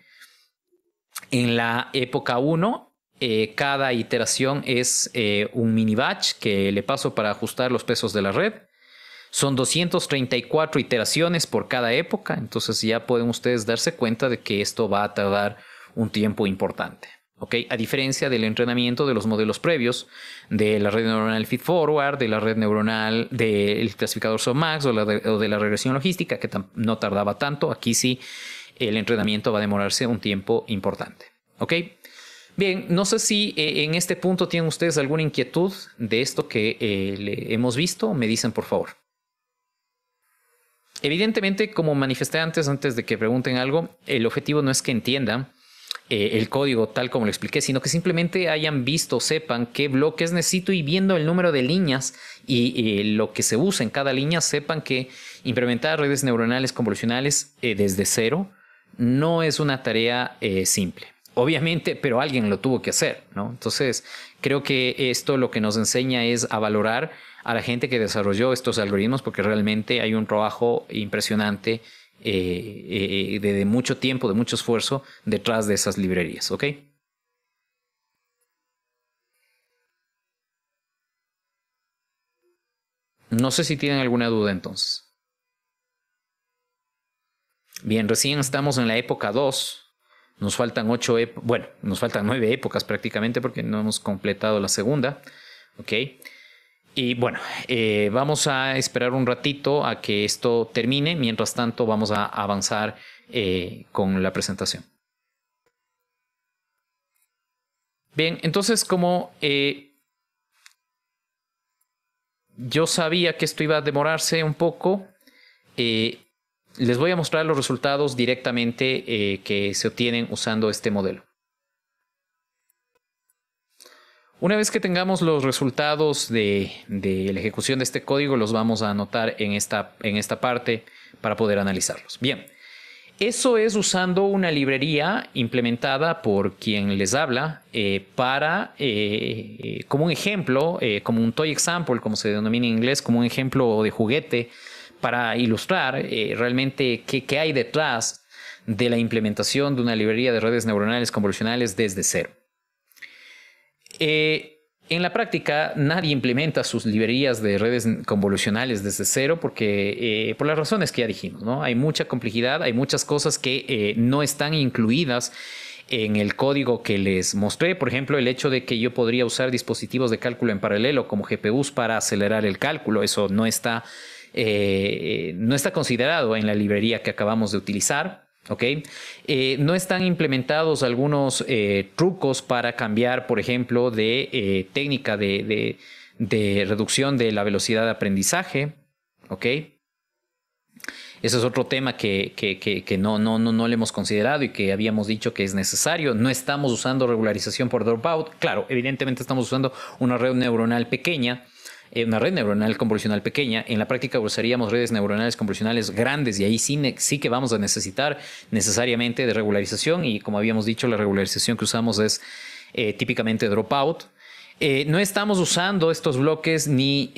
en la época 1. Eh, cada iteración es un mini batch que le paso para ajustar los pesos de la red. Son 234 iteraciones por cada época. Entonces ya pueden ustedes darse cuenta de que esto va a tardar un tiempo importante. A diferencia del entrenamiento de los modelos previos, de la red neuronal feed forward, de la red neuronal del clasificador SOMAX o, de, la regresión logística, que no tardaba tanto. Aquí sí el entrenamiento va a demorarse un tiempo importante. ¿Ok? Bien, no sé si eh, en este punto tienen ustedes alguna inquietud de esto que eh, le hemos visto. Me dicen, por favor. Evidentemente, como manifesté antes, antes de que pregunten algo, el objetivo no es que entiendan eh, el código tal como lo expliqué, sino que simplemente hayan visto, sepan qué bloques necesito y viendo el número de líneas y lo que se usa en cada línea, sepan que implementar redes neuronales convolucionales eh, desde cero no es una tarea eh, simple. Obviamente, pero alguien lo tuvo que hacer, ¿no? Entonces, creo que esto lo que nos enseña es a valorar a la gente que desarrolló estos algoritmos porque realmente hay un trabajo impresionante eh, eh, de, mucho tiempo, de mucho esfuerzo detrás de esas librerías, ¿ok? No sé si tienen alguna duda entonces. Bien, recién estamos en la época 2. Nos faltan 8, bueno, nos faltan 9 épocas prácticamente porque no hemos completado la segunda, ¿ok? Y bueno, eh, vamos a esperar un ratito a que esto termine. Mientras tanto, vamos a avanzar eh, con la presentación. Bien, entonces como eh, yo sabía que esto iba a demorarse un poco, les voy a mostrar los resultados directamente que se obtienen usando este modelo. Una vez que tengamos los resultados de, la ejecución de este código, los vamos a anotar en esta, en esta parte para poder analizarlos. Bien, eso es usando una librería implementada por quien les habla eh, para, eh, eh, como un ejemplo, como un toy example, como se denomina en inglés, como un ejemplo de juguete para ilustrar realmente qué, qué hay detrás de la implementación de una librería de redes neuronales convolucionales desde cero. Eh, en la práctica, nadie implementa sus librerías de redes convolucionales desde cero porque, eh, por las razones que ya dijimos, ¿no? Hay mucha complejidad, hay muchas cosas que eh, no están incluidas en el código que les mostré. Por ejemplo, el hecho de que yo podría usar dispositivos de cálculo en paralelo como GPUs para acelerar el cálculo, eso no está, no está considerado en la librería que acabamos de utilizar. Okay. Eh, no están implementados algunos eh, trucos para cambiar, por ejemplo, de eh, técnica de, reducción de la velocidad de aprendizaje, Ese es otro tema que, que, no, no, no, le hemos considerado y que habíamos dicho que es necesario. No estamos usando regularización por dropout. Claro, evidentemente estamos usando una red neuronal pequeña, eh, una red neuronal convolucional pequeña. En la práctica usaríamos redes neuronales convolucionales grandes y ahí sí, que vamos a necesitar necesariamente de regularización y como habíamos dicho, la regularización que usamos es eh, típicamente dropout. Eh, no estamos usando estos bloques ni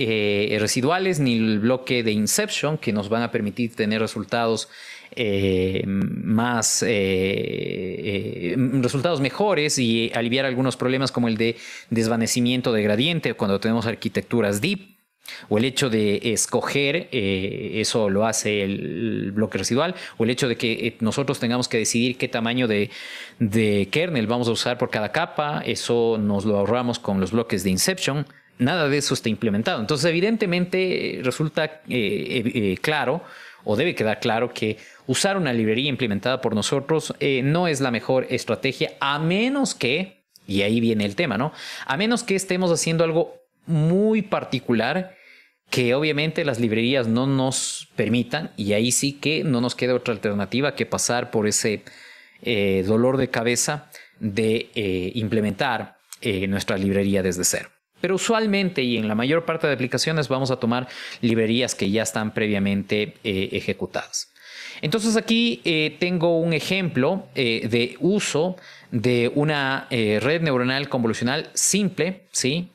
residuales ni el bloque de inception que nos van a permitir tener resultados eh, más eh, eh, resultados mejores y aliviar algunos problemas como el de desvanecimiento de gradiente cuando tenemos arquitecturas deep. O el hecho de escoger, eso lo hace el bloque residual, o el hecho de que nosotros tengamos que decidir qué tamaño de, kernel vamos a usar por cada capa, eso nos lo ahorramos con los bloques de Inception. Nada de eso está implementado. Entonces, evidentemente, resulta claro, o debe quedar claro, que usar una librería implementada por nosotros eh, no es la mejor estrategia, a menos que, y ahí viene el tema, ¿no? A menos que estemos haciendo algo muy particular que obviamente las librerías no nos permitan y ahí sí que no nos queda otra alternativa que pasar por ese eh, dolor de cabeza de eh, implementar nuestra librería desde cero. Pero usualmente y en la mayor parte de aplicaciones vamos a tomar librerías que ya están previamente ejecutadas. Entonces aquí eh, tengo un ejemplo eh, de uso de una eh, red neuronal convolucional simple, ¿sí?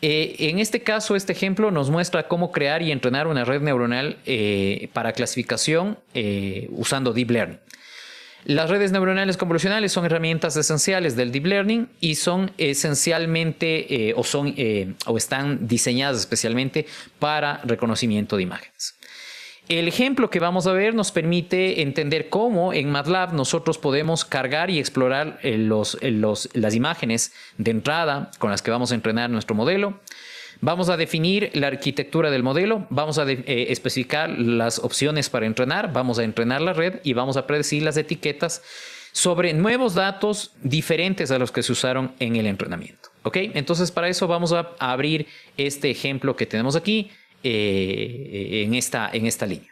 en este caso, este ejemplo nos muestra cómo crear y entrenar una red neuronal para clasificación usando Deep Learning. Las redes neuronales convolucionales son herramientas esenciales del deep learning y son esencialmente o están diseñadas especialmente para reconocimiento de imágenes. El ejemplo que vamos a ver nos permite entender cómo en MATLAB nosotros podemos cargar y explorar eh, eh, las imágenes de entrada con las que vamos a entrenar nuestro modelo. Vamos a definir la arquitectura del modelo, vamos a eh, especificar las opciones para entrenar, vamos a entrenar la red y vamos a predecir las etiquetas sobre nuevos datos diferentes a los que se usaron en el entrenamiento. Okay. Entonces para eso vamos a abrir este ejemplo que tenemos aquí. Eh, en, esta, en esta línea.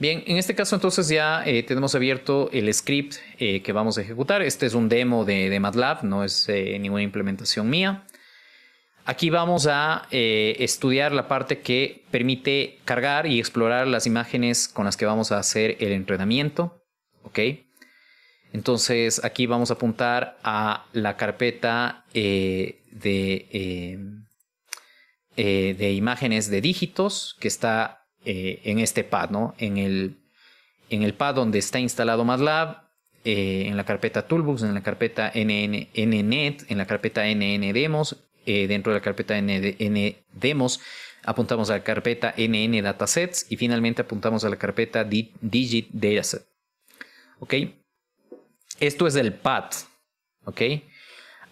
Bien, en este caso entonces ya eh, tenemos abierto el script eh, que vamos a ejecutar. Este es un demo de, MATLAB, no es ninguna implementación mía. Aquí vamos a estudiar la parte que permite cargar y explorar las imágenes con las que vamos a hacer el entrenamiento. ¿Ok? Entonces aquí vamos a apuntar a la carpeta de eh, de imágenes de dígitos que está eh, en este pad, ¿no? En el, pad donde está instalado MATLAB, eh, en la carpeta Toolbox, en la carpeta NN, NNet, en la carpeta NNDemos, dentro de la carpeta NNDemos apuntamos a la carpeta NN Datasets y finalmente apuntamos a la carpeta Digit Dataset. ¿Ok? Esto es el pad. ¿Ok?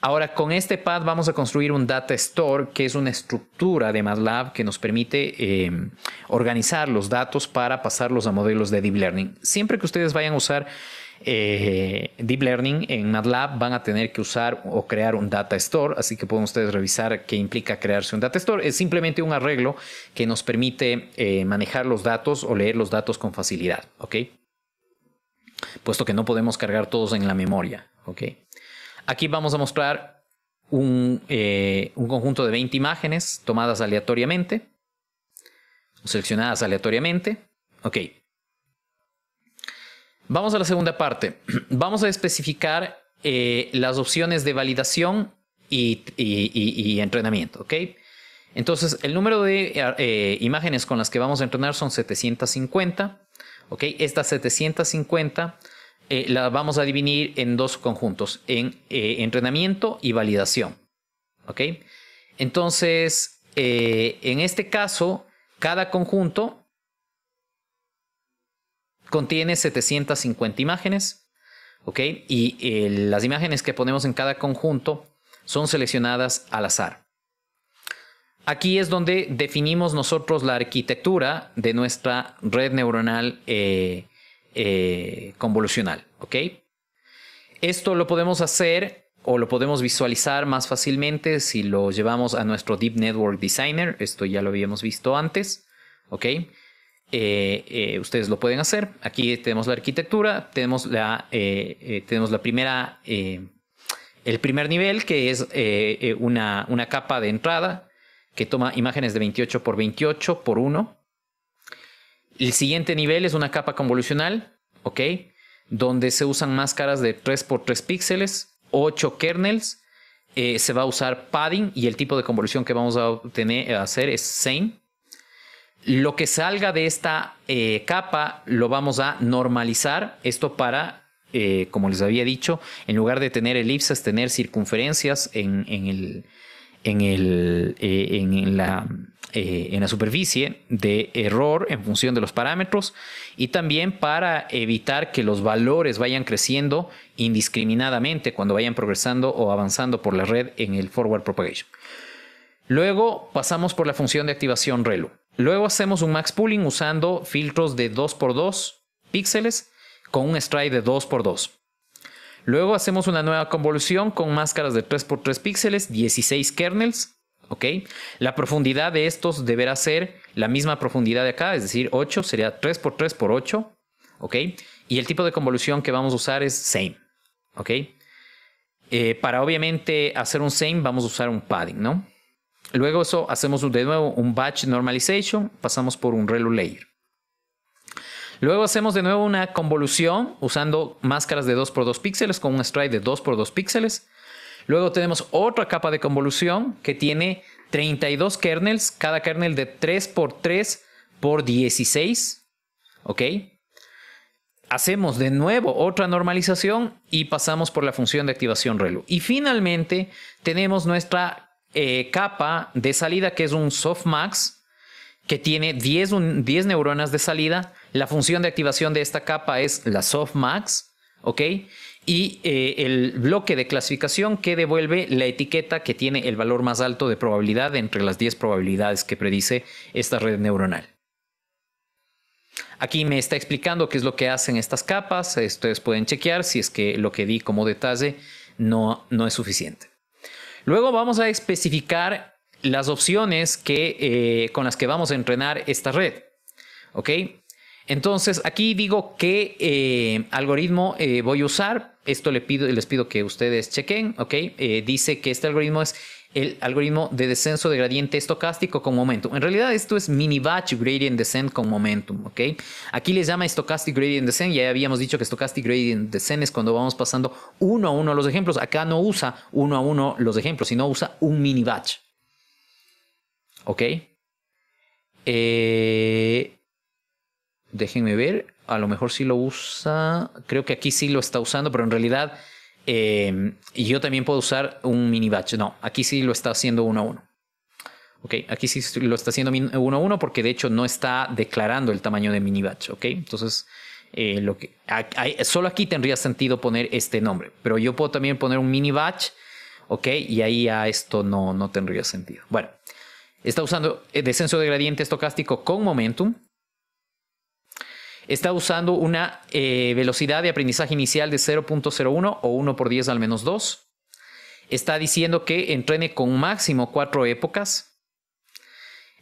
Ahora, con este pad vamos a construir un Data Store, que es una estructura de MATLAB que nos permite em, organizar los datos para pasarlos a modelos de Deep Learning. Siempre que ustedes vayan a usar eh, Deep Learning en MATLAB, van a tener que usar o crear un Data Store, así que pueden ustedes revisar qué implica crearse un Data Store. Es simplemente un arreglo que nos permite eh, manejar los datos o leer los datos con facilidad, ¿ok? Puesto que no podemos cargar todos en la memoria, ¿ok? Aquí vamos a mostrar un, eh, conjunto de 20 imágenes tomadas aleatoriamente, seleccionadas aleatoriamente. Ok. Vamos a la segunda parte. [CLEARS THROAT] Vamos a especificar eh, las opciones de validación y, entrenamiento. ¿ok? Entonces, el número de eh, imágenes con las que vamos a entrenar son 750. ¿ok? Estas 750 eh, la vamos a dividir en dos conjuntos, en eh, entrenamiento y validación. ¿Ok? Entonces, eh, en este caso, cada conjunto contiene 750 imágenes. ¿Ok? Y las imágenes que ponemos en cada conjunto son seleccionadas al azar. Aquí es donde definimos nosotros la arquitectura de nuestra red neuronal eh, eh, convolucional, ¿ok? Esto lo podemos hacer o lo podemos visualizar más fácilmente si lo llevamos a nuestro Deep Network Designer, esto ya lo habíamos visto antes, ¿ok? Eh, eh, ustedes lo pueden hacer. Aquí tenemos la arquitectura, tenemos la, tenemos la primera, el primer nivel que es una, una, capa de entrada que toma imágenes de 28 por 28 por 1 el siguiente nivel es una capa convolucional, ¿ok? Donde se usan máscaras de 3x3 píxeles, 8 kernels, eh, se va a usar padding y el tipo de convolución que vamos a eh, hacer es same. Lo que salga de esta eh, capa lo vamos a normalizar, esto para, como les había dicho, en lugar de tener elipses, tener circunferencias en el, en, el, en la eh, en la superficie de error en función de los parámetros y también para evitar que los valores vayan creciendo indiscriminadamente cuando vayan progresando o avanzando por la red en el forward propagation. Luego pasamos por la función de activación relu. Luego hacemos un max pooling usando filtros de 2x2 píxeles con un stride de 2x2. Luego hacemos una nueva convolución con máscaras de 3x3 píxeles, 16 kernels la profundidad de estos deberá ser la misma profundidad de acá, es decir, 8 sería 3 por 3 por 8, Y el tipo de convolución que vamos a usar es same, eh, para obviamente hacer un same vamos a usar un padding, ¿no? Luego eso hacemos de nuevo un batch normalization, pasamos por un relu layer. Luego hacemos de nuevo una convolución usando máscaras de 2x2 píxeles con un stride de 2x2 píxeles. Luego tenemos otra capa de convolución que tiene 32 kernels, cada kernel de 3 x 3 por 16. ¿Ok? Hacemos de nuevo otra normalización y pasamos por la función de activación relu. Y finalmente tenemos nuestra eh, capa de salida que es un softmax que tiene 10, 10 neuronas de salida. La función de activación de esta capa es la softmax. ¿Ok? y eh, el bloque de clasificación que devuelve la etiqueta que tiene el valor más alto de probabilidad entre las 10 probabilidades que predice esta red neuronal. Aquí me está explicando qué es lo que hacen estas capas, ustedes pueden chequear si es que lo que di como detalle no, es suficiente. Luego vamos a especificar las opciones eh, con las que vamos a entrenar esta red. Entonces, aquí digo qué eh, algoritmo eh, voy a usar. Esto le pido, les pido que ustedes chequen, ¿ok? Eh, dice que este algoritmo es el algoritmo de descenso de gradiente estocástico con momentum. En realidad esto es mini batch gradient descent con momentum, ¿ok? Aquí les llama stochastic gradient descent, ya habíamos dicho que stochastic gradient descent es cuando vamos pasando uno a uno los ejemplos. Acá no usa uno a uno los ejemplos, sino usa un mini batch. ¿Ok? Eh déjenme ver, a lo mejor sí lo usa, creo que aquí sí lo está usando, pero en realidad em, yo también puedo usar un mini batch. No, aquí sí lo está haciendo uno a uno. Ok, aquí sí lo está haciendo uno a uno porque de hecho no está declarando el tamaño de mini batch. Ok, entonces eh, solo aquí tendría sentido poner este nombre, pero yo puedo también poner un mini batch. Ok, y ahí a esto no, no tendría sentido. Bueno, está usando eh, descenso de gradiente estocástico con momentum está usando una eh, velocidad de aprendizaje inicial de 0.01 o 1 por 10 al menos 2. Está diciendo que entrene con máximo cuatro épocas.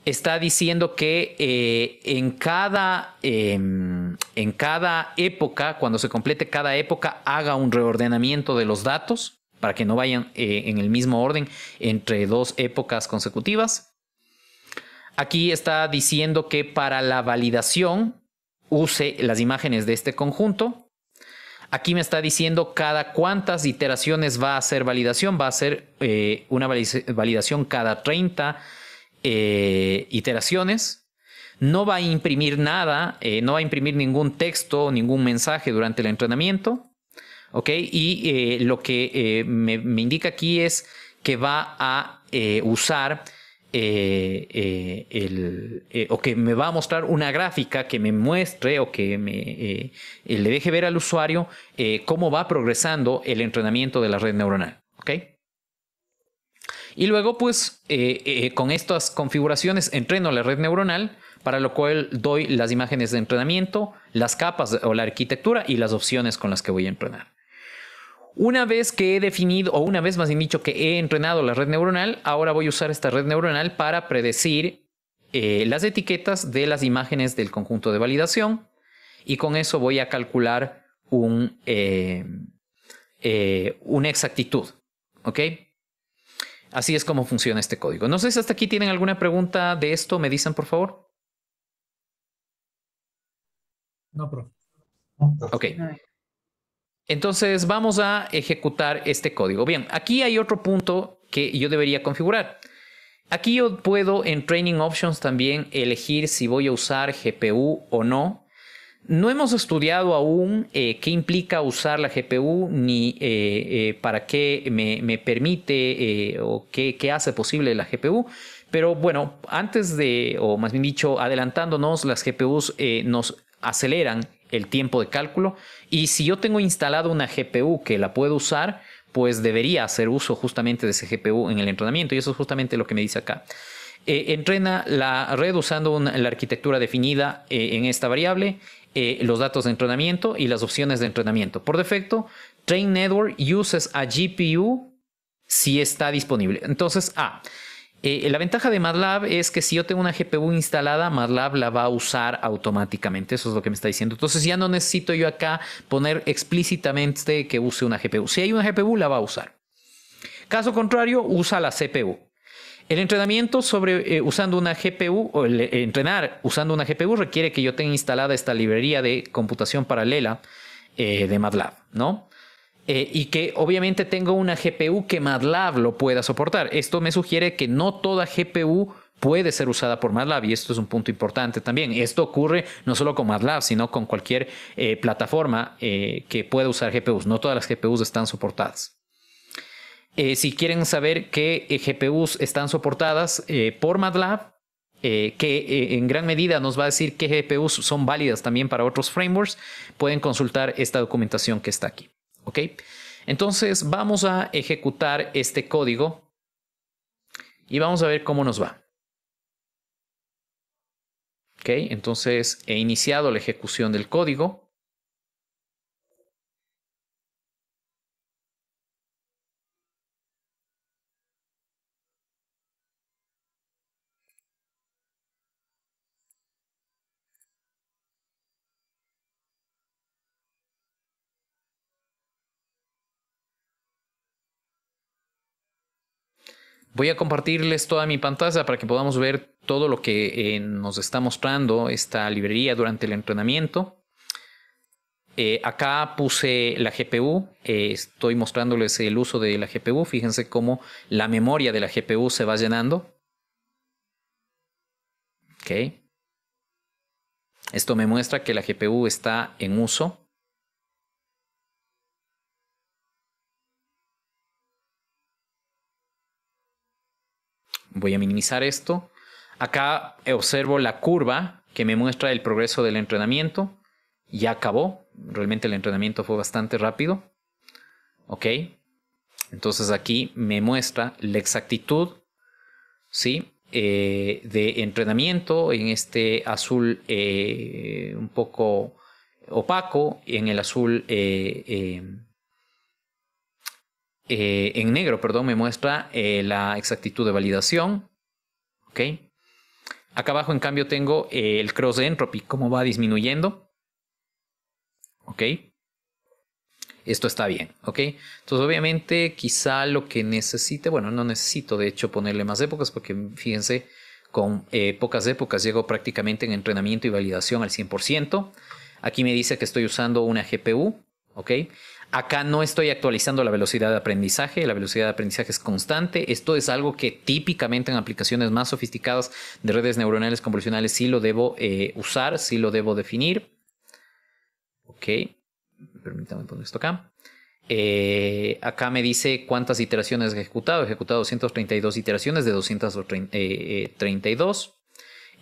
Está diciendo que eh, en, cada, em, en cada época, cuando se complete cada época, haga un reordenamiento de los datos para que no vayan eh, en el mismo orden entre dos épocas consecutivas. Aquí está diciendo que para la validación use las imágenes de este conjunto. Aquí me está diciendo cada cuántas iteraciones va a hacer validación. Va a hacer eh, una validación cada 30 eh, iteraciones. No va a imprimir nada, eh, no va a imprimir ningún texto, ningún mensaje durante el entrenamiento. Y lo que me, indica aquí es que va a usar eh, eh, eh, o que me va a mostrar una gráfica que me muestre o que me, le deje ver al usuario cómo va progresando el entrenamiento de la red neuronal. Y luego, pues, con estas configuraciones entreno la red neuronal, para lo cual doy las imágenes de entrenamiento, las capas o la arquitectura y las opciones con las que voy a entrenar. Una vez que he definido, o una vez más bien dicho, que he entrenado la red neuronal, ahora voy a usar esta red neuronal para predecir eh, las etiquetas de las imágenes del conjunto de validación y con eso voy a calcular un, eh, eh, una exactitud. ¿Ok? Así es como funciona este código. No sé si hasta aquí tienen alguna pregunta de esto, me dicen por favor. No, No, profe. Ok. Entonces vamos a ejecutar este código. Bien, aquí hay otro punto que yo debería configurar. Aquí yo puedo en Training Options también elegir si voy a usar GPU o no. No hemos estudiado aún eh, qué implica usar la GPU ni eh, eh, para qué me, permite o qué, hace posible la GPU, pero bueno, antes de, o más bien dicho, adelantándonos, las GPUs nos aceleran el tiempo de cálculo. Y si yo tengo instalado una GPU que la puedo usar, pues debería hacer uso justamente de ese GPU en el entrenamiento. Y eso es justamente lo que me dice acá. Eh, entrena la red usando la arquitectura definida eh, en esta variable, eh, los datos de entrenamiento y las opciones de entrenamiento. Por defecto, Train Network uses a GPU si está disponible. Entonces, A. Eh, la ventaja de MATLAB es que si yo tengo una GPU instalada, MATLAB la va a usar automáticamente. Eso es lo que me está diciendo. Entonces ya no necesito yo acá poner explícitamente que use una GPU. Si hay una GPU, la va a usar. Caso contrario, usa la CPU. El entrenamiento sobre eh, usando una GPU o el, eh, entrenar usando una GPU requiere que yo tenga instalada esta librería de computación paralela de MATLAB, ¿no? Eh, y que obviamente tengo una GPU que MATLAB lo pueda soportar. Esto me sugiere que no toda GPU puede ser usada por MATLAB y esto es un punto importante también. Esto ocurre no solo con MATLAB, sino con cualquier eh, plataforma eh, que pueda usar GPUs. No todas las GPUs están soportadas. si quieren saber qué GPUs están soportadas por MATLAB, que en gran medida nos va a decir qué GPUs son válidas también para otros frameworks, pueden consultar esta documentación que está aquí. ¿Ok? Entonces vamos a ejecutar este código y vamos a ver cómo nos va. ¿Ok? Entonces he iniciado la ejecución del código. Voy a compartirles toda mi pantalla para que podamos ver todo lo que eh, nos está mostrando esta librería durante el entrenamiento. Eh, acá puse la GPU, eh, estoy mostrándoles el uso de la GPU, fíjense cómo la memoria de la GPU se va llenando. Okay. Esto me muestra que la GPU está en uso. voy a minimizar esto. Acá eh, observo la curva que me muestra el progreso del entrenamiento. Ya acabó. Realmente el entrenamiento fue bastante rápido. ¿Ok? Entonces aquí me muestra la exactitud, ¿sí? Eh, de entrenamiento en este azul eh, un poco opaco, en el azul eh, en negro, perdón, me muestra eh, la exactitud de validación. ¿Ok? Acá abajo, en cambio, tengo eh, el cross entropy, cómo va disminuyendo. ¿Ok? Esto está bien, ¿ok? Entonces, obviamente, quizá lo que necesite, bueno, no necesito de hecho ponerle más épocas porque fíjense, con pocas épocas llego prácticamente en entrenamiento y validación al 100%. Aquí me dice que estoy usando una GPU, ¿ok? Acá no estoy actualizando la velocidad de aprendizaje, la velocidad de aprendizaje es constante. Esto es algo que típicamente en aplicaciones más sofisticadas de redes neuronales convolucionales sí lo debo eh, usar, sí lo debo definir. Ok, permítame poner esto acá. Eh, acá me dice cuántas iteraciones he ejecutado. He ejecutado 232 iteraciones de 232. Eh,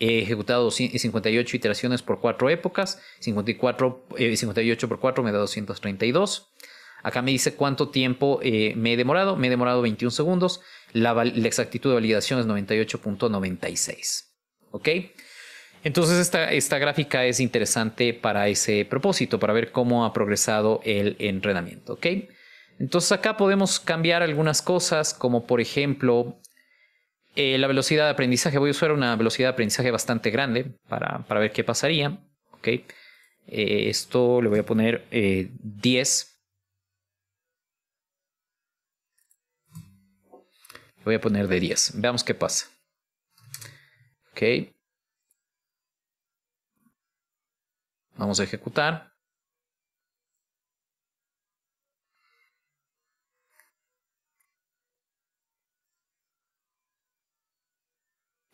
he ejecutado 58 iteraciones por cuatro épocas. 58 por 4 me da 232. Acá me dice cuánto tiempo eh, me he demorado. Me he demorado 21 segundos. La, exactitud de validación es 98.96. ¿Ok? Entonces esta, gráfica es interesante para ese propósito, para ver cómo ha progresado el entrenamiento. ¿Ok? Entonces acá podemos cambiar algunas cosas, como por ejemplo eh, la velocidad de aprendizaje. Voy a usar una velocidad de aprendizaje bastante grande para, ver qué pasaría. ¿Ok? Eh, esto le voy a poner 10 voy a poner de 10. Veamos qué pasa. Ok. Vamos a ejecutar.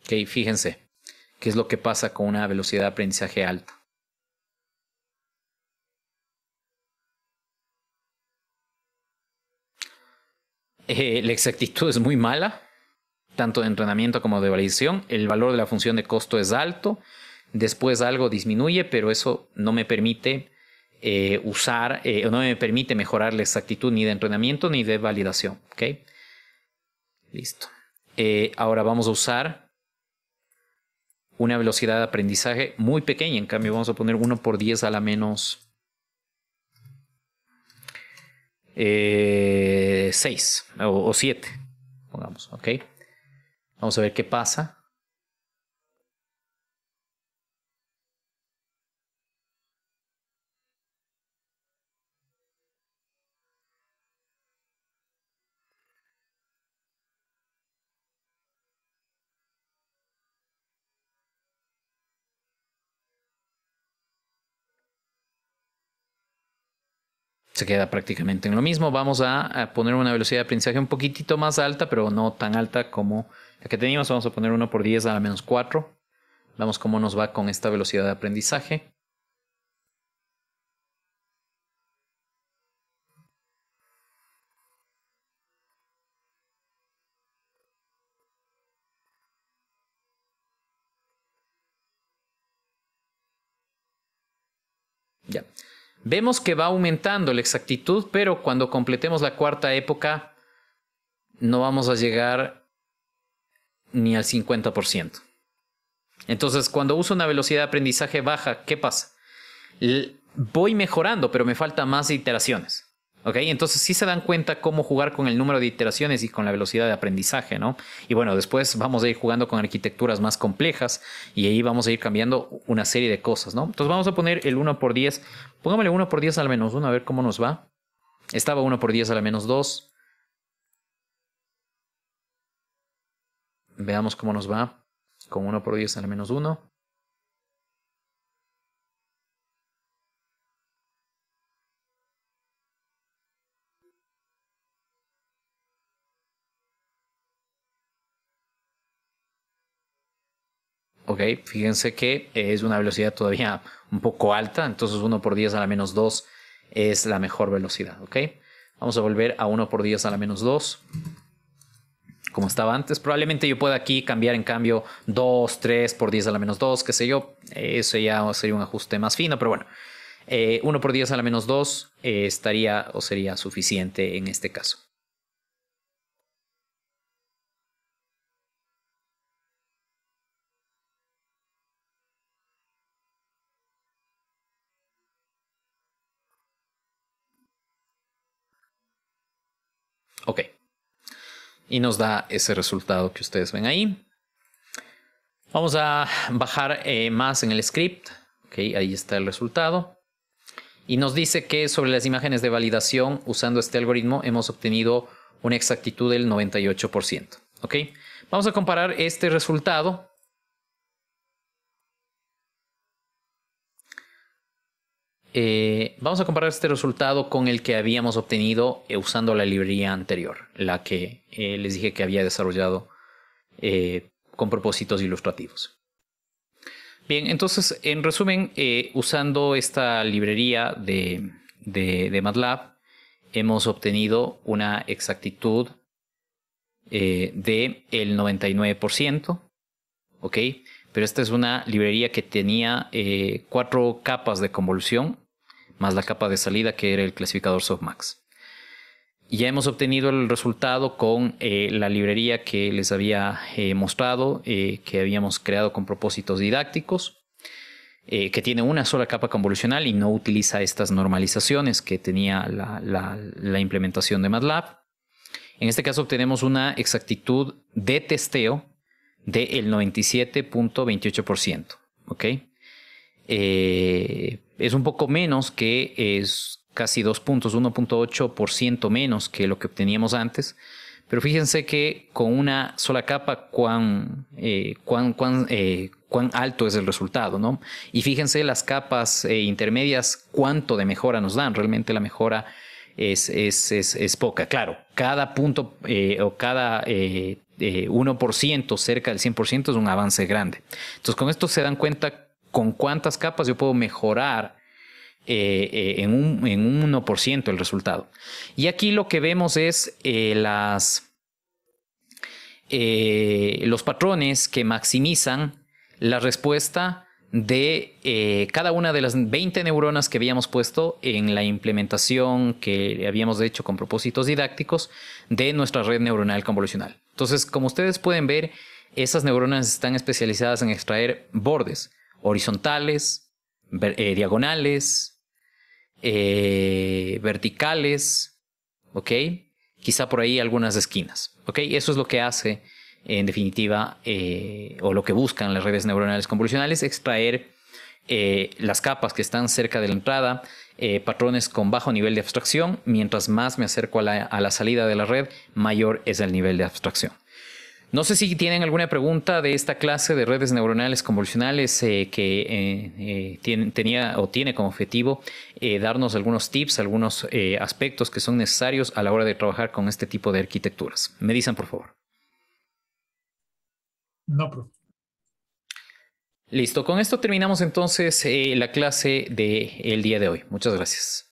Ok, fíjense qué es lo que pasa con una velocidad de aprendizaje alta. Eh, la exactitud es muy mala, tanto de entrenamiento como de validación. El valor de la función de costo es alto. Después algo disminuye, pero eso no me permite eh, usar, eh, no me permite mejorar la exactitud ni de entrenamiento ni de validación. Listo. ahora vamos a usar una velocidad de aprendizaje muy pequeña. En cambio, vamos a poner 1 por 10 a la menos 6 eh, o 7, pongamos, ¿ok? Vamos a ver qué pasa. se queda prácticamente en lo mismo. Vamos a, poner una velocidad de aprendizaje un poquitito más alta, pero no tan alta como la que teníamos. Vamos a poner 1 por 10 a la menos 4. Vamos cómo nos va con esta velocidad de aprendizaje. Vemos que va aumentando la exactitud, pero cuando completemos la cuarta época no vamos a llegar ni al 50%. Entonces, cuando uso una velocidad de aprendizaje baja, ¿qué pasa? voy mejorando, pero me faltan más iteraciones. Ok, Entonces sí se dan cuenta cómo jugar con el número de iteraciones y con la velocidad de aprendizaje, ¿no? Y bueno, después vamos a ir jugando con arquitecturas más complejas y ahí vamos a ir cambiando una serie de cosas, ¿no? Entonces vamos a poner el 1 por 10. pongámosle 1 por 10 al menos 1 a ver cómo nos va. Estaba 1 por 10 al menos 2. Veamos cómo nos va con 1 por 10 al menos 1. Fíjense que es una velocidad todavía un poco alta, entonces 1 por 10 a la menos 2 es la mejor velocidad, ¿ok? Vamos a volver a 1 por 10 a la menos 2 como estaba antes. Probablemente yo pueda aquí cambiar en cambio 2, 3 por 10 a la menos 2, qué sé yo. Eso ya sería un ajuste más fino, pero bueno. 1 eh, por 10 a la menos 2 eh, estaría o sería suficiente en este caso. Ok. Y nos da ese resultado que ustedes ven ahí. Vamos a bajar eh, más en el script. Ok, ahí está el resultado. Y nos dice que sobre las imágenes de validación, usando este algoritmo, hemos obtenido una exactitud del 98%. ¿ok? Vamos a comparar este resultado Eh, vamos a comparar este resultado con el que habíamos obtenido eh, usando la librería anterior, la que eh, les dije que había desarrollado con propósitos ilustrativos. Bien, entonces, en resumen, usando esta librería de, MATLAB, hemos obtenido una exactitud del 99%, ¿ok? Pero esta es una librería que tenía cuatro capas de convolución más la capa de salida que era el clasificador softmax. Ya hemos obtenido el resultado con eh, la librería que les había eh, mostrado, eh, que habíamos creado con propósitos didácticos, que tiene una sola capa convolucional y no utiliza estas normalizaciones que tenía la, implementación de MATLAB. En este caso obtenemos una exactitud de testeo del el 97.28%. ¿ok? Eh, es un poco menos que es casi dos puntos, 1.8% menos que lo que obteníamos antes. Pero fíjense que con una sola capa, cuán, eh, cuán, eh, cuán, alto es el resultado, ¿no? Y fíjense las capas intermedias, cuánto de mejora nos dan. Realmente la mejora es, es, es poca. Claro, cada punto o cada 1% cerca del 100% es un avance grande. Entonces, con esto se dan cuenta con cuántas capas yo puedo mejorar eh, eh, en, un, 1% el resultado. Y aquí lo que vemos es eh, las, los patrones que maximizan la respuesta de cada una de las 20 neuronas que habíamos puesto en la implementación que habíamos hecho con propósitos didácticos de nuestra red neuronal convolucional. Entonces, como ustedes pueden ver, esas neuronas están especializadas en extraer bordes horizontales, eh, diagonales, eh, verticales, Quizá por ahí algunas esquinas, Eso es lo que hace, en definitiva, eh, o lo que buscan las redes neuronales convolucionales, extraer las capas que están cerca de la entrada, patrones con bajo nivel de abstracción, mientras más me acerco a la salida de la red, mayor es el nivel de abstracción. No sé si tienen alguna pregunta de esta clase de redes neuronales convolucionales eh, que eh, eh, tenía o tiene como objetivo darnos algunos tips, algunos aspectos que son necesarios a la hora de trabajar con este tipo de arquitecturas. Me dicen, por favor. No, profe. Listo, con esto terminamos entonces la clase del el día de hoy. Muchas gracias.